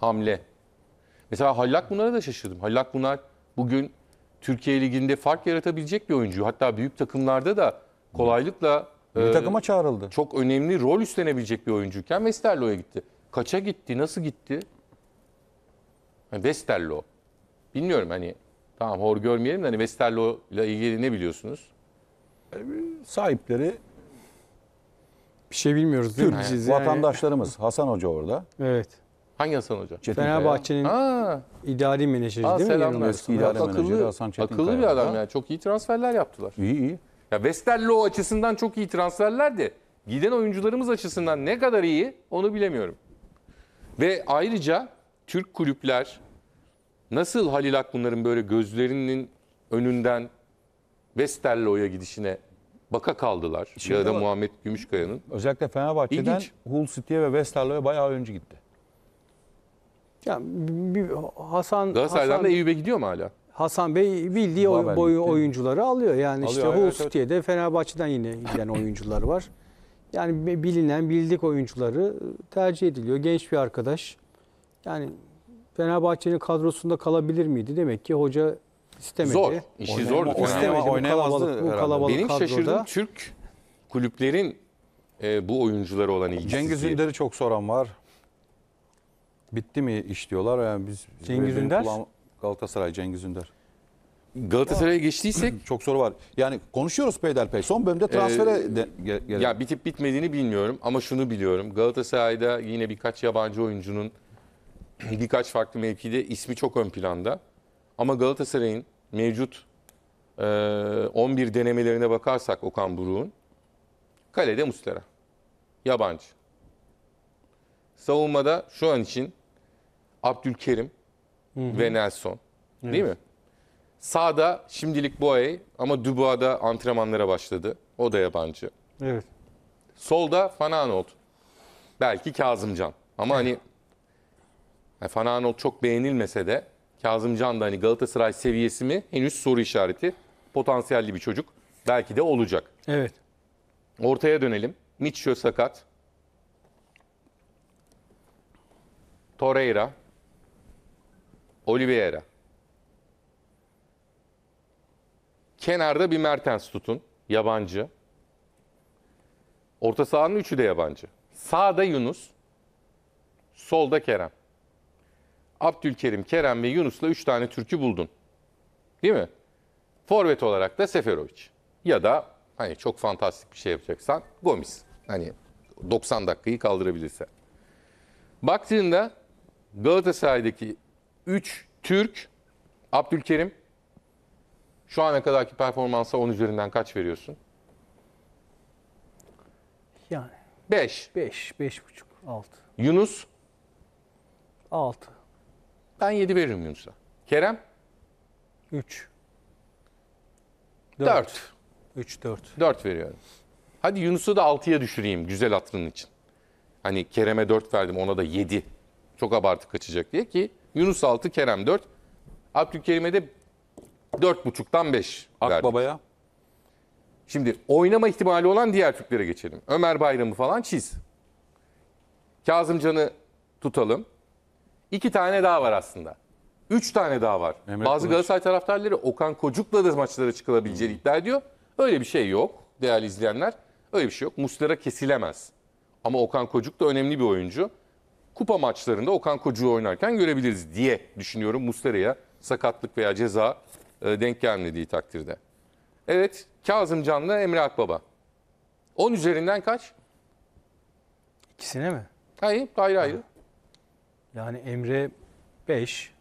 hamle. Mesela Hallak bunlara da şaşırdım. Hallak bunlar bugün Türkiye Ligi'nde fark yaratabilecek bir oyuncu. Hatta büyük takımlarda da kolaylıkla bir e, takıma çağrıldı. Çok önemli rol üstlenebilecek bir oyuncuyken Westerlo'ya gitti. Kaça gitti, nasıl gitti? Yani Westerlo. Bilmiyorum hani tamam hor görmeyelim de hani Westerlo ile ilgili ne biliyorsunuz? Sahipleri bir şey bilmiyoruz değil Türk mi? yani- vatandaşlarımız Hasan Hoca orada. Evet. Hangi Hasan Hoca? Çetin Fenerbahçe'nin Aa, idari menajeri Aa, değil mi? selamlar. Yanılmıyorsun. Eski menajeri akıllı, Hasan Çetinkaya. akıllı bir adam ya. Çok iyi transferler yaptılar. İyi iyi. Ya Westerlo açısından çok iyi transferler de giden oyuncularımız açısından ne kadar iyi onu bilemiyorum. Ve ayrıca Türk kulüpler nasıl Halil Akbunların böyle gözlerinin önünden Westerlo'ya gidişine baka kaldılar. Şimdi ya da bak, Muhammed Gümüşkaya'nın. Özellikle Fenerbahçe'den İlginç. Hull City'ye ve Westerlo'ya bayağı önce gitti. Ya bir Hasan Galatasaray'dan Hasan, da Eyüp'e gidiyor mu hala? Hasan Bey bildiği oy, boyu oyuncuları alıyor. Yani alıyor, işte Hull City'de Fenerbahçe'den yine giden oyuncuları var. Yani bilinen, bildik oyuncuları tercih ediliyor. Genç bir arkadaş. Yani Fenerbahçe'nin kadrosunda kalabilir miydi? Demek ki hoca istemedi. Zor. İşi Oynayama, zordu. İstemedi. Oynayamazdı. Bu kalabalık Benim kadroda. şaşırdığım Türk kulüplerin e, bu oyunculara olan ilgisi. Cengiz Ünder'i çok soran var. Bitti mi iş diyorlar. Yani biz Cengiz Ünder? Galatasaray Cengiz Ünder. Galatasaray'a geçtiysek çok soru var. Yani konuşuyoruz peyderpey. Son bölümde transfere ee, de, Ya bitip bitmediğini bilmiyorum ama şunu biliyorum. Galatasaray'da yine birkaç yabancı oyuncunun birkaç farklı mevkide ismi çok ön planda. Ama Galatasaray'ın mevcut e, 11 denemelerine bakarsak Okan Buruk'un kalede Muslera. Yabancı. Savunmada şu an için Abdülkerim hı hı. ve Nelson. Evet. Değil mi? Sağda şimdilik Boye ama Dubois antrenmanlara başladı. O da yabancı. Evet. Solda Fananolt. Belki Kazımcan. Ama hani yani çok beğenilmese de Kazımcan da hani Galatasaray seviyesi mi henüz soru işareti. Potansiyelli bir çocuk. Belki de olacak. Evet. Ortaya dönelim. Mitchell sakat. Torreira. Oliveira. Kenarda bir Mertens tutun. Yabancı. Orta sahanın üçü de yabancı. Sağda Yunus. Solda Kerem. Abdülkerim, Kerem ve Yunus'la 3 tane türkü buldun. Değil mi? Forvet olarak da Seferovic. Ya da hani çok fantastik bir şey yapacaksan Gomis. Hani 90 dakikayı kaldırabilirse. Baktığında Galatasaray'daki 3 Türk, Abdülkerim şu ana kadarki performansa 10 üzerinden kaç veriyorsun? Yani 5. 5, 5,5, 6. Yunus 6. Ben 7 veririm Yunus'a. Kerem? 3. 4. 3 4. 4 veriyorum. Hadi Yunus'u da 6'ya düşüreyim güzel hatırın için. Hani Kerem'e 4 verdim ona da 7. Çok abartı kaçacak diye ki Yunus 6, Kerem 4. Abdülkerim'e de 4.5'tan 5 verdim. Akbaba'ya? Şimdi oynama ihtimali olan diğer Türklere geçelim. Ömer Bayram'ı falan çiz. Kazımcan'ı tutalım. İki tane daha var aslında. Üç tane daha var. Emre Bazı Kılıç. Galatasaray taraftarları Okan Kocuk'la da maçlara çıkılabileceğini hmm. iddia ediyor. Öyle bir şey yok değerli izleyenler. Öyle bir şey yok. Muslera kesilemez. Ama Okan Kocuk da önemli bir oyuncu. Kupa maçlarında Okan Kocuk'u oynarken görebiliriz diye düşünüyorum Muslera'ya sakatlık veya ceza e, denk gelmediği takdirde. Evet, Kazım Canlı Emre Akbaba. 10 üzerinden kaç? İkisine mi? Hayır, ayrı ayrı. Yani Emre 5.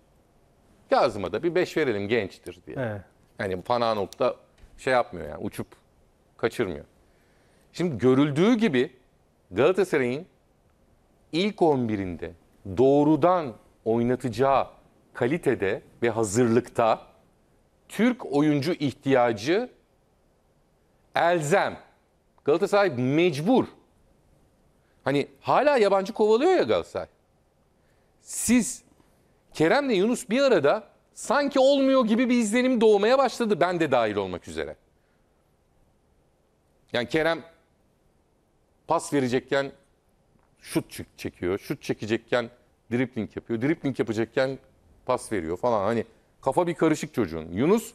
Kazım'a da bir 5 verelim gençtir diye. Evet. Yani Pananop da şey yapmıyor yani uçup kaçırmıyor. Şimdi görüldüğü gibi Galatasaray'ın ilk 11'inde doğrudan oynatacağı kalitede ve hazırlıkta Türk oyuncu ihtiyacı elzem. Galatasaray mecbur. Hani hala yabancı kovalıyor ya Galatasaray siz Kerem'le Yunus bir arada sanki olmuyor gibi bir izlenim doğmaya başladı ben de dahil olmak üzere. Yani Kerem pas verecekken şut çekiyor, şut çekecekken dripling yapıyor, dripling yapacakken pas veriyor falan hani kafa bir karışık çocuğun. Yunus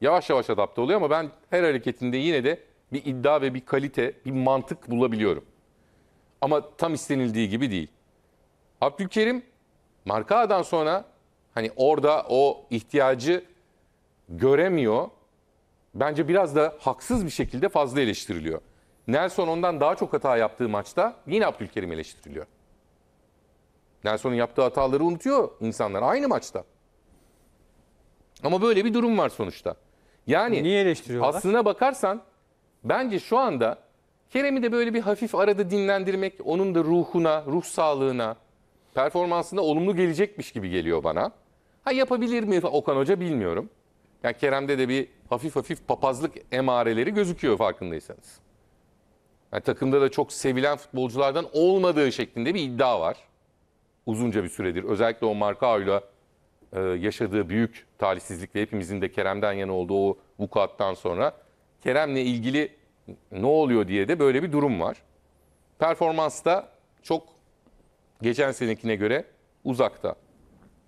yavaş yavaş adapte oluyor ama ben her hareketinde yine de bir iddia ve bir kalite, bir mantık bulabiliyorum. Ama tam istenildiği gibi değil. Abdülkerim Marka'dan sonra hani orada o ihtiyacı göremiyor. Bence biraz da haksız bir şekilde fazla eleştiriliyor. Nelson ondan daha çok hata yaptığı maçta yine Abdülkerim eleştiriliyor. Nelson'un yaptığı hataları unutuyor insanlar aynı maçta. Ama böyle bir durum var sonuçta. Yani Niye eleştiriyorlar? aslına bakarsan bence şu anda Kerem'i de böyle bir hafif arada dinlendirmek, onun da ruhuna, ruh sağlığına, performansında olumlu gelecekmiş gibi geliyor bana. Ha yapabilir mi Okan Hoca bilmiyorum. Yani Kerem'de de bir hafif hafif papazlık emareleri gözüküyor farkındaysanız. Yani takımda da çok sevilen futbolculardan olmadığı şeklinde bir iddia var. Uzunca bir süredir. Özellikle o Markao'yla e, yaşadığı büyük talihsizlikle hepimizin de Kerem'den yana olduğu o vukuattan sonra Kerem'le ilgili ne oluyor diye de böyle bir durum var. Performansta çok Geçen senekine göre uzakta.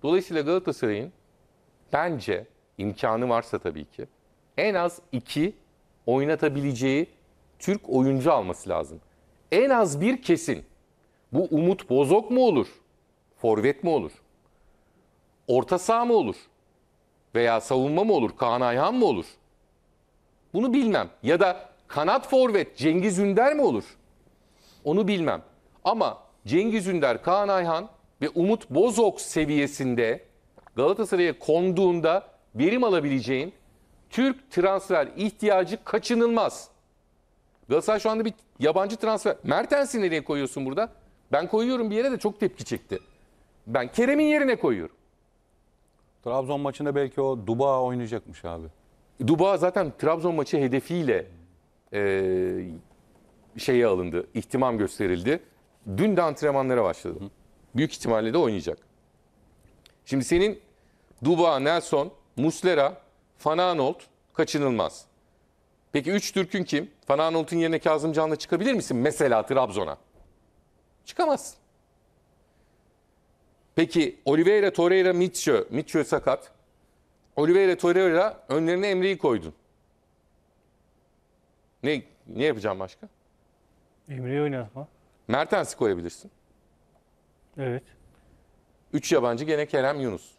Dolayısıyla Galatasaray'ın bence imkanı varsa tabii ki en az iki oynatabileceği Türk oyuncu alması lazım. En az bir kesin. Bu Umut Bozok mu olur? Forvet mi olur? Orta saha mı olur? Veya savunma mı olur? Kaan Ayhan mı olur? Bunu bilmem. Ya da kanat forvet Cengiz Ünder mi olur? Onu bilmem. Ama Cengiz Ünder, Kaan Ayhan ve Umut Bozok seviyesinde Galatasaray'a konduğunda verim alabileceğin Türk transfer ihtiyacı kaçınılmaz. Galatasaray şu anda bir yabancı transfer. Mertens'i nereye koyuyorsun burada? Ben koyuyorum bir yere de çok tepki çekti. Ben Kerem'in yerine koyuyorum. Trabzon maçında belki o Duba oynayacakmış abi. Duba zaten Trabzon maçı hedefiyle e, şeye alındı, ihtimam gösterildi. Dün de antrenmanlara başladı. Hı. Büyük ihtimalle de oynayacak. Şimdi senin Duba, Nelson, Muslera, Fananolt kaçınılmaz. Peki 3 Türk'ün kim? Fananolt'un yerine Kazım Can'la çıkabilir misin mesela Trabzon'a? Çıkamazsın. Peki Oliveira, Torreira, Mitchell. Mitchell sakat. Oliveira, Torreira önlerine Emre'yi koydun. Ne, ne yapacağım başka? Emre'yi oynatma. Mertens'i koyabilirsin. Evet. Üç yabancı gene Kerem Yunus.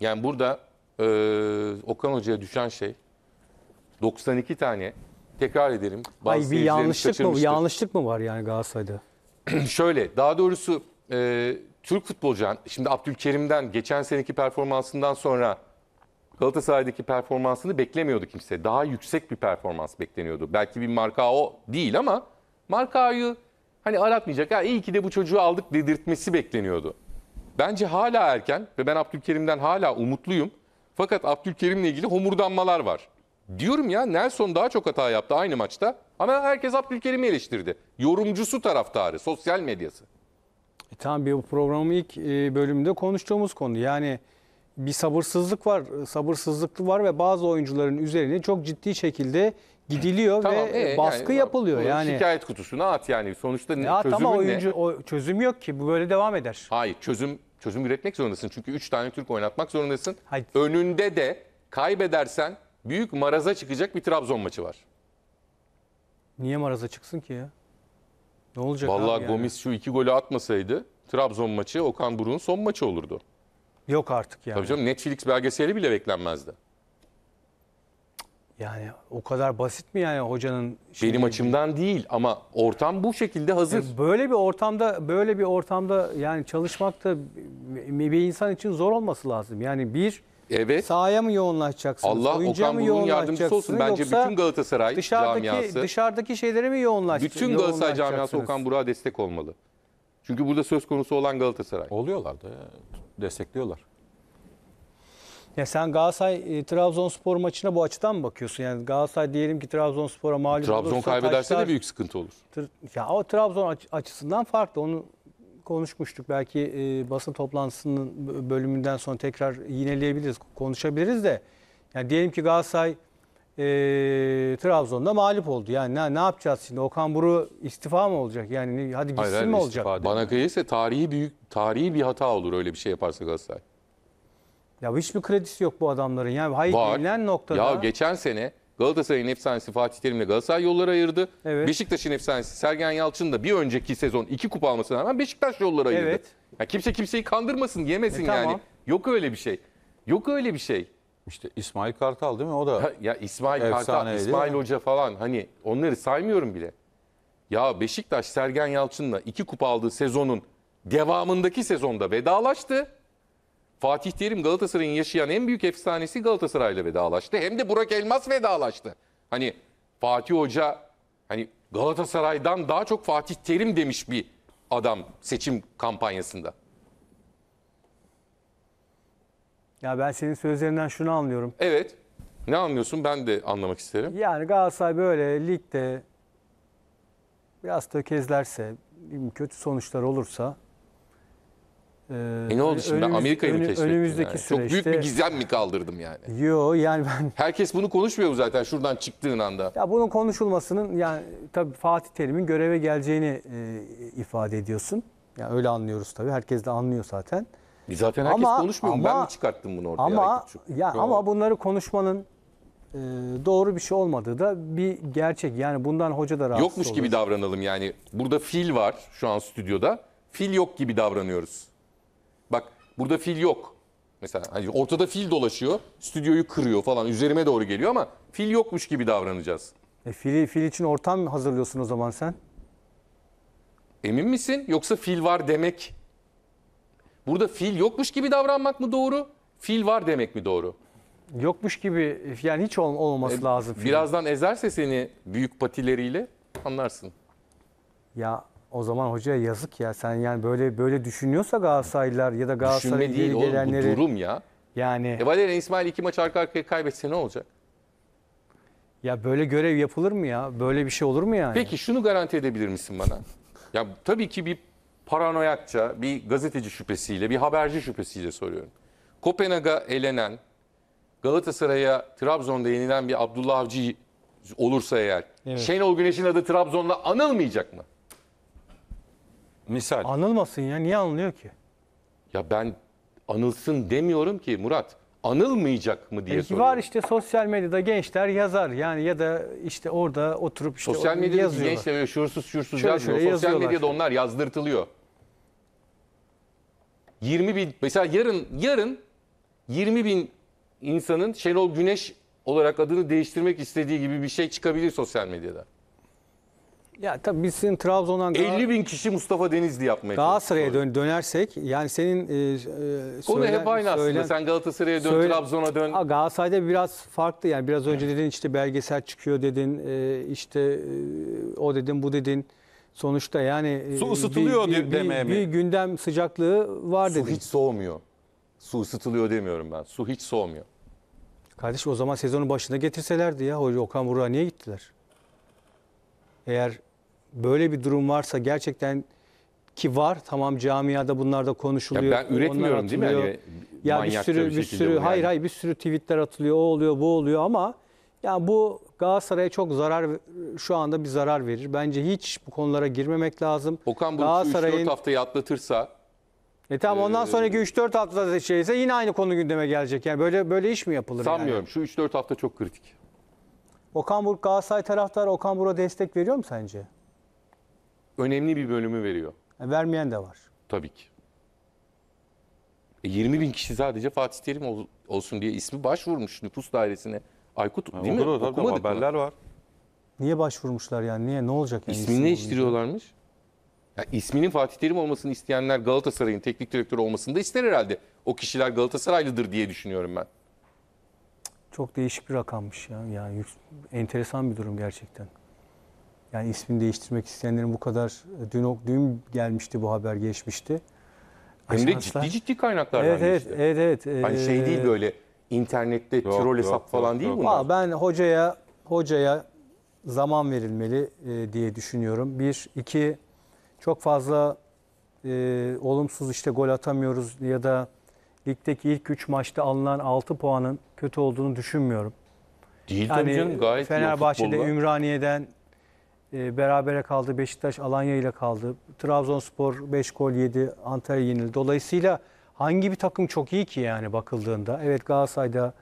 Yani burada e, Okan Hoca'ya düşen şey 92 tane tekrar edelim. Ay bir yanlışlık mı, yanlışlık mı var yani Galatasaray'da? Şöyle daha doğrusu e, Türk futbolcu şimdi Abdülkerim'den geçen seneki performansından sonra Galatasaray'daki performansını beklemiyordu kimse. Daha yüksek bir performans bekleniyordu. Belki bir marka o değil ama markayı Hani aratmayacak. Ha, iyi ki de bu çocuğu aldık dedirtmesi bekleniyordu. Bence hala erken ve ben Abdülkerim'den hala umutluyum. Fakat Abdülkerim'le ilgili homurdanmalar var. Diyorum ya Nelson daha çok hata yaptı aynı maçta. Ama herkes Abdülkerim'i eleştirdi. Yorumcusu taraftarı, sosyal medyası. E, tamam bir programın ilk e, bölümünde konuştuğumuz konu. Yani bir sabırsızlık var, e, sabırsızlıklı var ve bazı oyuncuların üzerine çok ciddi şekilde gidiliyor Tamam, ve e, baskı yani, yapılıyor. Yani Şikayet kutusuna at yani. Sonuçta ne, ya, çözümün ama oyuncu ne? o çözüm yok ki. Bu böyle devam eder. Hayır çözüm çözüm üretmek zorundasın. Çünkü 3 tane Türk oynatmak zorundasın. Hayır. Önünde de kaybedersen büyük maraza çıkacak bir Trabzon maçı var. Niye maraza çıksın ki ya? Ne olacak Vallahi abi yani? şu iki golü atmasaydı Trabzon maçı Okan Buruk'un son maçı olurdu. Yok artık yani. Tabii canım Netflix belgeseli bile beklenmezdi. Yani o kadar basit mi yani hocanın şeyi? Benim açımdan değil ama ortam bu şekilde hazır. Yani e, Böyle bir ortamda böyle bir ortamda yani çalışmak da bir insan için zor olması lazım. Yani bir Evet. sahaya mı yoğunlaşacaksınız? Allah Okan mı Buruk'un yardımcısı olsun. Bence bütün Galatasaray dışarıdaki, camiası, dışarıdaki şeylere mi yoğunlaş- bütün Galatasaray camiası Okan Burak'a destek olmalı. Çünkü burada söz konusu olan Galatasaray. Oluyorlar da ya, destekliyorlar. Ya sen Galatasaray e, Trabzonspor maçına bu açıdan mı bakıyorsun? Yani Galatasaray diyelim ki Trabzonspor'a mağlup Trabzon kaybederse taşlar, de büyük sıkıntı olur. ya o Trabzon açısından farklı. Onu konuşmuştuk. Belki e, basın toplantısının bölümünden sonra tekrar yineleyebiliriz, konuşabiliriz de. Yani diyelim ki Galatasaray e, Trabzon'da mağlup oldu. Yani ne, ne yapacağız şimdi? Okan Buru istifa mı olacak? Yani hadi gitsin hayır, hayır, mi olacak? Bana kıyırsa tarihi büyük tarihi bir hata olur öyle bir şey yaparsa Galatasaray. Ya hiç mi kredisi yok bu adamların? Yani hayır Var. denilen noktada. Ya geçen sene Galatasaray'ın efsanesi Fatih Terim'le Galatasaray yolları ayırdı. Evet. Beşiktaş'ın efsanesi Sergen Yalçın da bir önceki sezon iki kupa almasına rağmen Beşiktaş yolları ayırdı. Evet. Ya kimse kimseyi kandırmasın, yemesin E, yani. tamam. Yok öyle bir şey. Yok öyle bir şey. İşte İsmail Kartal değil mi? O da Ya, ya İsmail Kartal, İsmail mi? Hoca falan hani onları saymıyorum bile. Ya Beşiktaş Sergen Yalçın'la iki kupa aldığı sezonun devamındaki sezonda vedalaştı. Fatih Terim Galatasaray'ın yaşayan en büyük efsanesi Galatasaray'la vedalaştı. Hem de Burak Elmas vedalaştı. Hani Fatih Hoca hani Galatasaray'dan daha çok Fatih Terim demiş bir adam seçim kampanyasında. Ya ben senin sözlerinden şunu anlıyorum. Evet. Ne anlıyorsun ben de anlamak isterim. Yani Galatasaray böyle ligde biraz tökezlerse, kötü sonuçlar olursa ee, e ne oldu şimdi? Amerika'yı mı keşfettin? Önümüzdeki yani? süreçte... Çok büyük bir gizem mi kaldırdım yani? Yo yani ben... Herkes bunu konuşmuyor mu zaten şuradan çıktığın anda? Ya bunun konuşulmasının yani tabii Fatih Terim'in göreve geleceğini e, ifade ediyorsun. Yani öyle anlıyoruz tabii. Herkes de anlıyor zaten. E zaten herkes ama, konuşmuyor mu? Ben mi çıkarttım bunu ortaya? Ama, ya, ya ama bunları konuşmanın e, doğru bir şey olmadığı da bir gerçek. Yani bundan hoca da rahatsız Yokmuş olur. gibi davranalım yani. Burada fil var şu an stüdyoda. Fil yok gibi davranıyoruz. Burada fil yok. Mesela hani ortada fil dolaşıyor, stüdyoyu kırıyor falan üzerime doğru geliyor ama fil yokmuş gibi davranacağız. E, fili, fil için ortam mı hazırlıyorsun o zaman sen. Emin misin? Yoksa fil var demek. Burada fil yokmuş gibi davranmak mı doğru? Fil var demek mi doğru? Yokmuş gibi yani hiç ol, olmaması e, lazım. Film. Birazdan ezerse seni büyük patileriyle anlarsın. Ya o zaman hocaya yazık ya. Sen yani böyle böyle düşünüyorsa Galatasaraylılar ya da Galatasaray'a değil oğlum gelenleri. bu durum ya. Yani E Valerian İsmail iki maç arka arkaya kaybetse ne olacak? ya böyle görev yapılır mı ya? Böyle bir şey olur mu yani? Peki şunu garanti edebilir misin bana? ya tabii ki bir paranoyakça, bir gazeteci şüphesiyle, bir haberci şüphesiyle soruyorum. Kopenhag'a elenen, Galatasaray'a Trabzon'da yenilen bir Abdullah Avcı olursa eğer, Şenol Güneş'in adı Trabzon'da anılmayacak mı? Misal. Anılmasın ya. Niye anılıyor ki? Ya ben anılsın demiyorum ki Murat. Anılmayacak mı diye Peki soruyorum. Var işte sosyal medyada gençler yazar. Yani ya da işte orada oturup işte Sosyal medyada gençler böyle şuursuz şuursuz Şöyle yazmıyor. şöyle Sosyal yazıyorlar. medyada onlar yazdırtılıyor. 20 bin mesela yarın yarın 20 bin insanın Şenol Güneş olarak adını değiştirmek istediği gibi bir şey çıkabilir sosyal medyada. Ya tabii biz senin Trabzon'dan daha, 50 bin kişi Mustafa Denizli yapmaya Galatasaray'a dön, dönersek yani senin e, e, Konu söylen- hep aynı aslında. Sen Galatasaray'a dön, Söyle- Trabzon'a dön. Aa, Galatasaray'da biraz farklı yani biraz önce dedin işte belgesel çıkıyor dedin e, işte e, o dedin bu dedin. Sonuçta yani e, Su ısıtılıyor bir, bir, bir, bir gündem sıcaklığı var Su hiç soğumuyor. Su ısıtılıyor demiyorum ben. Su hiç soğumuyor. Kardeş o zaman sezonun başında getirselerdi ya Hoca Okan Buruk'a niye gittiler? Eğer böyle bir durum varsa gerçekten ki var tamam camiada bunlar da konuşuluyor. Ya ben üretmiyorum değil mi? Yani ya bir sürü bir, bir sürü hayır yani. hayır bir sürü tweetler atılıyor o oluyor bu oluyor ama yani bu Galatasaray'a çok zarar şu anda bir zarar verir. Bence hiç bu konulara girmemek lazım. Okan bunu 3-4 haftayı atlatırsa e tamam ee, ondan ee, sonraki 3-4 hafta şeyse yine aynı konu gündeme gelecek. Yani böyle böyle iş mi yapılır? Sanmıyorum. Yani? Şu 3-4 hafta çok kritik. Okan Buruk Galatasaray taraftarı Okan Buruk'a destek veriyor mu sence? önemli bir bölümü veriyor. E, vermeyen de var. Tabii ki. E, 20 bin kişi sadece Fatih Terim ol, olsun diye ismi başvurmuş nüfus dairesine. Aykut ha, değil mi? Da, haberler var. Niye başvurmuşlar yani? Niye? Ne olacak? Yani İsmini değiştiriyorlarmış. Ya isminin Fatih Terim olmasını isteyenler Galatasaray'ın teknik direktörü olmasını da ister herhalde. O kişiler Galatasaraylıdır diye düşünüyorum ben. Çok değişik bir rakammış ya. Yani enteresan bir durum gerçekten. Yani ismini değiştirmek isteyenlerin bu kadar e, dün dün gelmişti bu haber geçmişti. Hem de ciddi ciddi kaynaklardan Evet evet geçti. evet evet. Hani şey Ee, şey değil böyle internette Yok, troll yok, hesap falan yok, değil mi? ben hocaya hocaya zaman verilmeli e, diye düşünüyorum. Bir, iki çok fazla e, olumsuz işte gol atamıyoruz ya da ligdeki ilk üç maçta alınan altı puanın kötü olduğunu düşünmüyorum. Değil tabii canım, gayet iyi o Fenerbahçe'de futbolla. Ümraniye'den e, berabere kaldı. Beşiktaş Alanya ile kaldı. Trabzonspor 5 gol yedi. Antalya yenildi. Dolayısıyla hangi bir takım çok iyi ki yani bakıldığında? Evet Galatasaray'da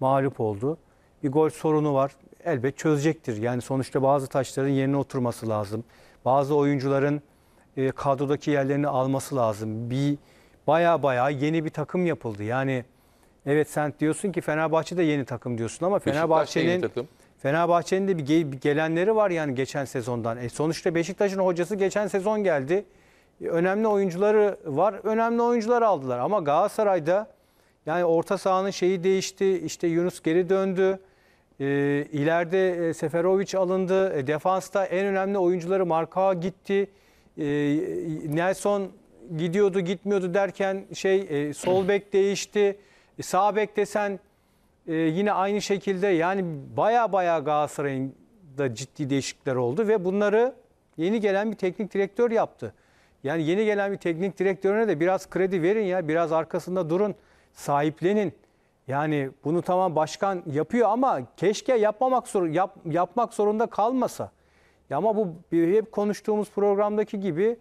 mağlup oldu. Bir gol sorunu var. Elbet çözecektir. Yani sonuçta bazı taşların yerine oturması lazım. Bazı oyuncuların e, kadrodaki yerlerini alması lazım. Bir baya baya yeni bir takım yapıldı. Yani evet sen diyorsun ki Fenerbahçe de yeni takım diyorsun ama Fenerbahçe'nin Fenerbahçe'nin de bir gelenleri var yani geçen sezondan. E sonuçta Beşiktaş'ın hocası geçen sezon geldi. E önemli oyuncuları var. Önemli oyuncular aldılar. Ama Galatasaray'da yani orta sahanın şeyi değişti. İşte Yunus geri döndü. E, ileride e, Seferovic alındı. E, defansta en önemli oyuncuları Marka gitti. E, Nelson gidiyordu gitmiyordu derken şey e, sol bek değişti. E, sağ bek desen ee, yine aynı şekilde yani baya baya Galatasaray'ın da ciddi değişiklikler oldu ve bunları yeni gelen bir teknik direktör yaptı. Yani yeni gelen bir teknik direktörüne de biraz kredi verin ya, biraz arkasında durun, sahiplenin. Yani bunu tamam başkan yapıyor ama keşke yapmamak zor, yap, yapmak zorunda kalmasa. Ya ama bu hep konuştuğumuz programdaki gibi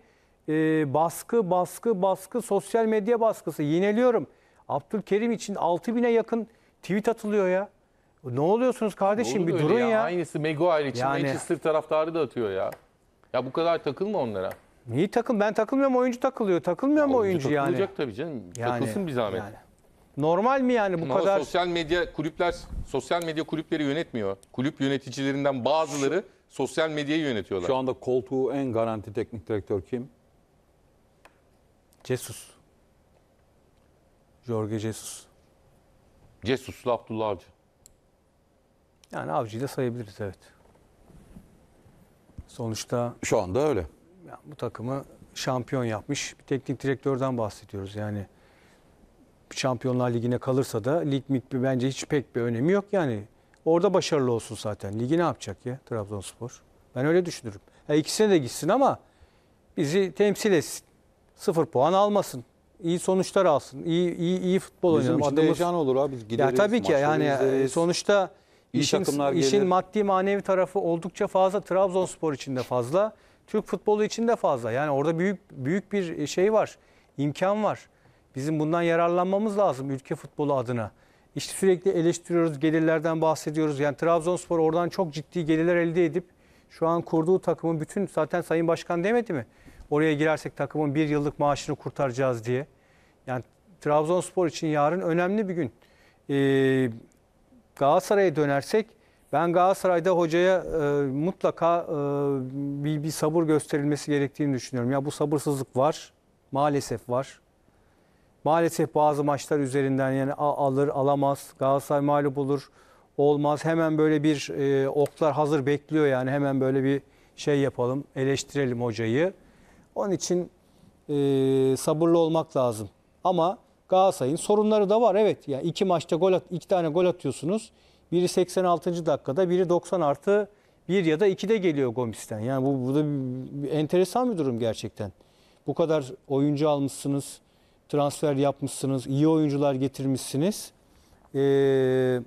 e, baskı, baskı, baskı, sosyal medya baskısı. Yineliyorum. Abdülkerim için 6000'e yakın Tweet atılıyor ya. Ne oluyorsunuz kardeşim bir durun ya. Aynısı Maguire için Yani- Manchester taraftarı da atıyor ya. Ya bu kadar takılma onlara. Niye takıl? Ben takılmıyorum oyuncu takılıyor. Takılmıyor mu oyuncu, yani? Takılacak tabii canım. Yani- Takılsın bir zahmet. yani. Normal mi yani bu Ama kadar? sosyal medya kulüpler, sosyal medya kulüpleri yönetmiyor. Kulüp yöneticilerinden bazıları sosyal medyayı yönetiyorlar. Şu anda koltuğu en garanti teknik direktör kim? Jesus. Jorge Jesus. Cesus'la Abdullah Avcı. Yani avcıyı da sayabiliriz evet. Sonuçta Şu anda öyle. yani bu takımı şampiyon yapmış bir teknik direktörden bahsediyoruz. Yani Şampiyonlar Ligi'ne kalırsa da lig mig bence hiç pek bir önemi yok. Yani orada başarılı olsun zaten. Ligi ne yapacak ya Trabzonspor? Ben öyle düşünürüm. Ya ikisine de gitsin ama bizi temsil etsin. Sıfır puan almasın iyi sonuçlar alsın. İyi iyi, iyi futbol Bizim oynayalım. Bizim heyecan olur abi. Biz gideriz, ya tabii ki yani e, izleriz. sonuçta iyi işin, takımlar işin maddi manevi tarafı oldukça fazla. Trabzonspor için de fazla. Türk futbolu için de fazla. Yani orada büyük büyük bir şey var. imkan var. Bizim bundan yararlanmamız lazım ülke futbolu adına. İşte sürekli eleştiriyoruz, gelirlerden bahsediyoruz. Yani Trabzonspor oradan çok ciddi gelirler elde edip şu an kurduğu takımın bütün zaten Sayın Başkan demedi mi? Oraya girersek takımın bir yıllık maaşını kurtaracağız diye. Yani Trabzonspor için yarın önemli bir gün. Ee, Galatasaray'a dönersek ben Galatasaray'da hocaya e, mutlaka e, bir, bir sabır gösterilmesi gerektiğini düşünüyorum. Ya bu sabırsızlık var. Maalesef var. Maalesef bazı maçlar üzerinden yani alır alamaz. Galatasaray mağlup olur. Olmaz. Hemen böyle bir e, oklar hazır bekliyor yani. Hemen böyle bir şey yapalım. Eleştirelim hocayı. Onun için e, sabırlı olmak lazım. Ama Galatasaray'ın sorunları da var. Evet ya yani iki maçta gol at, iki tane gol atıyorsunuz. Biri 86. dakikada, biri 90 artı 1 ya da 2'de geliyor Gomis'ten. Yani bu, bu da bir, bir enteresan bir durum gerçekten. Bu kadar oyuncu almışsınız, transfer yapmışsınız, iyi oyuncular getirmişsiniz. Ee,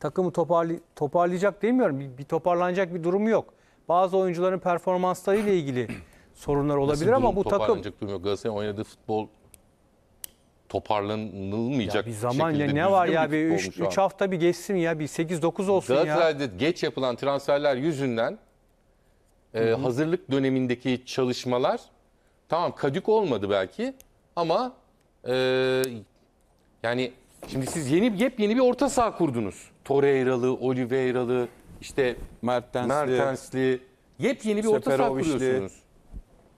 takımı toparlay toparlayacak demiyorum. Bir, bir toparlanacak bir durumu yok. Bazı oyuncuların performanslarıyla ilgili sorunlar olabilir Nasıl ama bu takım durmuyor. Galatasaray oynadığı futbol toparlanılmayacak ya bir zaman ya ne var ya bir 3 3 hafta bir geçsin ya bir 8 9 olsun Galatasaray'da ya. Galatasaray'da geç yapılan transferler yüzünden e, hazırlık dönemindeki çalışmalar tamam kadük olmadı belki ama e, yani şimdi siz yeni yepyeni bir orta saha kurdunuz. Torreira'lı, Oliveira'lı, işte Mertens'li, Mertens'li yepyeni bir orta saha kuruyorsunuz.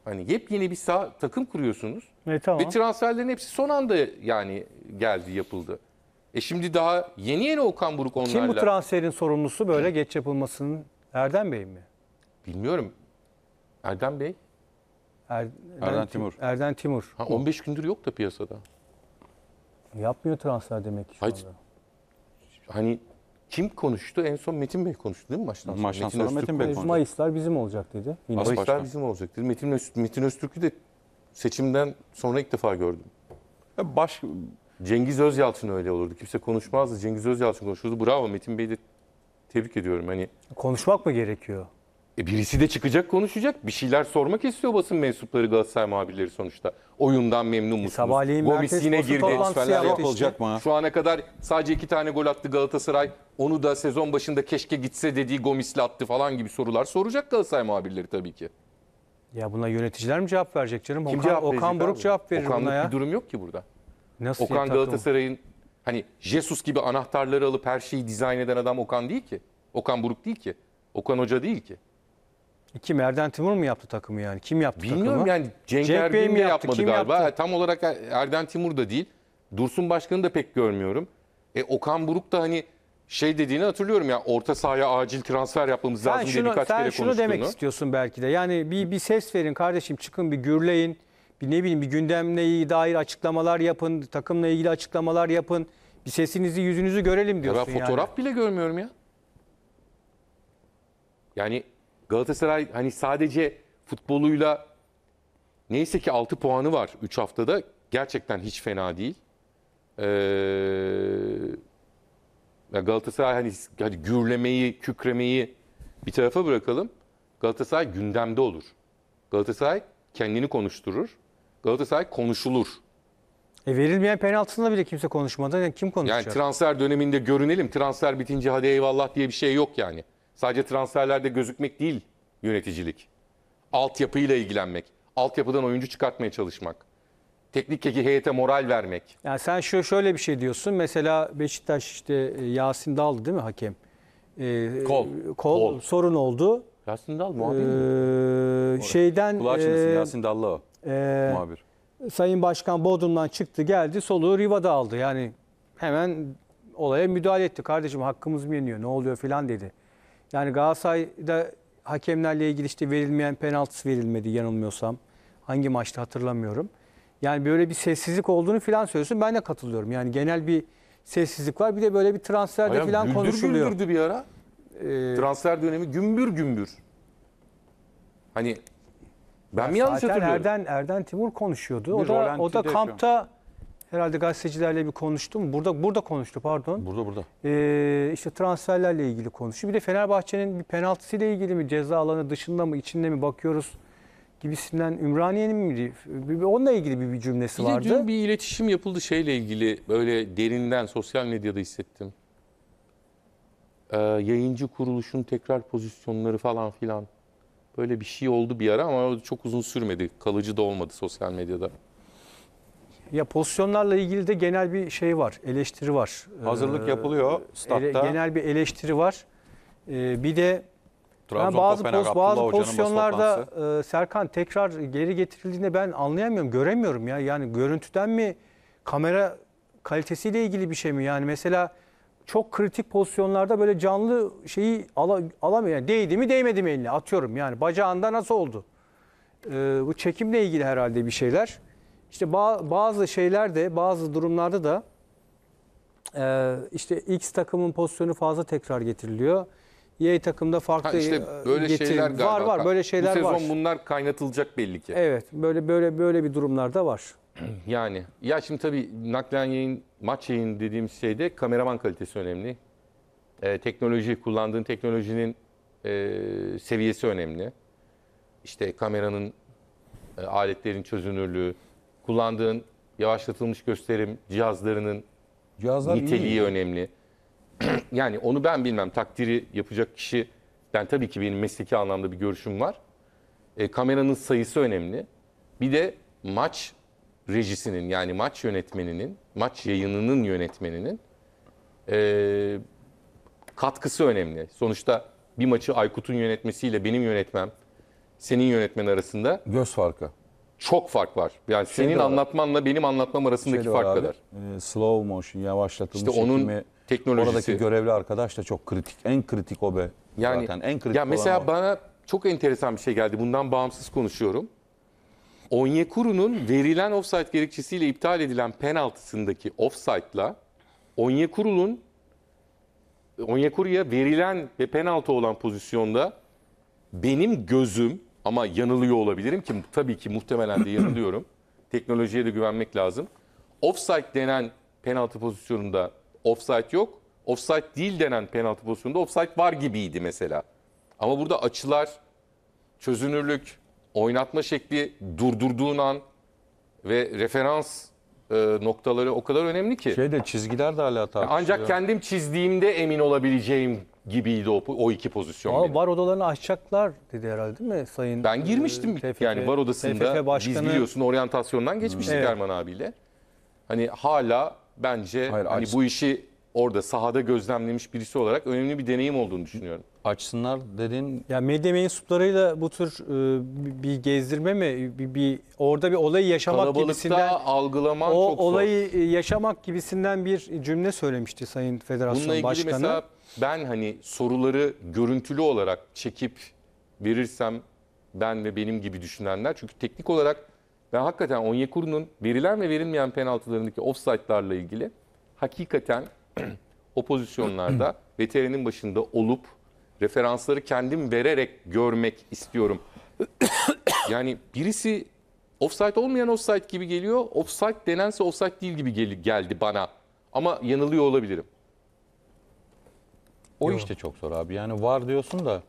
Hani yepyeni bir sağ takım kuruyorsunuz. E, tamam. Ve transferlerin hepsi son anda yani geldi, yapıldı. E şimdi daha yeni yeni Okan Buruk onlarla. Kim bu transferin sorumlusu böyle geç yapılmasının? Erdem Bey mi? Bilmiyorum. Erdem Bey? Er, Erden, Timur. Erdem Timur. Ha, 15 gündür yok da piyasada. Yapmıyor transfer demek ki şu Hayır. anda. Hani kim konuştu? En son Metin Bey konuştu değil mi maçtan sonra? Maçtan sonra Metin Bey konuştu. Mayıslar bizim olacak dedi. Yine. Mayıslar bizim olacak dedi. Metin, Öztürk, Metin Öztürk'ü de seçimden sonra ilk defa gördüm. baş... Cengiz Özyalçın öyle olurdu. Kimse konuşmazdı. Cengiz Özyalçın konuşurdu. Bravo Metin Bey'i de tebrik ediyorum. Hani Konuşmak mı gerekiyor? E birisi de çıkacak konuşacak. Bir şeyler sormak istiyor basın mensupları Galatasaray muhabirleri sonuçta. Oyundan memnun musunuz? E, sabahleyin Gomis'ine girdi. Transferler yapılacak mı? Şu ana kadar sadece iki tane gol attı Galatasaray. Onu da sezon başında keşke gitse dediği Gomis'le attı falan gibi sorular soracak Galatasaray muhabirleri tabii ki. Ya buna yöneticiler mi cevap verecek canım? Kim Okan, Okan Buruk cevap verir Okanlık buna ya. bir durum yok ki burada. Nasıl Okan Galatasaray'ın hani Jesus gibi anahtarları alıp her şeyi dizayn eden adam Okan değil ki. Okan Buruk değil ki. Okan Hoca değil ki. Kim Erden Timur mu yaptı takımı yani? Kim yaptı Bilmiyorum takımı? yani Cenk, Cenk Bey mi yaptı, yapmadı kim galiba. yaptı? Tam olarak er-, Erden Timur da değil. Dursun Başkan'ı da pek görmüyorum. E, Okan Buruk da hani şey dediğini hatırlıyorum ya orta sahaya acil transfer yapmamız lazım şunu, diye birkaç kere konuştuğunu. Sen şunu demek istiyorsun belki de. Yani bir, bir ses verin kardeşim çıkın bir gürleyin. Bir ne bileyim bir gündemle dair açıklamalar yapın. Takımla ilgili açıklamalar yapın. Bir sesinizi yüzünüzü görelim diyorsun ya ben fotoğraf yani. bile görmüyorum ya. Yani Galatasaray hani sadece futboluyla neyse ki 6 puanı var 3 haftada. Gerçekten hiç fena değil. Ee, Galatasaray hani, hani gürlemeyi, kükremeyi bir tarafa bırakalım. Galatasaray gündemde olur. Galatasaray kendini konuşturur. Galatasaray konuşulur. E verilmeyen penaltısında bile kimse konuşmadı. Yani kim konuşacak? Yani transfer döneminde görünelim. Transfer bitince hadi eyvallah diye bir şey yok yani. Sadece transferlerde gözükmek değil yöneticilik. Altyapıyla ilgilenmek, altyapıdan oyuncu çıkartmaya çalışmak, teknik teknikteki heyete moral vermek. Yani sen şu şöyle bir şey diyorsun. Mesela Beşiktaş işte e, Yasin Dal değil mi hakem? Ee, kol. kol. Kol sorun oldu. Yasin Dal e, muhabir ee, mi? Şeyden Kulağı e, Yasin Dallı o. E, muhabir. Sayın Başkan Bodrum'dan çıktı geldi soluğu Riva'da aldı. Yani hemen olaya müdahale etti. Kardeşim hakkımız mı yeniyor ne oluyor filan dedi. Yani Galatasaray'da hakemlerle ilgili işte verilmeyen penaltısı verilmedi yanılmıyorsam. Hangi maçta hatırlamıyorum. Yani böyle bir sessizlik olduğunu filan söylüyorsun. Ben de katılıyorum. Yani genel bir sessizlik var. Bir de böyle bir transferde Ayağım filan güldür konuşuluyor. güldürdü bir ara. Ee, Transfer dönemi gümbür gümbür. Hani ben mi yanlış Zaten hatırlıyorum? Erden, Erden Timur konuşuyordu. O da, o da rölanti de kampta herhalde gazetecilerle bir konuştum. Burada burada konuştu pardon. Burada burada. Ee, işte transferlerle ilgili konuştu. Bir de Fenerbahçe'nin bir penaltısıyla ilgili mi ceza alanı dışında mı içinde mi bakıyoruz gibisinden Ümraniye'nin mi onunla ilgili bir, bir cümlesi bir vardı. dün bir iletişim yapıldı şeyle ilgili böyle derinden sosyal medyada hissettim. Ee, yayıncı kuruluşun tekrar pozisyonları falan filan. Böyle bir şey oldu bir ara ama çok uzun sürmedi. Kalıcı da olmadı sosyal medyada. Ya pozisyonlarla ilgili de genel bir şey var, eleştiri var. Hazırlık ee, yapılıyor statta. Ele, genel bir eleştiri var. Ee, bir de Trabzon, yani bazı, poz, bazı pozisyonlarda e, Serkan tekrar geri getirildiğinde ben anlayamıyorum, göremiyorum ya. Yani görüntüden mi, kamera kalitesiyle ilgili bir şey mi? Yani mesela çok kritik pozisyonlarda böyle canlı şeyi ala, alamıyor. Yani değdi mi değmedi mi eline atıyorum yani bacağında nasıl oldu? Ee, bu çekimle ilgili herhalde bir şeyler. İşte bazı şeylerde, bazı durumlarda da e, işte X takımın pozisyonu fazla tekrar getiriliyor. Y takımda farklı ha işte e, böyle getirir. şeyler galiba. var var böyle şeyler var. Bu sezon var. bunlar kaynatılacak belli ki. Evet böyle böyle böyle bir durumlarda var. Yani ya şimdi tabii naklen yayın maç yayın dediğim şeyde kameraman kalitesi önemli. Ee, teknoloji kullandığın teknolojinin e, seviyesi önemli. İşte kameranın e, aletlerin çözünürlüğü, kullandığın yavaşlatılmış gösterim cihazlarının Cihazlar niteliği iyi. önemli. yani onu ben bilmem. Takdiri yapacak kişi ben tabii ki benim mesleki anlamda bir görüşüm var. E, kameranın sayısı önemli. Bir de maç rejisinin yani maç yönetmeninin, maç yayınının yönetmeninin e, katkısı önemli. Sonuçta bir maçı Aykut'un yönetmesiyle benim yönetmem, senin yönetmen arasında göz farkı. Çok fark var. Yani şey senin anlatmanla benim anlatmam arasındaki şey fark abi, kadar. E, slow motion yavaşlatılmış işte onun çekimi, teknolojisi. Oradaki görevli arkadaş da çok kritik. En kritik o be. Yani, zaten en kritik Ya mesela olan o. bana çok enteresan bir şey geldi. Bundan bağımsız konuşuyorum. Onyekuru'nun verilen offside gerekçesiyle iptal edilen penaltısındaki offside'la Onyekuru'nun Onyekuru'ya verilen ve penaltı olan pozisyonda benim gözüm ama yanılıyor olabilirim ki tabii ki muhtemelen de yanılıyorum. Teknolojiye de güvenmek lazım. Offside denen penaltı pozisyonunda offside yok. Offside değil denen penaltı pozisyonunda offside var gibiydi mesela. Ama burada açılar, çözünürlük, oynatma şekli, durdurduğun an ve referans e, noktaları o kadar önemli ki. Şey çizgiler de hala tartışılıyor. Ancak kendim çizdiğimde emin olabileceğim gibiydi o, o iki pozisyon. Ama var odalarını açacaklar dedi herhalde değil mi Sayın? Ben e, girmiştim TFF, yani var odasında. başkanı... Biz biliyorsun oryantasyondan geçmiştik evet. Erman abiyle. Hani hala bence Hayır, hani bu işi orada sahada gözlemlemiş birisi olarak önemli bir deneyim olduğunu düşünüyorum. Açsınlar dedin. Ya yani medya mensuplarıyla bu tür e, bir gezdirme mi bir, bir orada bir olayı yaşamak gibisinden algılaman o çok zor. olayı e, yaşamak gibisinden bir cümle söylemişti Sayın Federasyon Bununla ilgili Başkanı. Mesela ben hani soruları görüntülü olarak çekip verirsem ben ve benim gibi düşünenler çünkü teknik olarak ben hakikaten Onyekuru'nun verilen ve verilmeyen penaltılarındaki offside'larla ilgili hakikaten o pozisyonlarda veterinin başında olup referansları kendim vererek görmek istiyorum. yani birisi offside olmayan offside gibi geliyor. Offside denense offside değil gibi geldi bana. Ama yanılıyor olabilirim. O Yok. işte çok zor abi. Yani var diyorsun da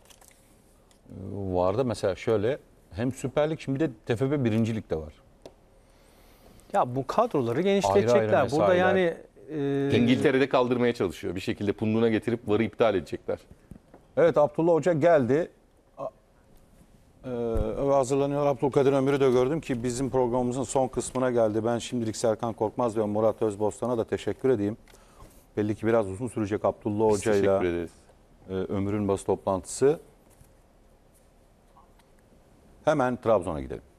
var da mesela şöyle hem Süper Lig şimdi de TFB birincilik de var. Ya bu kadroları genişletecekler. Ayrı ayrı Burada yani e... İngiltere'de kaldırmaya çalışıyor. Bir şekilde punduna getirip varı iptal edecekler. Evet Abdullah Hoca geldi. Ee, hazırlanıyor. Abdülkadir Ömür'ü de gördüm ki bizim programımızın son kısmına geldi. Ben şimdilik Serkan Korkmaz ve Murat Özbostan'a da teşekkür edeyim. Belli ki biraz uzun sürecek Abdullah Biz Hoca ile ömrün bası toplantısı. Hemen Trabzon'a gidelim.